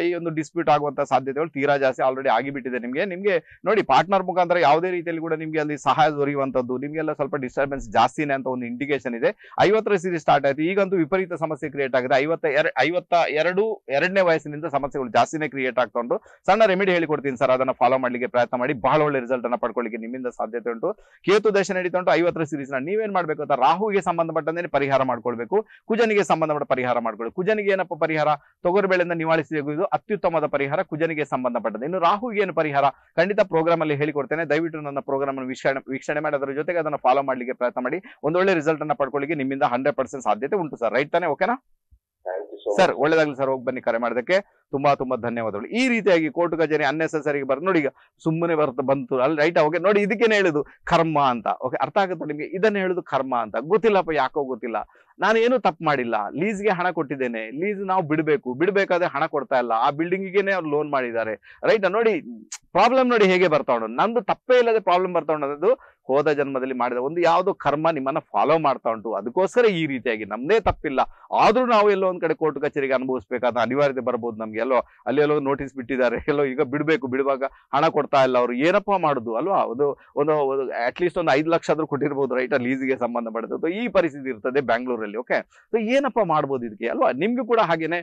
ಈ ಒಂದು ಡಿಸ್ಪ್ಯೂಟ್ ಆಗುವಂತ ಸಾಧ್ಯತೆಗಳು ತೀರಾ ಜಾಸ್ತಿ ಆಲ್ರೆಡಿ ಆಗಿಬಿಟ್ಟಿದೆ ನಿಮಗೆ ನಿಮಗೆ ನೋಡಿ ಪಾರ್ಟ್ನರ್ ಮುಖಾಂತರ ಯಾವುದೇ ರೀತಿಯಲ್ಲಿ ಕೂಡ ನಿಮಗೆ ಅಲ್ಲಿ ಸಹಾಯ ದೊರೆಯುವಂತದ್ದು ನಿಮಗೆಲ್ಲ ಸ್ವಲ್ಪ ಡಿಸ್ಟರ್ಬೆನ್ಸ್ ಜಾಸ್ತಿನೇ ಅಂತ ಒಂದು ಇಂಡಿಕೇಶನ್ ಇದೆ ಐವತ್ತರ ಸೀರಿ ಸ್ಟಾರ್ಟ್ ಆಯ್ತು ಈಗಂತೂ ವಿಪರೀತ ಸಮಸ್ಯೆ ಕ್ರಿಯೇಟ್ ಆಗಿದೆ ಐವತ್ತ ಎರಡು ಐವತ್ತ ಎರಡು ಎರಡನೇ ವಯಸ್ಸಿನಿಂದ ಸಮಸ್ಯೆಗಳು ಜಾಸ್ತಿನೇ ಕ್ರಿಯೇಟ್ ಆಗ್ತಾ ಉಂಟು ಸಣ್ಣ ರೆಮಿಡಿ ಹೇಳಿಕೊಡ್ತೀನಿ ಸರ್ ಅದನ್ನ ಫಾಲೋ ಮಾಡ್ಲಿಕ್ಕೆ ಪ್ರಯತ್ನ ಮಾಡಿ ಬಹಳ ಒಳ್ಳೆ ರಿಸಲ್ಟ್ ಅನ್ನ ಪಡ್ಕೊಳ್ಳಿ ನಿಮ್ಮಿಂದ ಸಾಧ್ಯತೆ ಉಂಟು ಕೇತು ದಶ ನಡೀತಾ ಉಂಟು ಐವತ್ತರ ಸೀರೀಸ್ ನ ನೀವೇನ್ ಮಾಡ್ಬೇಕು ಅಂತ ರಾಹುಗೆ ಸಂಬಂಧಪಟ್ಟಂತೆ ಪರಿಹಾರ ಮಾಡ್ಕೊಳ್ಬೇಕು ಕುಜನಿಗೆ ಸಂಬಂಧಪಟ್ಟ ಪರಿಹಾರ ಮಾಡ್ಕೊಳ್ಳಿ ಕುಜನಿಗೆ ಏನಪ್ಪ ಪರಿಹಾರ ಬೆಳೆಯಿಂದ ನಿವಾಳಿಸಿ ಇದು ಅತ್ಯುತ್ತಮವಾದ ಪರಿಹಾರ ಕುಜನಿಗೆ ಸಂಬಂಧಪಟ್ಟದ್ದು ಇನ್ನು ರಾಹುಗೆ ಏನು ಪರಿಹಾರ ಖಂಡಿತ ಪ್ರೋಗ್ರಾಮ್ ಅಲ್ಲಿ ಹೇಳಿಕೊಡ್ತೇನೆ ದಯವಿಟ್ಟು ನನ್ನ ಪ್ರೋಗ್ರಾಮ್ ಅನ್ನು ವೀಕ್ಷಣೆ ವೀಕ್ಷಣೆ ಮಾಡಿ ಅದರ ಜೊತೆಗೆ ಅದನ್ನು ಫಾಲೋ ಮಾಡ್ಲಿಕ್ಕೆ ಪ್ರಯತ್ನ ಮಾಡಿ ಒಂದೊಳ್ಳೆ ರಿಸಲ್ಟ್ ಅನ್ನ ಪಡ್ಕೊಳ್ಳಿ ನಿಮ್ಮಿಂದ ಹಂಡ್ರೆಡ್ ಪರ್ಸೆಂಟ್ ಸಾಧ್ಯತೆ ಉಂಟು ಸರ್ ರೈಟ್ ತಾನೆ ಓಕೆನಾ ಸರ್ ಒಳ್ಳೇದಾಗ್ಲಿ ಸರ್ ಹೋಗಿ ಬನ್ನಿ ಕರೆ ಮಾಡೋದಕ್ಕೆ ತುಂಬಾ ತುಂಬಾ ಧನ್ಯವಾದಗಳು ಈ ರೀತಿಯಾಗಿ ಕೋರ್ಟ್ ಕಚೇರಿ ಅನ್ನೆಸೆಸರಿಗೆ ಬರ್ ನೋಡಿ ಈಗ ಸುಮ್ಮನೆ ಬರ್ತ ಬಂತು ಅಲ್ಲಿ ರೈಟ್ ಓಕೆ ನೋಡಿ ಇದಕ್ಕೇನೆ ಹೇಳುದು ಕರ್ಮ ಅಂತ ಓಕೆ ಅರ್ಥ ಆಗುತ್ತೆ ನಿಮಗೆ ಇದನ್ನ ಹೇಳುದು ಕರ್ಮ ಅಂತ ಗೊತ್ತಿಲ್ಲಪ್ಪ ಯಾಕೋ ಗೊತ್ತಿಲ್ಲ ಏನು ತಪ್ಪು ಮಾಡಿಲ್ಲ ಲೀಸ್ಗೆ ಹಣ ಕೊಟ್ಟಿದ್ದೇನೆ ಲೀಸ್ ನಾವು ಬಿಡಬೇಕು ಬಿಡಬೇಕಾದ್ರೆ ಹಣ ಕೊಡ್ತಾ ಇಲ್ಲ ಆ ಬಿಲ್ಡಿಂಗಿಗೆ ಅವ್ರು ಲೋನ್ ಮಾಡಿದ್ದಾರೆ ರೈಟ್ ನೋಡಿ ಪ್ರಾಬ್ಲಮ್ ನೋಡಿ ಹೇಗೆ ಬರ್ತಾ ಉಂಟು ನಂದು ತಪ್ಪೇ ಇಲ್ಲದೆ ಪ್ರಾಬ್ಲಮ್ ಬರ್ತಾ ಉಂಟು ಹೋದ ಜನ್ಮದಲ್ಲಿ ಮಾಡಿದ ಒಂದು ಯಾವ್ದೋ ಕರ್ಮ ನಿಮ್ಮನ್ನ ಫಾಲೋ ಮಾಡ್ತಾ ಉಂಟು ಅದಕ್ಕೋಸ್ಕರ ಈ ರೀತಿಯಾಗಿ ನಮ್ದೇ ತಪ್ಪಿಲ್ಲ ಆದ್ರೂ ನಾವು ಎಲ್ಲೋ ಒಂದ್ ಕಡೆ ಕೋರ್ಟ್ ಕಚೇರಿಗೆ ಅನುಭವಿಸಬೇಕಾದ ಅನಿವಾರ್ಯತೆ ಬರಬಹುದು ನಮ್ಗೆ ಎಲ್ಲೋ ಅಲ್ಲಿ ಎಲ್ಲೋ ನೋಟಿಸ್ ಬಿಟ್ಟಿದ್ದಾರೆ ಎಲ್ಲೋ ಈಗ ಬಿಡಬೇಕು ಬಿಡುವಾಗ ಹಣ ಕೊಡ್ತಾ ಇಲ್ಲ ಅವರು ಏನಪ್ಪ ಮಾಡುದು ಅಲ್ವಾ ಒಂದು ಒಂದು ಅಟ್ಲೀಸ್ಟ್ ಒಂದು ಐದು ಲಕ್ಷ ಆದ್ರೂ ಕೊಟ್ಟಿರ್ಬೋದು ರೈಟ್ ಲೀಸ್ಗೆ ಸಂಬಂಧಪಟ್ಟದ್ದು ಈ ಪರಿಸ್ಥಿತಿ ಇರ್ತದೆ ಬ್ಯಾಂಗ್ಳೂರ್ ಓಕೆ ಸೊ ಏನಪ್ಪ ಮಾಡ್ಬೋದು ಇದಕ್ಕೆ ಅಲ್ವಾ ನಿಮ್ಗೂ ಕೂಡ ಹಾಗೇನೆ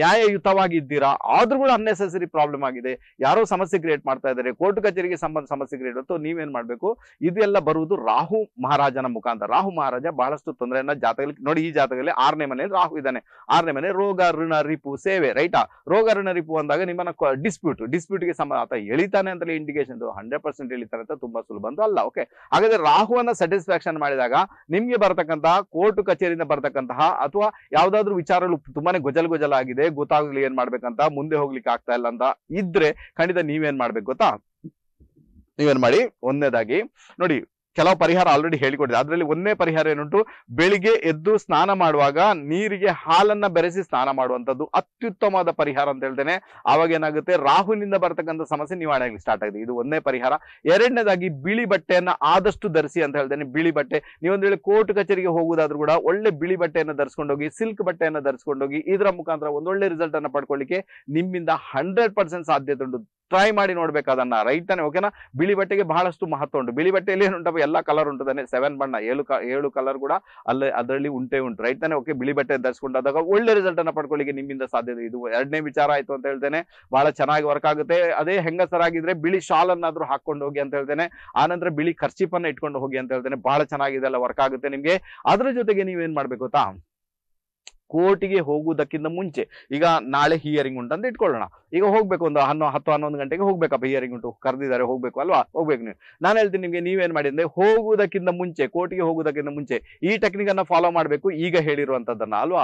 ನ್ಯಾಯಯುತವಾಗಿ ಇದ್ದೀರಾ ಆದ್ರೂ ಕೂಡ ಅನ್ನೆಸೆಸರಿ ಪ್ರಾಬ್ಲಮ್ ಆಗಿದೆ ಯಾರೋ ಸಮಸ್ಯೆ ಕ್ರಿಯೇಟ್ ಮಾಡ್ತಾ ಇದ್ದಾರೆ ಕೋರ್ಟ್ ಕಚೇರಿಗೆ ಸಂಬಂಧ ಸಮಸ್ಯೆ ಕ್ರಿಯೇಟ್ ಆಯಿತು ನೀವೇನ್ ಮಾಡಬೇಕು ಇದೆಲ್ಲ ಬರುವುದು ರಾಹು ಮಹಾರಾಜನ ಮುಖಾಂತರ ರಾಹು ಮಹಾರಾಜ ಬಹಳಷ್ಟು ತೊಂದರೆಯನ್ನ ಜಾತಕ ನೋಡಿ ಈ ಜಾತಕದಲ್ಲಿ ಆರನೇ ಮನೆ ರಾಹು ಇದ್ದಾನೆ ಆರನೇ ಮನೆ ರೋಗ ಋಣ ರಿಪು ಸೇವೆ ರೈಟಾ ರೋಗ ಋಣ ರಿಪು ಅಂದಾಗ ನಿಮ್ಮನ್ನ ಡಿಸ್ಪ್ಯೂಟ್ ಡಿಸ್ಪ್ಯೂಟ್ಗೆ ಸಂಬಂಧ ಆತ ಎಳಿತಾನೆ ಅಂತ ಇಂಡಿಕೇಶನ್ ಹಂಡ್ರೆಡ್ ಪರ್ಸೆಂಟ್ ಎಳಿತಾರೆ ಅಂತ ತುಂಬಾ ಸುಲಭ ಅಂತ ಅಲ್ಲ ಓಕೆ ಹಾಗಾದ್ರೆ ರಾಹುವನ್ನ ಸ್ಯಾಟಿಸ್ಫ್ಯಾಕ್ಷನ್ ಮಾಡಿದಾಗ ನಿಮ್ಗೆ ಬರತಕ್ಕಂತಹ ಕೋರ್ಟ್ ಕಚೇರಿಯಿಂದ ಬರ್ತಕ್ಕಂತಹ ಅಥವಾ ಯಾವ್ದಾದ್ರು ವಿಚಾರಗಳು ತುಂಬಾನೇ ಗೊಜಲ್ ಗೊಜಲ ಆಗಿದೆ ಗೊತ್ತಾಗ್ಲಿ ಏನ್ ಮಾಡ್ಬೇಕಂತ ಮುಂದೆ ಹೋಗ್ಲಿಕ್ಕೆ ಆಗ್ತಾ ಇಲ್ಲ ಅಂತ ಇದ್ರೆ ಖಂಡಿತ ನೀವೇನ್ ಮಾಡ್ಬೇಕು ಗೊತ್ತಾ ನೀವೇನ್ ಮಾಡಿ ಒಂದೇದಾಗಿ ನೋಡಿ ಕೆಲವು ಪರಿಹಾರ ಆಲ್ರೆಡಿ ಹೇಳಿಕೊಟ್ಟಿದೆ ಅದರಲ್ಲಿ ಒಂದೇ ಪರಿಹಾರ ಏನುಂಟು ಬೆಳಿಗ್ಗೆ ಎದ್ದು ಸ್ನಾನ ಮಾಡುವಾಗ ನೀರಿಗೆ ಹಾಲನ್ನ ಬೆರೆಸಿ ಸ್ನಾನ ಮಾಡುವಂಥದ್ದು ಅತ್ಯುತ್ತಮವಾದ ಪರಿಹಾರ ಅಂತ ಹೇಳ್ತೇನೆ ಆವಾಗ ಏನಾಗುತ್ತೆ ರಾಹುನಿಂದ ಬರತಕ್ಕಂಥ ಸಮಸ್ಯೆ ನಿವಾರಣೆ ಸ್ಟಾರ್ಟ್ ಆಗಿದೆ ಇದು ಒಂದೇ ಪರಿಹಾರ ಎರಡನೇದಾಗಿ ಬಿಳಿ ಬಟ್ಟೆಯನ್ನು ಆದಷ್ಟು ಧರಿಸಿ ಅಂತ ಹೇಳ್ತೇನೆ ಬಿಳಿ ಬಟ್ಟೆ ನೀವೊಂದು ಹೇಳಿ ಕೋರ್ಟ್ ಕಚೇರಿಗೆ ಹೋಗುವುದಾದ್ರೂ ಕೂಡ ಒಳ್ಳೆ ಬಿಳಿ ಬಟ್ಟೆಯನ್ನು ಧರಿಸ್ಕೊಂಡೋಗಿ ಸಿಲ್ಕ್ ಬಟ್ಟೆಯನ್ನು ಧರಿಸ್ಕೊಂಡೋಗಿ ಇದರ ಮುಖಾಂತರ ಒಂದೊಳ್ಳೆ ರಿಸಲ್ಟ್ ಅನ್ನು ಪಡ್ಕೊಳ್ಳಿಕ್ಕೆ ನಿಮ್ಮಿಂದ ಹಂಡ್ರೆಡ್ ಪರ್ಸೆಂಟ್ ಸಾಧ್ಯತೆ ಉಂಟು ಟ್ರೈ ಮಾಡಿ ನೋಡ್ಬೇಕು ಅದನ್ನ ರೈಟ್ ಓಕೆನಾ ಬಿಳಿ ಬಟ್ಟೆಗೆ ಬಹಳಷ್ಟು ಮಹತ್ವ ಉಂಟು ಬಿಳಿ ಬಟ್ಟೆಯಲ್ಲಿ ಉಂಟು ಎಲ್ಲ ಕಲರ್ ಉಂಟು ತಾನೆ ಸೆವೆನ್ ಬಣ್ಣ ಏಳು ಏಳು ಕಲರ್ ಕೂಡ ಅಲ್ಲಿ ಅದರಲ್ಲಿ ಉಂಟೇ ಉಂಟು ರೈಟ್ ಓಕೆ ಬಿಳಿ ಬಟ್ಟೆ ಧರಿಸ್ಕೊಂಡಾದಾಗ ಒಳ್ಳೆ ರಿಸಲ್ಟ್ ಅನ್ನ ಪಡ್ಕೊಳ್ಳಿಕ್ಕೆ ನಿಮ್ಮಿಂದ ಸಾಧ್ಯತೆ ಇದು ಎರಡನೇ ವಿಚಾರ ಆಯ್ತು ಅಂತ ಹೇಳ್ತೇನೆ ಬಹಳ ಚೆನ್ನಾಗಿ ವರ್ಕ್ ಆಗುತ್ತೆ ಅದೇ ಹೆಂಗಸರಾಗಿದ್ರೆ ಬಿಳಿ ಶಾಲ್ ಅನ್ನಾದ್ರೂ ಹಾಕೊಂಡು ಹೋಗಿ ಅಂತ ಹೇಳ್ತೇನೆ ಆನಂತರ ಬಿಳಿ ಖರ್ಚಿಪನ್ನ ಇಟ್ಕೊಂಡು ಹೋಗಿ ಅಂತ ಹೇಳ್ತೇನೆ ಬಹಳ ಚೆನ್ನಾಗಿದೆ ಅಲ್ಲ ವರ್ಕ್ ಆಗುತ್ತೆ ನಿಮ್ಗೆ ಅದ್ರ ಜೊತೆಗೆ ನೀವೇನ್ ಮಾಡ್ಬೇಕು ಗೊತ್ತಾ ಕೋರ್ಟಿಗೆ ಹೋಗುವುದಕ್ಕಿಂತ ಮುಂಚೆ ಈಗ ನಾಳೆ ಹಿಯರಿಂಗ್ ಉಂಟು ಅಂತ ಇಟ್ಕೊಳ್ಳೋಣ ಈಗ ಹೋಗ್ಬೇಕು ಒಂದು ಹನ್ನೊ ಹತ್ತು ಹನ್ನೊಂದು ಗಂಟೆಗೆ ಹೋಗ್ಬೇಕಪ್ಪ ಹಿಯರಿಂಗ್ ಉಂಟು ಕರೆದಿದ್ದಾರೆ ಹೋಗ್ಬೇಕು ಅಲ್ವಾ ಹೋಗ್ಬೇಕು ನೀವು ನಾನು ಹೇಳ್ತೀನಿ ನಿಮಗೆ ನೀವೇನು ಮಾಡಿ ಅಂದರೆ ಹೋಗುವುದಕ್ಕಿಂತ ಮುಂಚೆ ಕೋರ್ಟಿಗೆ ಹೋಗುವುದಕ್ಕಿಂತ ಮುಂಚೆ ಈ ಟೆಕ್ನಿಕನ್ನು ಫಾಲೋ ಮಾಡಬೇಕು ಈಗ ಹೇಳಿರುವಂಥದ್ದನ್ನು ಅಲ್ವಾ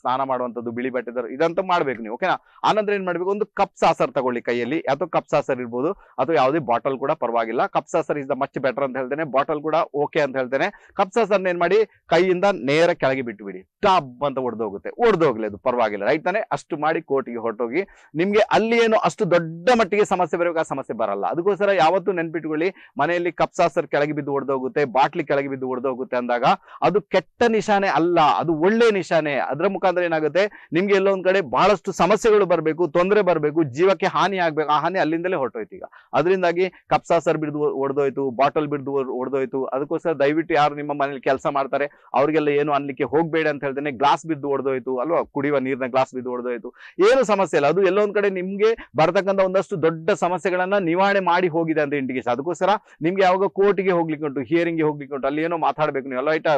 ಸ್ನಾನ ಮಾಡುವಂಥದ್ದು ಬಿಳಿ ಬಟ್ಟೆ ಇದಂತ ಮಾಡಬೇಕು ನೀವು ಓಕೆನಾ ಆನಂತರ ಏನು ಮಾಡಬೇಕು ಒಂದು ಕಪ್ ಸಾಸರ್ ತಗೊಳ್ಳಿ ಕೈಯಲ್ಲಿ ಅಥವಾ ಕಪ್ ಸಾಸರ್ ಇರ್ಬೋದು ಅಥವಾ ಯಾವುದೇ ಬಾಟಲ್ ಕೂಡ ಪರವಾಗಿಲ್ಲ cup saucer is the much better ಅಂತ ಹೇಳ್ತೇನೆ ಬಾಟಲ್ ಕೂಡ ಓಕೆ ಅಂತ ಹೇಳ್ತೇನೆ ಕಪ್ ಸಾಸರ್ನ ಏನು ಮಾಡಿ ಕೈಯಿಂದ ನೇರ ಕೆಳಗೆ ಬಿಟ್ಟು ಬಿಡಿ ಟಾಪ್ ಅಂತ ಹೊಡೆದು ಹೋಗುತ್ತೆ ಒಡೆದೋಗ್ಲಿ ಅದು ಪರವಾಗಿಲ್ಲ ರೈಟ್ ತಾನೆ ಅಷ್ಟು ಮಾಡಿ ಕೋರ್ಟ್ಗೆ ಹೊರಟೋಗಿ ನಿಮ್ಗೆ ಅಲ್ಲಿ ಏನು ಅಷ್ಟು ದೊಡ್ಡ ಮಟ್ಟಿಗೆ ಸಮಸ್ಯೆ ಬರಬೇಕು ಆ ಸಮಸ್ಯೆ ಬರಲ್ಲ ಅದಕ್ಕೋಸ್ಕರ ಯಾವತ್ತು ನೆನ್ಪಿಟ್ಕೊಳ್ಳಿ ಮನೆಯಲ್ಲಿ ಕಪ್ಸಾಸರ್ ಕೆಳಗೆ ಬಿದ್ದು ಒಡೆದೋಗುತ್ತೆ ಬಾಟ್ಲಿ ಕೆಳಗೆ ಬಿದ್ದು ಒಡೆದೋಗುತ್ತೆ ಅಂದಾಗ ಅದು ಕೆಟ್ಟ ನಿಶಾನೆ ಅಲ್ಲ ಅದು ಒಳ್ಳೆ ನಿಶಾನೆ ಅದರ ಮುಖಾಂತರ ಏನಾಗುತ್ತೆ ನಿಮ್ಗೆ ಎಲ್ಲೊಂದ್ ಕಡೆ ಬಹಳಷ್ಟು ಸಮಸ್ಯೆಗಳು ಬರಬೇಕು ತೊಂದರೆ ಬರಬೇಕು ಜೀವಕ್ಕೆ ಹಾನಿ ಆಗ್ಬೇಕು ಆ ಹಾನಿ ಅಲ್ಲಿಂದಲೇ ಹೊರಟೋಯ್ತು ಈಗ ಅದರಿಂದಾಗಿ ಕಪ್ಸಾಸರ್ ಬಿಡ್ದು ಒಡೆದೋಯ್ತು ಬಾಟಲ್ ಬಿಡ್ದು ಒಡೆದೋಯ್ತು ಅದಕ್ಕೋಸ್ಕರ ದಯವಿಟ್ಟು ಯಾರು ನಿಮ್ಮ ಮನೇಲಿ ಕೆಲಸ ಮಾಡ್ತಾರೆ ಅವ್ರಿಗೆಲ್ಲ ಏನು ಅನ್ಲಿಕ್ಕೆ ಹೋಗ್ಬೇಡಿ ಅಂತ ಹೇಳ್ತೇನೆ ಗ್ಲಾಸ್ ಬಿದ್ದು ಒಡೆದೋಯ್ತು ಅಲ್ವಾ ಕುಡಿಯುವ ನೀರಿನ ಗ್ಲಾಸ್ ಬಿದ್ದು ಒಡೆದೋಯ್ತು ಏನು ಸಮಸ್ಯೆ ಇಲ್ಲ ಅದು ಒಂದ್ ಕಡೆ ನಿಮ್ಗೆ ಬರ್ತಕ್ಕಂಥ ಒಂದಷ್ಟು ದೊಡ್ಡ ಸಮಸ್ಯೆಗಳನ್ನ ನಿವಾರಣೆ ಮಾಡಿ ಹೋಗಿದೆ ಅಂತ ಇಂಡಿಕೇಶನ್ ಅದಕ್ಕೋಸ್ಕರ ನಿಮ್ಗೆ ಯಾವಾಗ ಕೋರ್ಟ್ಗೆ ಹೋಗ್ಲಿಕ್ಕೆ ಉಂಟು ಹಿಯರಿಂಗ್ಗೆ ಹೋಗ್ಲಿಕ್ಕೆ ಉಂಟು ಅಲ್ಲಿ ಏನೋ ಮಾತಾಡಬೇಕು ನೀವು ಎಲ್ಲ ಐಟ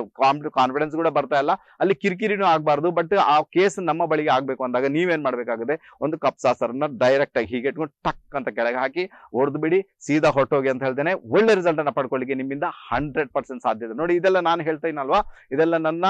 ಕಾನ್ಫಿಡೆನ್ಸ್ ಕೂಡ ಬರ್ತಾ ಇಲ್ಲ ಅಲ್ಲಿ ಕಿರಿಕಿರಿನೂ ಆಗಬಾರ್ದು ಬಟ್ ಆ ಕೇಸ್ ನಮ್ಮ ಬಳಿಗೆ ಆಗ್ಬೇಕು ಅಂದಾಗ ನೀವೇನ್ ಮಾಡಬೇಕಾಗುತ್ತೆ ಒಂದು ಕಪ್ ಸಾಸರನ್ನ ಡೈರೆಕ್ಟ್ ಆಗಿ ಹೀಗೆ ಇಟ್ಕೊಂಡು ಟಕ್ ಅಂತ ಕೆಳಗೆ ಹಾಕಿ ಹೊಡೆದು ಬಿಡಿ ಸೀದಾ ಹೊಟ್ಟೋಗಿ ಅಂತ ಹೇಳ್ತೇನೆ ಒಳ್ಳೆ ರಿಸಲ್ಟ್ ಅನ್ನ ಪಡ್ಕೊಳ್ಳಿಕ್ಕೆ ನಿಮ್ಮಿಂದ ಹಂಡ್ರೆಡ್ ಪರ್ಸೆಂಟ್ ಸಾಧ್ಯತೆ ನೋಡಿ ಇದೆಲ್ಲ ನಾನು ಹೇಳ್ತಾ ಇದೆಲ್ಲ ನನ್ನ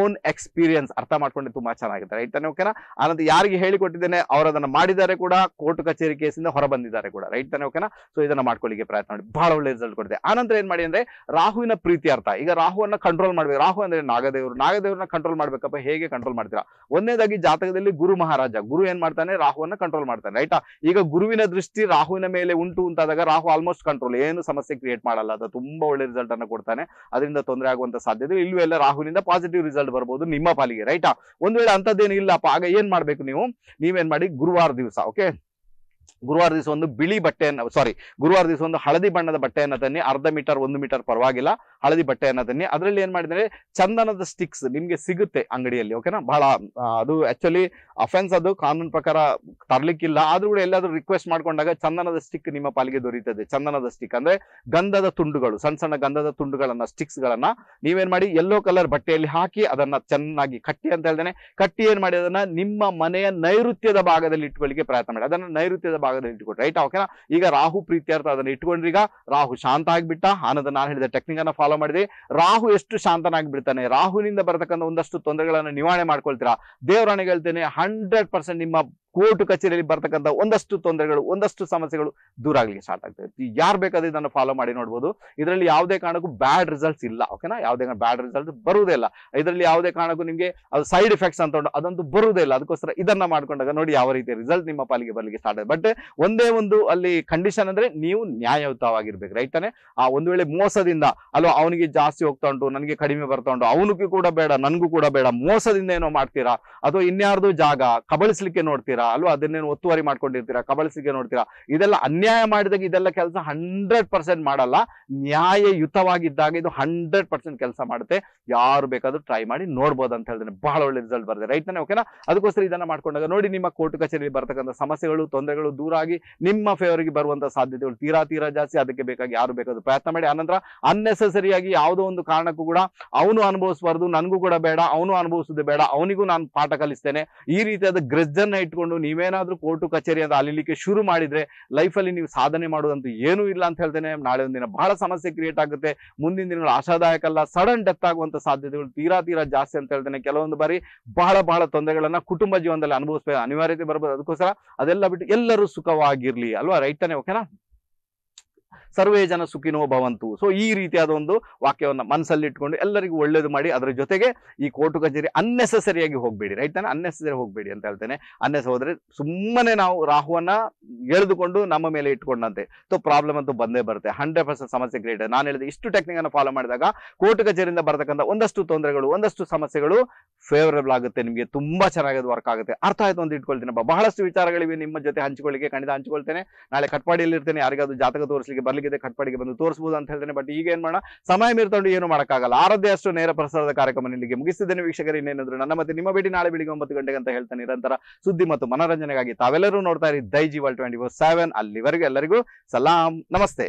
ಓನ್ ಎಕ್ಸ್ಪೀರಿಯನ್ಸ್ ಅರ್ಥ ಮಾಡ್ಕೊಂಡು ತುಂಬಾ ಚೆನ್ನಾಗಿದೆ ರೈಟ್ ತಾನೆ ಓಕೆನಾ ಆನಂತರ ಯಾರಿಗೆ ಹೇಳಿಕೊಟ್ಟಿದ್ದೇನೆ ಅವರು ಅದನ್ನು ಮಾಡಿದ್ದಾರೆ ಕೂಡ ಕೋರ್ಟ್ ಕಚೇರಿ ಕೇಸಿಂದ ಹೊರ ಬಂದಿದ್ದಾರೆ ಕೂಡ ರೈಟ್ ತಾನೆ ಓಕೆನಾ ಸೊ ಇದನ್ನ ಮಾಡ್ಕೊಳ್ಳಿಕ್ಕೆ ಪ್ರಯತ್ನ ಮಾಡಿ ಬಹಳ ಒಳ್ಳೆ ರಿಸಲ್ಟ್ ಕೊಡಿದೆ ಆನಂತರ ಏನ್ ಮಾಡಿ ಅಂದ್ರೆ ರಾಹುವಿನ ಪ್ರೀತಿ ಅರ್ಥ ಈಗ ರಾಹುವನ್ನ ಕಂಟ್ರೋಲ್ ಮಾಡಬೇಕು ರಾಹು ಅಂದ್ರೆ ನಾಗದೇವರು ನಾಗದೇವ್ರನ್ನ ಕಂಟ್ರೋಲ್ ಮಾಡಬೇಕಪ್ಪ ಹೇಗೆ ಕಂಟ್ರೋಲ್ ಮಾಡ್ತೀರಾ ಒಂದನೇದಾಗಿ ಜಾತಕದಲ್ಲಿ ಗುರು ಮಹಾರಾಜ ಗುರು ಏನ್ ಮಾಡ್ತಾನೆ ರಾಹುವನ್ನ ಕಂಟ್ರೋಲ್ ಮಾಡ್ತಾನೆ ರೈಟಾ ಈಗ ಗುರುವಿನ ದೃಷ್ಟಿ ರಾಹುವಿನ ಮೇಲೆ ಉಂಟು ಅಂತಾದಾಗ ರಾಹು ಆಲ್ಮೋಸ್ಟ್ ಕಂಟ್ರೋಲ್ ಏನು ಸಮಸ್ಯೆ ಕ್ರಿಯೇಟ್ ಮಾಡಲ್ಲ ಅದು ತುಂಬಾ ಒಳ್ಳೆ ರಿಸಲ್ಟ್ ಅನ್ನು ಕೊಡ್ತಾನೆ ಅದರಿಂದ ತೊಂದರೆ ಆಗುವಂತ ಸಾಧ್ಯತೆ ಇಲ್ಲೂ ಎಲ್ಲ ರಾಹುವಿನಿಂದ ಪಾಸಿಟಿವ್ ರಿಸಲ್ಟ್ ಬರ್ಬೋದು ನಿಮ್ಮ ಪಾಲಿಗೆ ರೈಟಾ ಒಂದ್ ವೇಳೆ ಅಂತದ್ದೇನು ಇಲ್ಲಪ್ಪ ಆಗ ಏನ್ ಮಾಡ್ಬೇಕು ನೀವು ನೀವೇನ್ ಮಾಡಿ ಗುರುವಾರ ದಿವಸ ಓಕೆ ಗುರುವಾರ ದಿವಸ ಒಂದು ಬಿಳಿ ಬಟ್ಟೆಯನ್ನ ಸಾರಿ ಗುರುವಾರ ದಿವಸ ಒಂದು ಹಳದಿ ಬಣ್ಣದ ಬಟ್ಟೆಯನ್ನ ತನ್ನಿ ಅರ್ಧ ಮೀಟರ್ ಒಂದು ಮೀಟರ್ ಪರವಾಗಿಲ್ಲ ಹಳದಿ ಬಟ್ಟೆ ಅನ್ನೋದನ್ನೇ ಅದರಲ್ಲಿ ಏನ್ ಮಾಡಿದ್ರೆ ಚಂದನದ ಸ್ಟಿಕ್ಸ್ ನಿಮ್ಗೆ ಸಿಗುತ್ತೆ ಅಂಗಡಿಯಲ್ಲಿ ಓಕೆನಾ ಬಹಳ ಅದು ಆಕ್ಚುಲಿ ಅಫೆನ್ಸ್ ಅದು ಕಾನೂನು ಪ್ರಕಾರ ತರ್ಲಿಕ್ಕಿಲ್ಲ ಆದ್ರೂ ಕೂಡ ಎಲ್ಲಾದ್ರೂ ರಿಕ್ವೆಸ್ಟ್ ಮಾಡ್ಕೊಂಡಾಗ ಚಂದನದ ಸ್ಟಿಕ್ ನಿಮ್ಮ ಪಾಲಿಗೆ ದೊರೀತದೆ ಚಂದನದ ಸ್ಟಿಕ್ ಅಂದ್ರೆ ಗಂಧದ ತುಂಡುಗಳು ಸಣ್ಣ ಸಣ್ಣ ಗಂಧದ ತುಂಡುಗಳನ್ನ ಸ್ಟಿಕ್ಸ್ ಗಳನ್ನ ನೀವೇನ್ ಮಾಡಿ ಯೆಲ್ಲೋ ಕಲರ್ ಬಟ್ಟೆಯಲ್ಲಿ ಹಾಕಿ ಅದನ್ನ ಚೆನ್ನಾಗಿ ಕಟ್ಟಿ ಅಂತ ಹೇಳ್ದೇನೆ ಕಟ್ಟಿ ಏನ್ ಮಾಡಿ ಅದನ್ನ ನಿಮ್ಮ ಮನೆಯ ನೈಋತ್ಯದ ಭಾಗದಲ್ಲಿ ಇಟ್ಕೊಳ್ಳಿಕ್ಕೆ ಪ್ರಯತ್ನ ಮಾಡಿ ಅದನ್ನ ನೈಋತ್ಯದ ಭಾಗದಲ್ಲಿ ಇಟ್ಕೊಟ್ರಿ ರೈಟ್ ಓಕೆನಾ ಈಗ ರಾಹು ಪ್ರೀತಿಯಾರ್ಥ ಅದನ್ನ ಇಟ್ಕೊಂಡ್ರೀಗ ರಾಹು ಶಾಂತ ಆಗ್ಬಿಟ್ಟ ಆನಂದ ನಾನು ಹೇಳಿದ ಟೆಕ್ನಿಕ್ ಅನ್ನ ಫಾಲೋ ಫಾಲೋ ಮಾಡಿದ್ರಿ ರಾಹು ಎಷ್ಟು ಶಾಂತನಾಗಿ ಬಿಡ್ತಾನೆ ರಾಹುನಿಂದ ಬರತಕ್ಕಂಥ ಒಂದಷ್ಟು ತೊಂದರೆಗಳನ್ನು ನಿವಾರಣೆ ಮಾಡ್ಕೊಳ್ತೀರಾ ದೇವರಾಣಿಗೆ ಹೇಳ್ತೇನೆ ಹಂಡ್ರೆಡ್ ಪರ್ಸೆಂಟ್ ನಿಮ್ಮ ಕೋರ್ಟ್ ಕಚೇರಿಯಲ್ಲಿ ಬರ್ತಕ್ಕಂಥ ಒಂದಷ್ಟು ತೊಂದರೆಗಳು ಒಂದಷ್ಟು ಸಮಸ್ಯೆಗಳು ದೂರ ಆಗಲಿಕ್ಕೆ ಸ್ಟಾರ್ಟ್ ಆಗ್ತದೆ ಯಾರು ಬೇಕಾದ್ರೆ ಇದನ್ನು ಫಾಲೋ ಮಾಡಿ ನೋಡ್ಬೋದು ಇದರಲ್ಲಿ ಯಾವುದೇ ಕಾರಣಕ್ಕೂ ಬ್ಯಾಡ್ ರಿಸಲ್ಟ್ಸ್ ಇಲ್ಲ ಓಕೆನಾ ಯಾವುದೇ ಬ್ಯಾಡ್ ರಿಸಲ್ಟ್ ಬರುವುದೇ ಇಲ್ಲ ಇದರಲ್ಲಿ ಯಾವುದೇ ಕಾರಣಕ್ಕೂ ನಿಮಗೆ ಅದು ಸೈಡ್ ಎಫೆಕ್ಟ್ಸ್ ಅಂತ ಅದಂತೂ ಬರುವುದೇ ಇಲ್ಲ ಅದಕ್ಕೋಸ್ಕರ ಇದನ್ನ ಮಾಡ್ಕೊಂಡಾಗ ನೋಡಿ ಯಾವ ರೀತಿ ರಿಸಲ್ಟ್ ನಿಮ್ಮ ಪಾಲಿಗೆ ಬರಲಿಕ್ಕೆ ಸ್ಟಾರ್ಟ್ ಆಗಿದೆ ಬಟ್ ಒಂದೇ ಒಂದು ಅಲ್ಲಿ ಕಂಡೀಷನ್ ಅಂದ್ರೆ ನೀವು ನ್ಯಾಯಯುತವಾಗಿರ್ಬೇಕು ರೈಟ್ ಆ ಒಂದು ವೇಳೆ ಮೋಸದಿಂದ ಅಲ್ವಾ ಅವನಿಗೆ ಜಾಸ್ತಿ ಹೋಗ್ತಾ ಉಂಟು ನನಗೆ ಕಡಿಮೆ ಬರ್ತಾ ಉಂಟು ಅವನಿಗೂ ಕೂಡ ಬೇಡ ನನಗೂ ಕೂಡ ಬೇಡ ಮೋಸದಿಂದ ಏನೋ ಮಾಡ್ತೀರಾ ಅಥವಾ ಇನ್ಯಾರ್ದು ಜಾಗ ಕಬಳಿಸ್ಲಿಕ್ಕೆ ನೋಡ್ತೀರಾ ಮಾಡ್ಕೊಂಡಿರ್ತೀರಾ ಅಲ್ವಾ ಅದನ್ನೇನು ಒತ್ತುವರಿ ಮಾಡ್ಕೊಂಡಿರ್ತೀರಾ ಕಬಲ್ಸಿಗೆ ನೋಡ್ತೀರಾ ಇದೆಲ್ಲ ಅನ್ಯಾಯ ಮಾಡಿದಾಗ ಇದೆಲ್ಲ ಕೆಲಸ ಹಂಡ್ರೆಡ್ ಪರ್ಸೆಂಟ್ ಮಾಡಲ್ಲ ನ್ಯಾಯಯುತವಾಗಿದ್ದಾಗ ಇದು ಹಂಡ್ರೆಡ್ ಪರ್ಸೆಂಟ್ ಕೆಲಸ ಮಾಡುತ್ತೆ ಯಾರು ಬೇಕಾದ್ರೂ ಟ್ರೈ ಮಾಡಿ ನೋಡ್ಬೋದು ಅಂತ ಹೇಳಿದ್ರೆ ಬಹಳ ಒಳ್ಳೆ ರಿಸಲ್ಟ್ ಬರ್ತದೆ ರೈತನೇ ಓಕೆನಾ ಅದಕ್ಕೋಸ್ಕರ ಇದನ್ನ ಮಾಡ್ಕೊಂಡಾಗ ನೋಡಿ ನಿಮ್ಮ ಕೋರ್ಟ್ ಕಚೇರಿಯಲ್ಲಿ ಬರ್ತಕ್ಕಂಥ ಸಮಸ್ಯೆಗಳು ತೊಂದರೆಗಳು ದೂರ ಆಗಿ ನಿಮ್ಮ ಫೇವರ್ಗೆ ಬರುವಂತಹ ಸಾಧ್ಯತೆಗಳು ತೀರಾ ತೀರಾ ಜಾಸ್ತಿ ಅದಕ್ಕೆ ಬೇಕಾಗಿ ಯಾರು ಬೇಕಾದ್ರೂ ಪ್ರಯತ್ನ ಮಾಡಿ ಆನಂತರ ಅನ್ನೆಸೆಸರಿಯಾಗಿ ಯಾವುದೋ ಒಂದು ಕಾರಣಕ್ಕೂ ಕೂಡ ಅವನು ಅನುಭವಿಸಬಾರ್ದು ನನಗೂ ಕೂಡ ಬೇಡ ಅವನು ಅನುಭವಿಸೋದು ಬೇಡ ಅವನಿಗೂ ನಾನು ಪಾಠ ಕಲಿಸ್ತೇನೆ ಈ ರೀತಿಯಾದ ಗ್ರಜ್ಜನ್ನ ಇಟ್ಕೊಂಡು ಮಾಡಿಕೊಂಡು ನೀವೇನಾದ್ರೂ ಕೋರ್ಟು ಕಚೇರಿ ಅಂತ ಅಲಿಲಿಕ್ಕೆ ಶುರು ಮಾಡಿದ್ರೆ ಲೈಫಲ್ಲಿ ನೀವು ಸಾಧನೆ ಮಾಡೋದಂತೂ ಏನೂ ಇಲ್ಲ ಅಂತ ಹೇಳ್ತೇನೆ ನಾಳೆ ಒಂದಿನ ಬಹಳ ಸಮಸ್ಯೆ ಕ್ರಿಯೇಟ್ ಆಗುತ್ತೆ ಮುಂದಿನ ದಿನಗಳು ಆಶಾದಾಯಕ ಅಲ್ಲ ಸಡನ್ ಡೆತ್ ಆಗುವಂತ ಸಾಧ್ಯತೆಗಳು ತೀರಾ ತೀರಾ ಜಾಸ್ತಿ ಅಂತ ಹೇಳ್ತೇನೆ ಕೆಲವೊಂದು ಬಾರಿ ಬಹಳ ಬಹಳ ತೊಂದರೆಗಳನ್ನ ಕುಟುಂಬ ಜೀವನದಲ್ಲಿ ಅನುಭವಿಸಬೇಕು ಅನಿವಾರ್ಯತೆ ಬರ್ಬೋದು ಅದಕ್ಕೋಸ್ಕರ ಅದೆಲ್ಲ ಬಿಟ್ಟು ಎಲ್ಲರೂ ಸುಖವಾಗಿರ್ಲಿ ಅಲ್ವಾ ರೈಟ್ ತಾನೆ ಓಕೆನಾ ಸರ್ವೇ ಜನ ಸುಖಿನೋ ಭವಂತು ಸೊ ಈ ರೀತಿಯಾದ ಒಂದು ವಾಕ್ಯವನ್ನು ಮನಸ್ಸಲ್ಲಿ ಇಟ್ಕೊಂಡು ಎಲ್ಲರಿಗೂ ಒಳ್ಳೇದು ಮಾಡಿ ಅದರ ಜೊತೆಗೆ ಈ ಕೋರ್ಟು ಕಚೇರಿ ಅನ್ನೆಸೆಸರಿಯಾಗಿ ಹೋಗಬೇಡಿ ರೈಟ್ ತಾನೆ ಅನ್ನೆಸೆಸರಿ ಹೋಗಬೇಡಿ ಅಂತ ಹೇಳ್ತೇನೆ ಅನ್ನೆಸ ಹೋದರೆ ಸುಮ್ಮನೆ ನಾವು ರಾಹುವನ್ನ ಎಳೆದುಕೊಂಡು ನಮ್ಮ ಮೇಲೆ ಇಟ್ಕೊಂಡಂತೆ ಸೊ ಪ್ರಾಬ್ಲಮ್ ಅಂತೂ ಬಂದೇ ಬರುತ್ತೆ ಹಂಡ್ರೆಡ್ ಪರ್ಸೆಂಟ್ ಸಮಸ್ಯೆ ಕ್ರಿಯೇಟ್ ನಾನು ಹೇಳಿದ ಇಷ್ಟು ಟೆಕ್ನಿಕ್ ಅನ್ನು ಫಾಲೋ ಮಾಡಿದಾಗ ಕೋರ್ಟು ಕಚೇರಿಯಿಂದ ಬರ್ತಕ್ಕಂಥ ಒಂದಷ್ಟು ತೊಂದರೆಗಳು ಒಂದಷ್ಟು ಸಮಸ್ಯೆಗಳು ಫೇವರೇಬಲ್ ಆಗುತ್ತೆ ನಿಮಗೆ ತುಂಬಾ ಚೆನ್ನಾಗಿ ವರ್ಕ್ ಆಗುತ್ತೆ ಅರ್ಥ ಆಯ್ತು ಅಂತ ಬಾ ಬಹಳಷ್ಟು ವಿಚಾರಗಳಿವೆ ನಿಮ್ಮ ಜೊತೆ ಹಂಚಿಕೊಳ್ಳಿಕ್ಕೆ ಖಂಡಿತ ಹಂಚಿಕೊಳ್ತೇನೆ ನಾಳೆ ಕಟ್ಪಾಡಿಯಲ್ಲಿರ್ತೇನೆ ಯಾರಿಗಾದ್ರೂ ಜಾತಕ ತೋರಿಸಲಿಕ್ಕೆ ಬರಲಿ ಕಟ್ಪಡಿಗೆ ಕಟ್ಪಾಡಿಗೆ ಬಂದು ತೋರಿಸಬಹುದು ಅಂತ ಹೇಳ್ತೇನೆ ಬಟ್ ಈಗ ಏನ್ ಮಾಡೋಣ ಸಮಯ ಮೀರ್ತೊಂಡು ಏನು ಮಾಡೋಕ್ಕಾಗಲ್ಲ ಆರದ್ದೇ ನೇರ ಪ್ರಸಾರದ ಕಾರ್ಯಕ್ರಮ ಇಲ್ಲಿಗೆ ಮುಗಿಸಿದ್ದೇನೆ ವೀಕ್ಷಕರು ಇನ್ನೇನಾದ್ರು ನನ್ನ ಮತ್ತೆ ನಿಮ್ಮ ಭೇಟಿ ನಾಳೆ ಬೆಳಿಗ್ಗೆ ಒಂಬತ್ತು ಗಂಟೆಗೆ ಅಂತ ಹೇಳ್ತಾನೆ ನಿರಂತರ ಸುದ್ದಿ ಮತ್ತು ಮನರಂಜನೆಗಾಗಿ ತಾವೆಲ್ಲರೂ ನೋಡ್ತಾ ಇರಿ ದೈ ಜೀವಲ್ ಟ್ವೆಂಟಿ ಫೋರ್ ಸೆವೆನ್ ಅಲ್ಲಿವರೆಗೂ ಎಲ್ಲರಿಗೂ ಸಲಾಂ ನಮಸ್ತೆ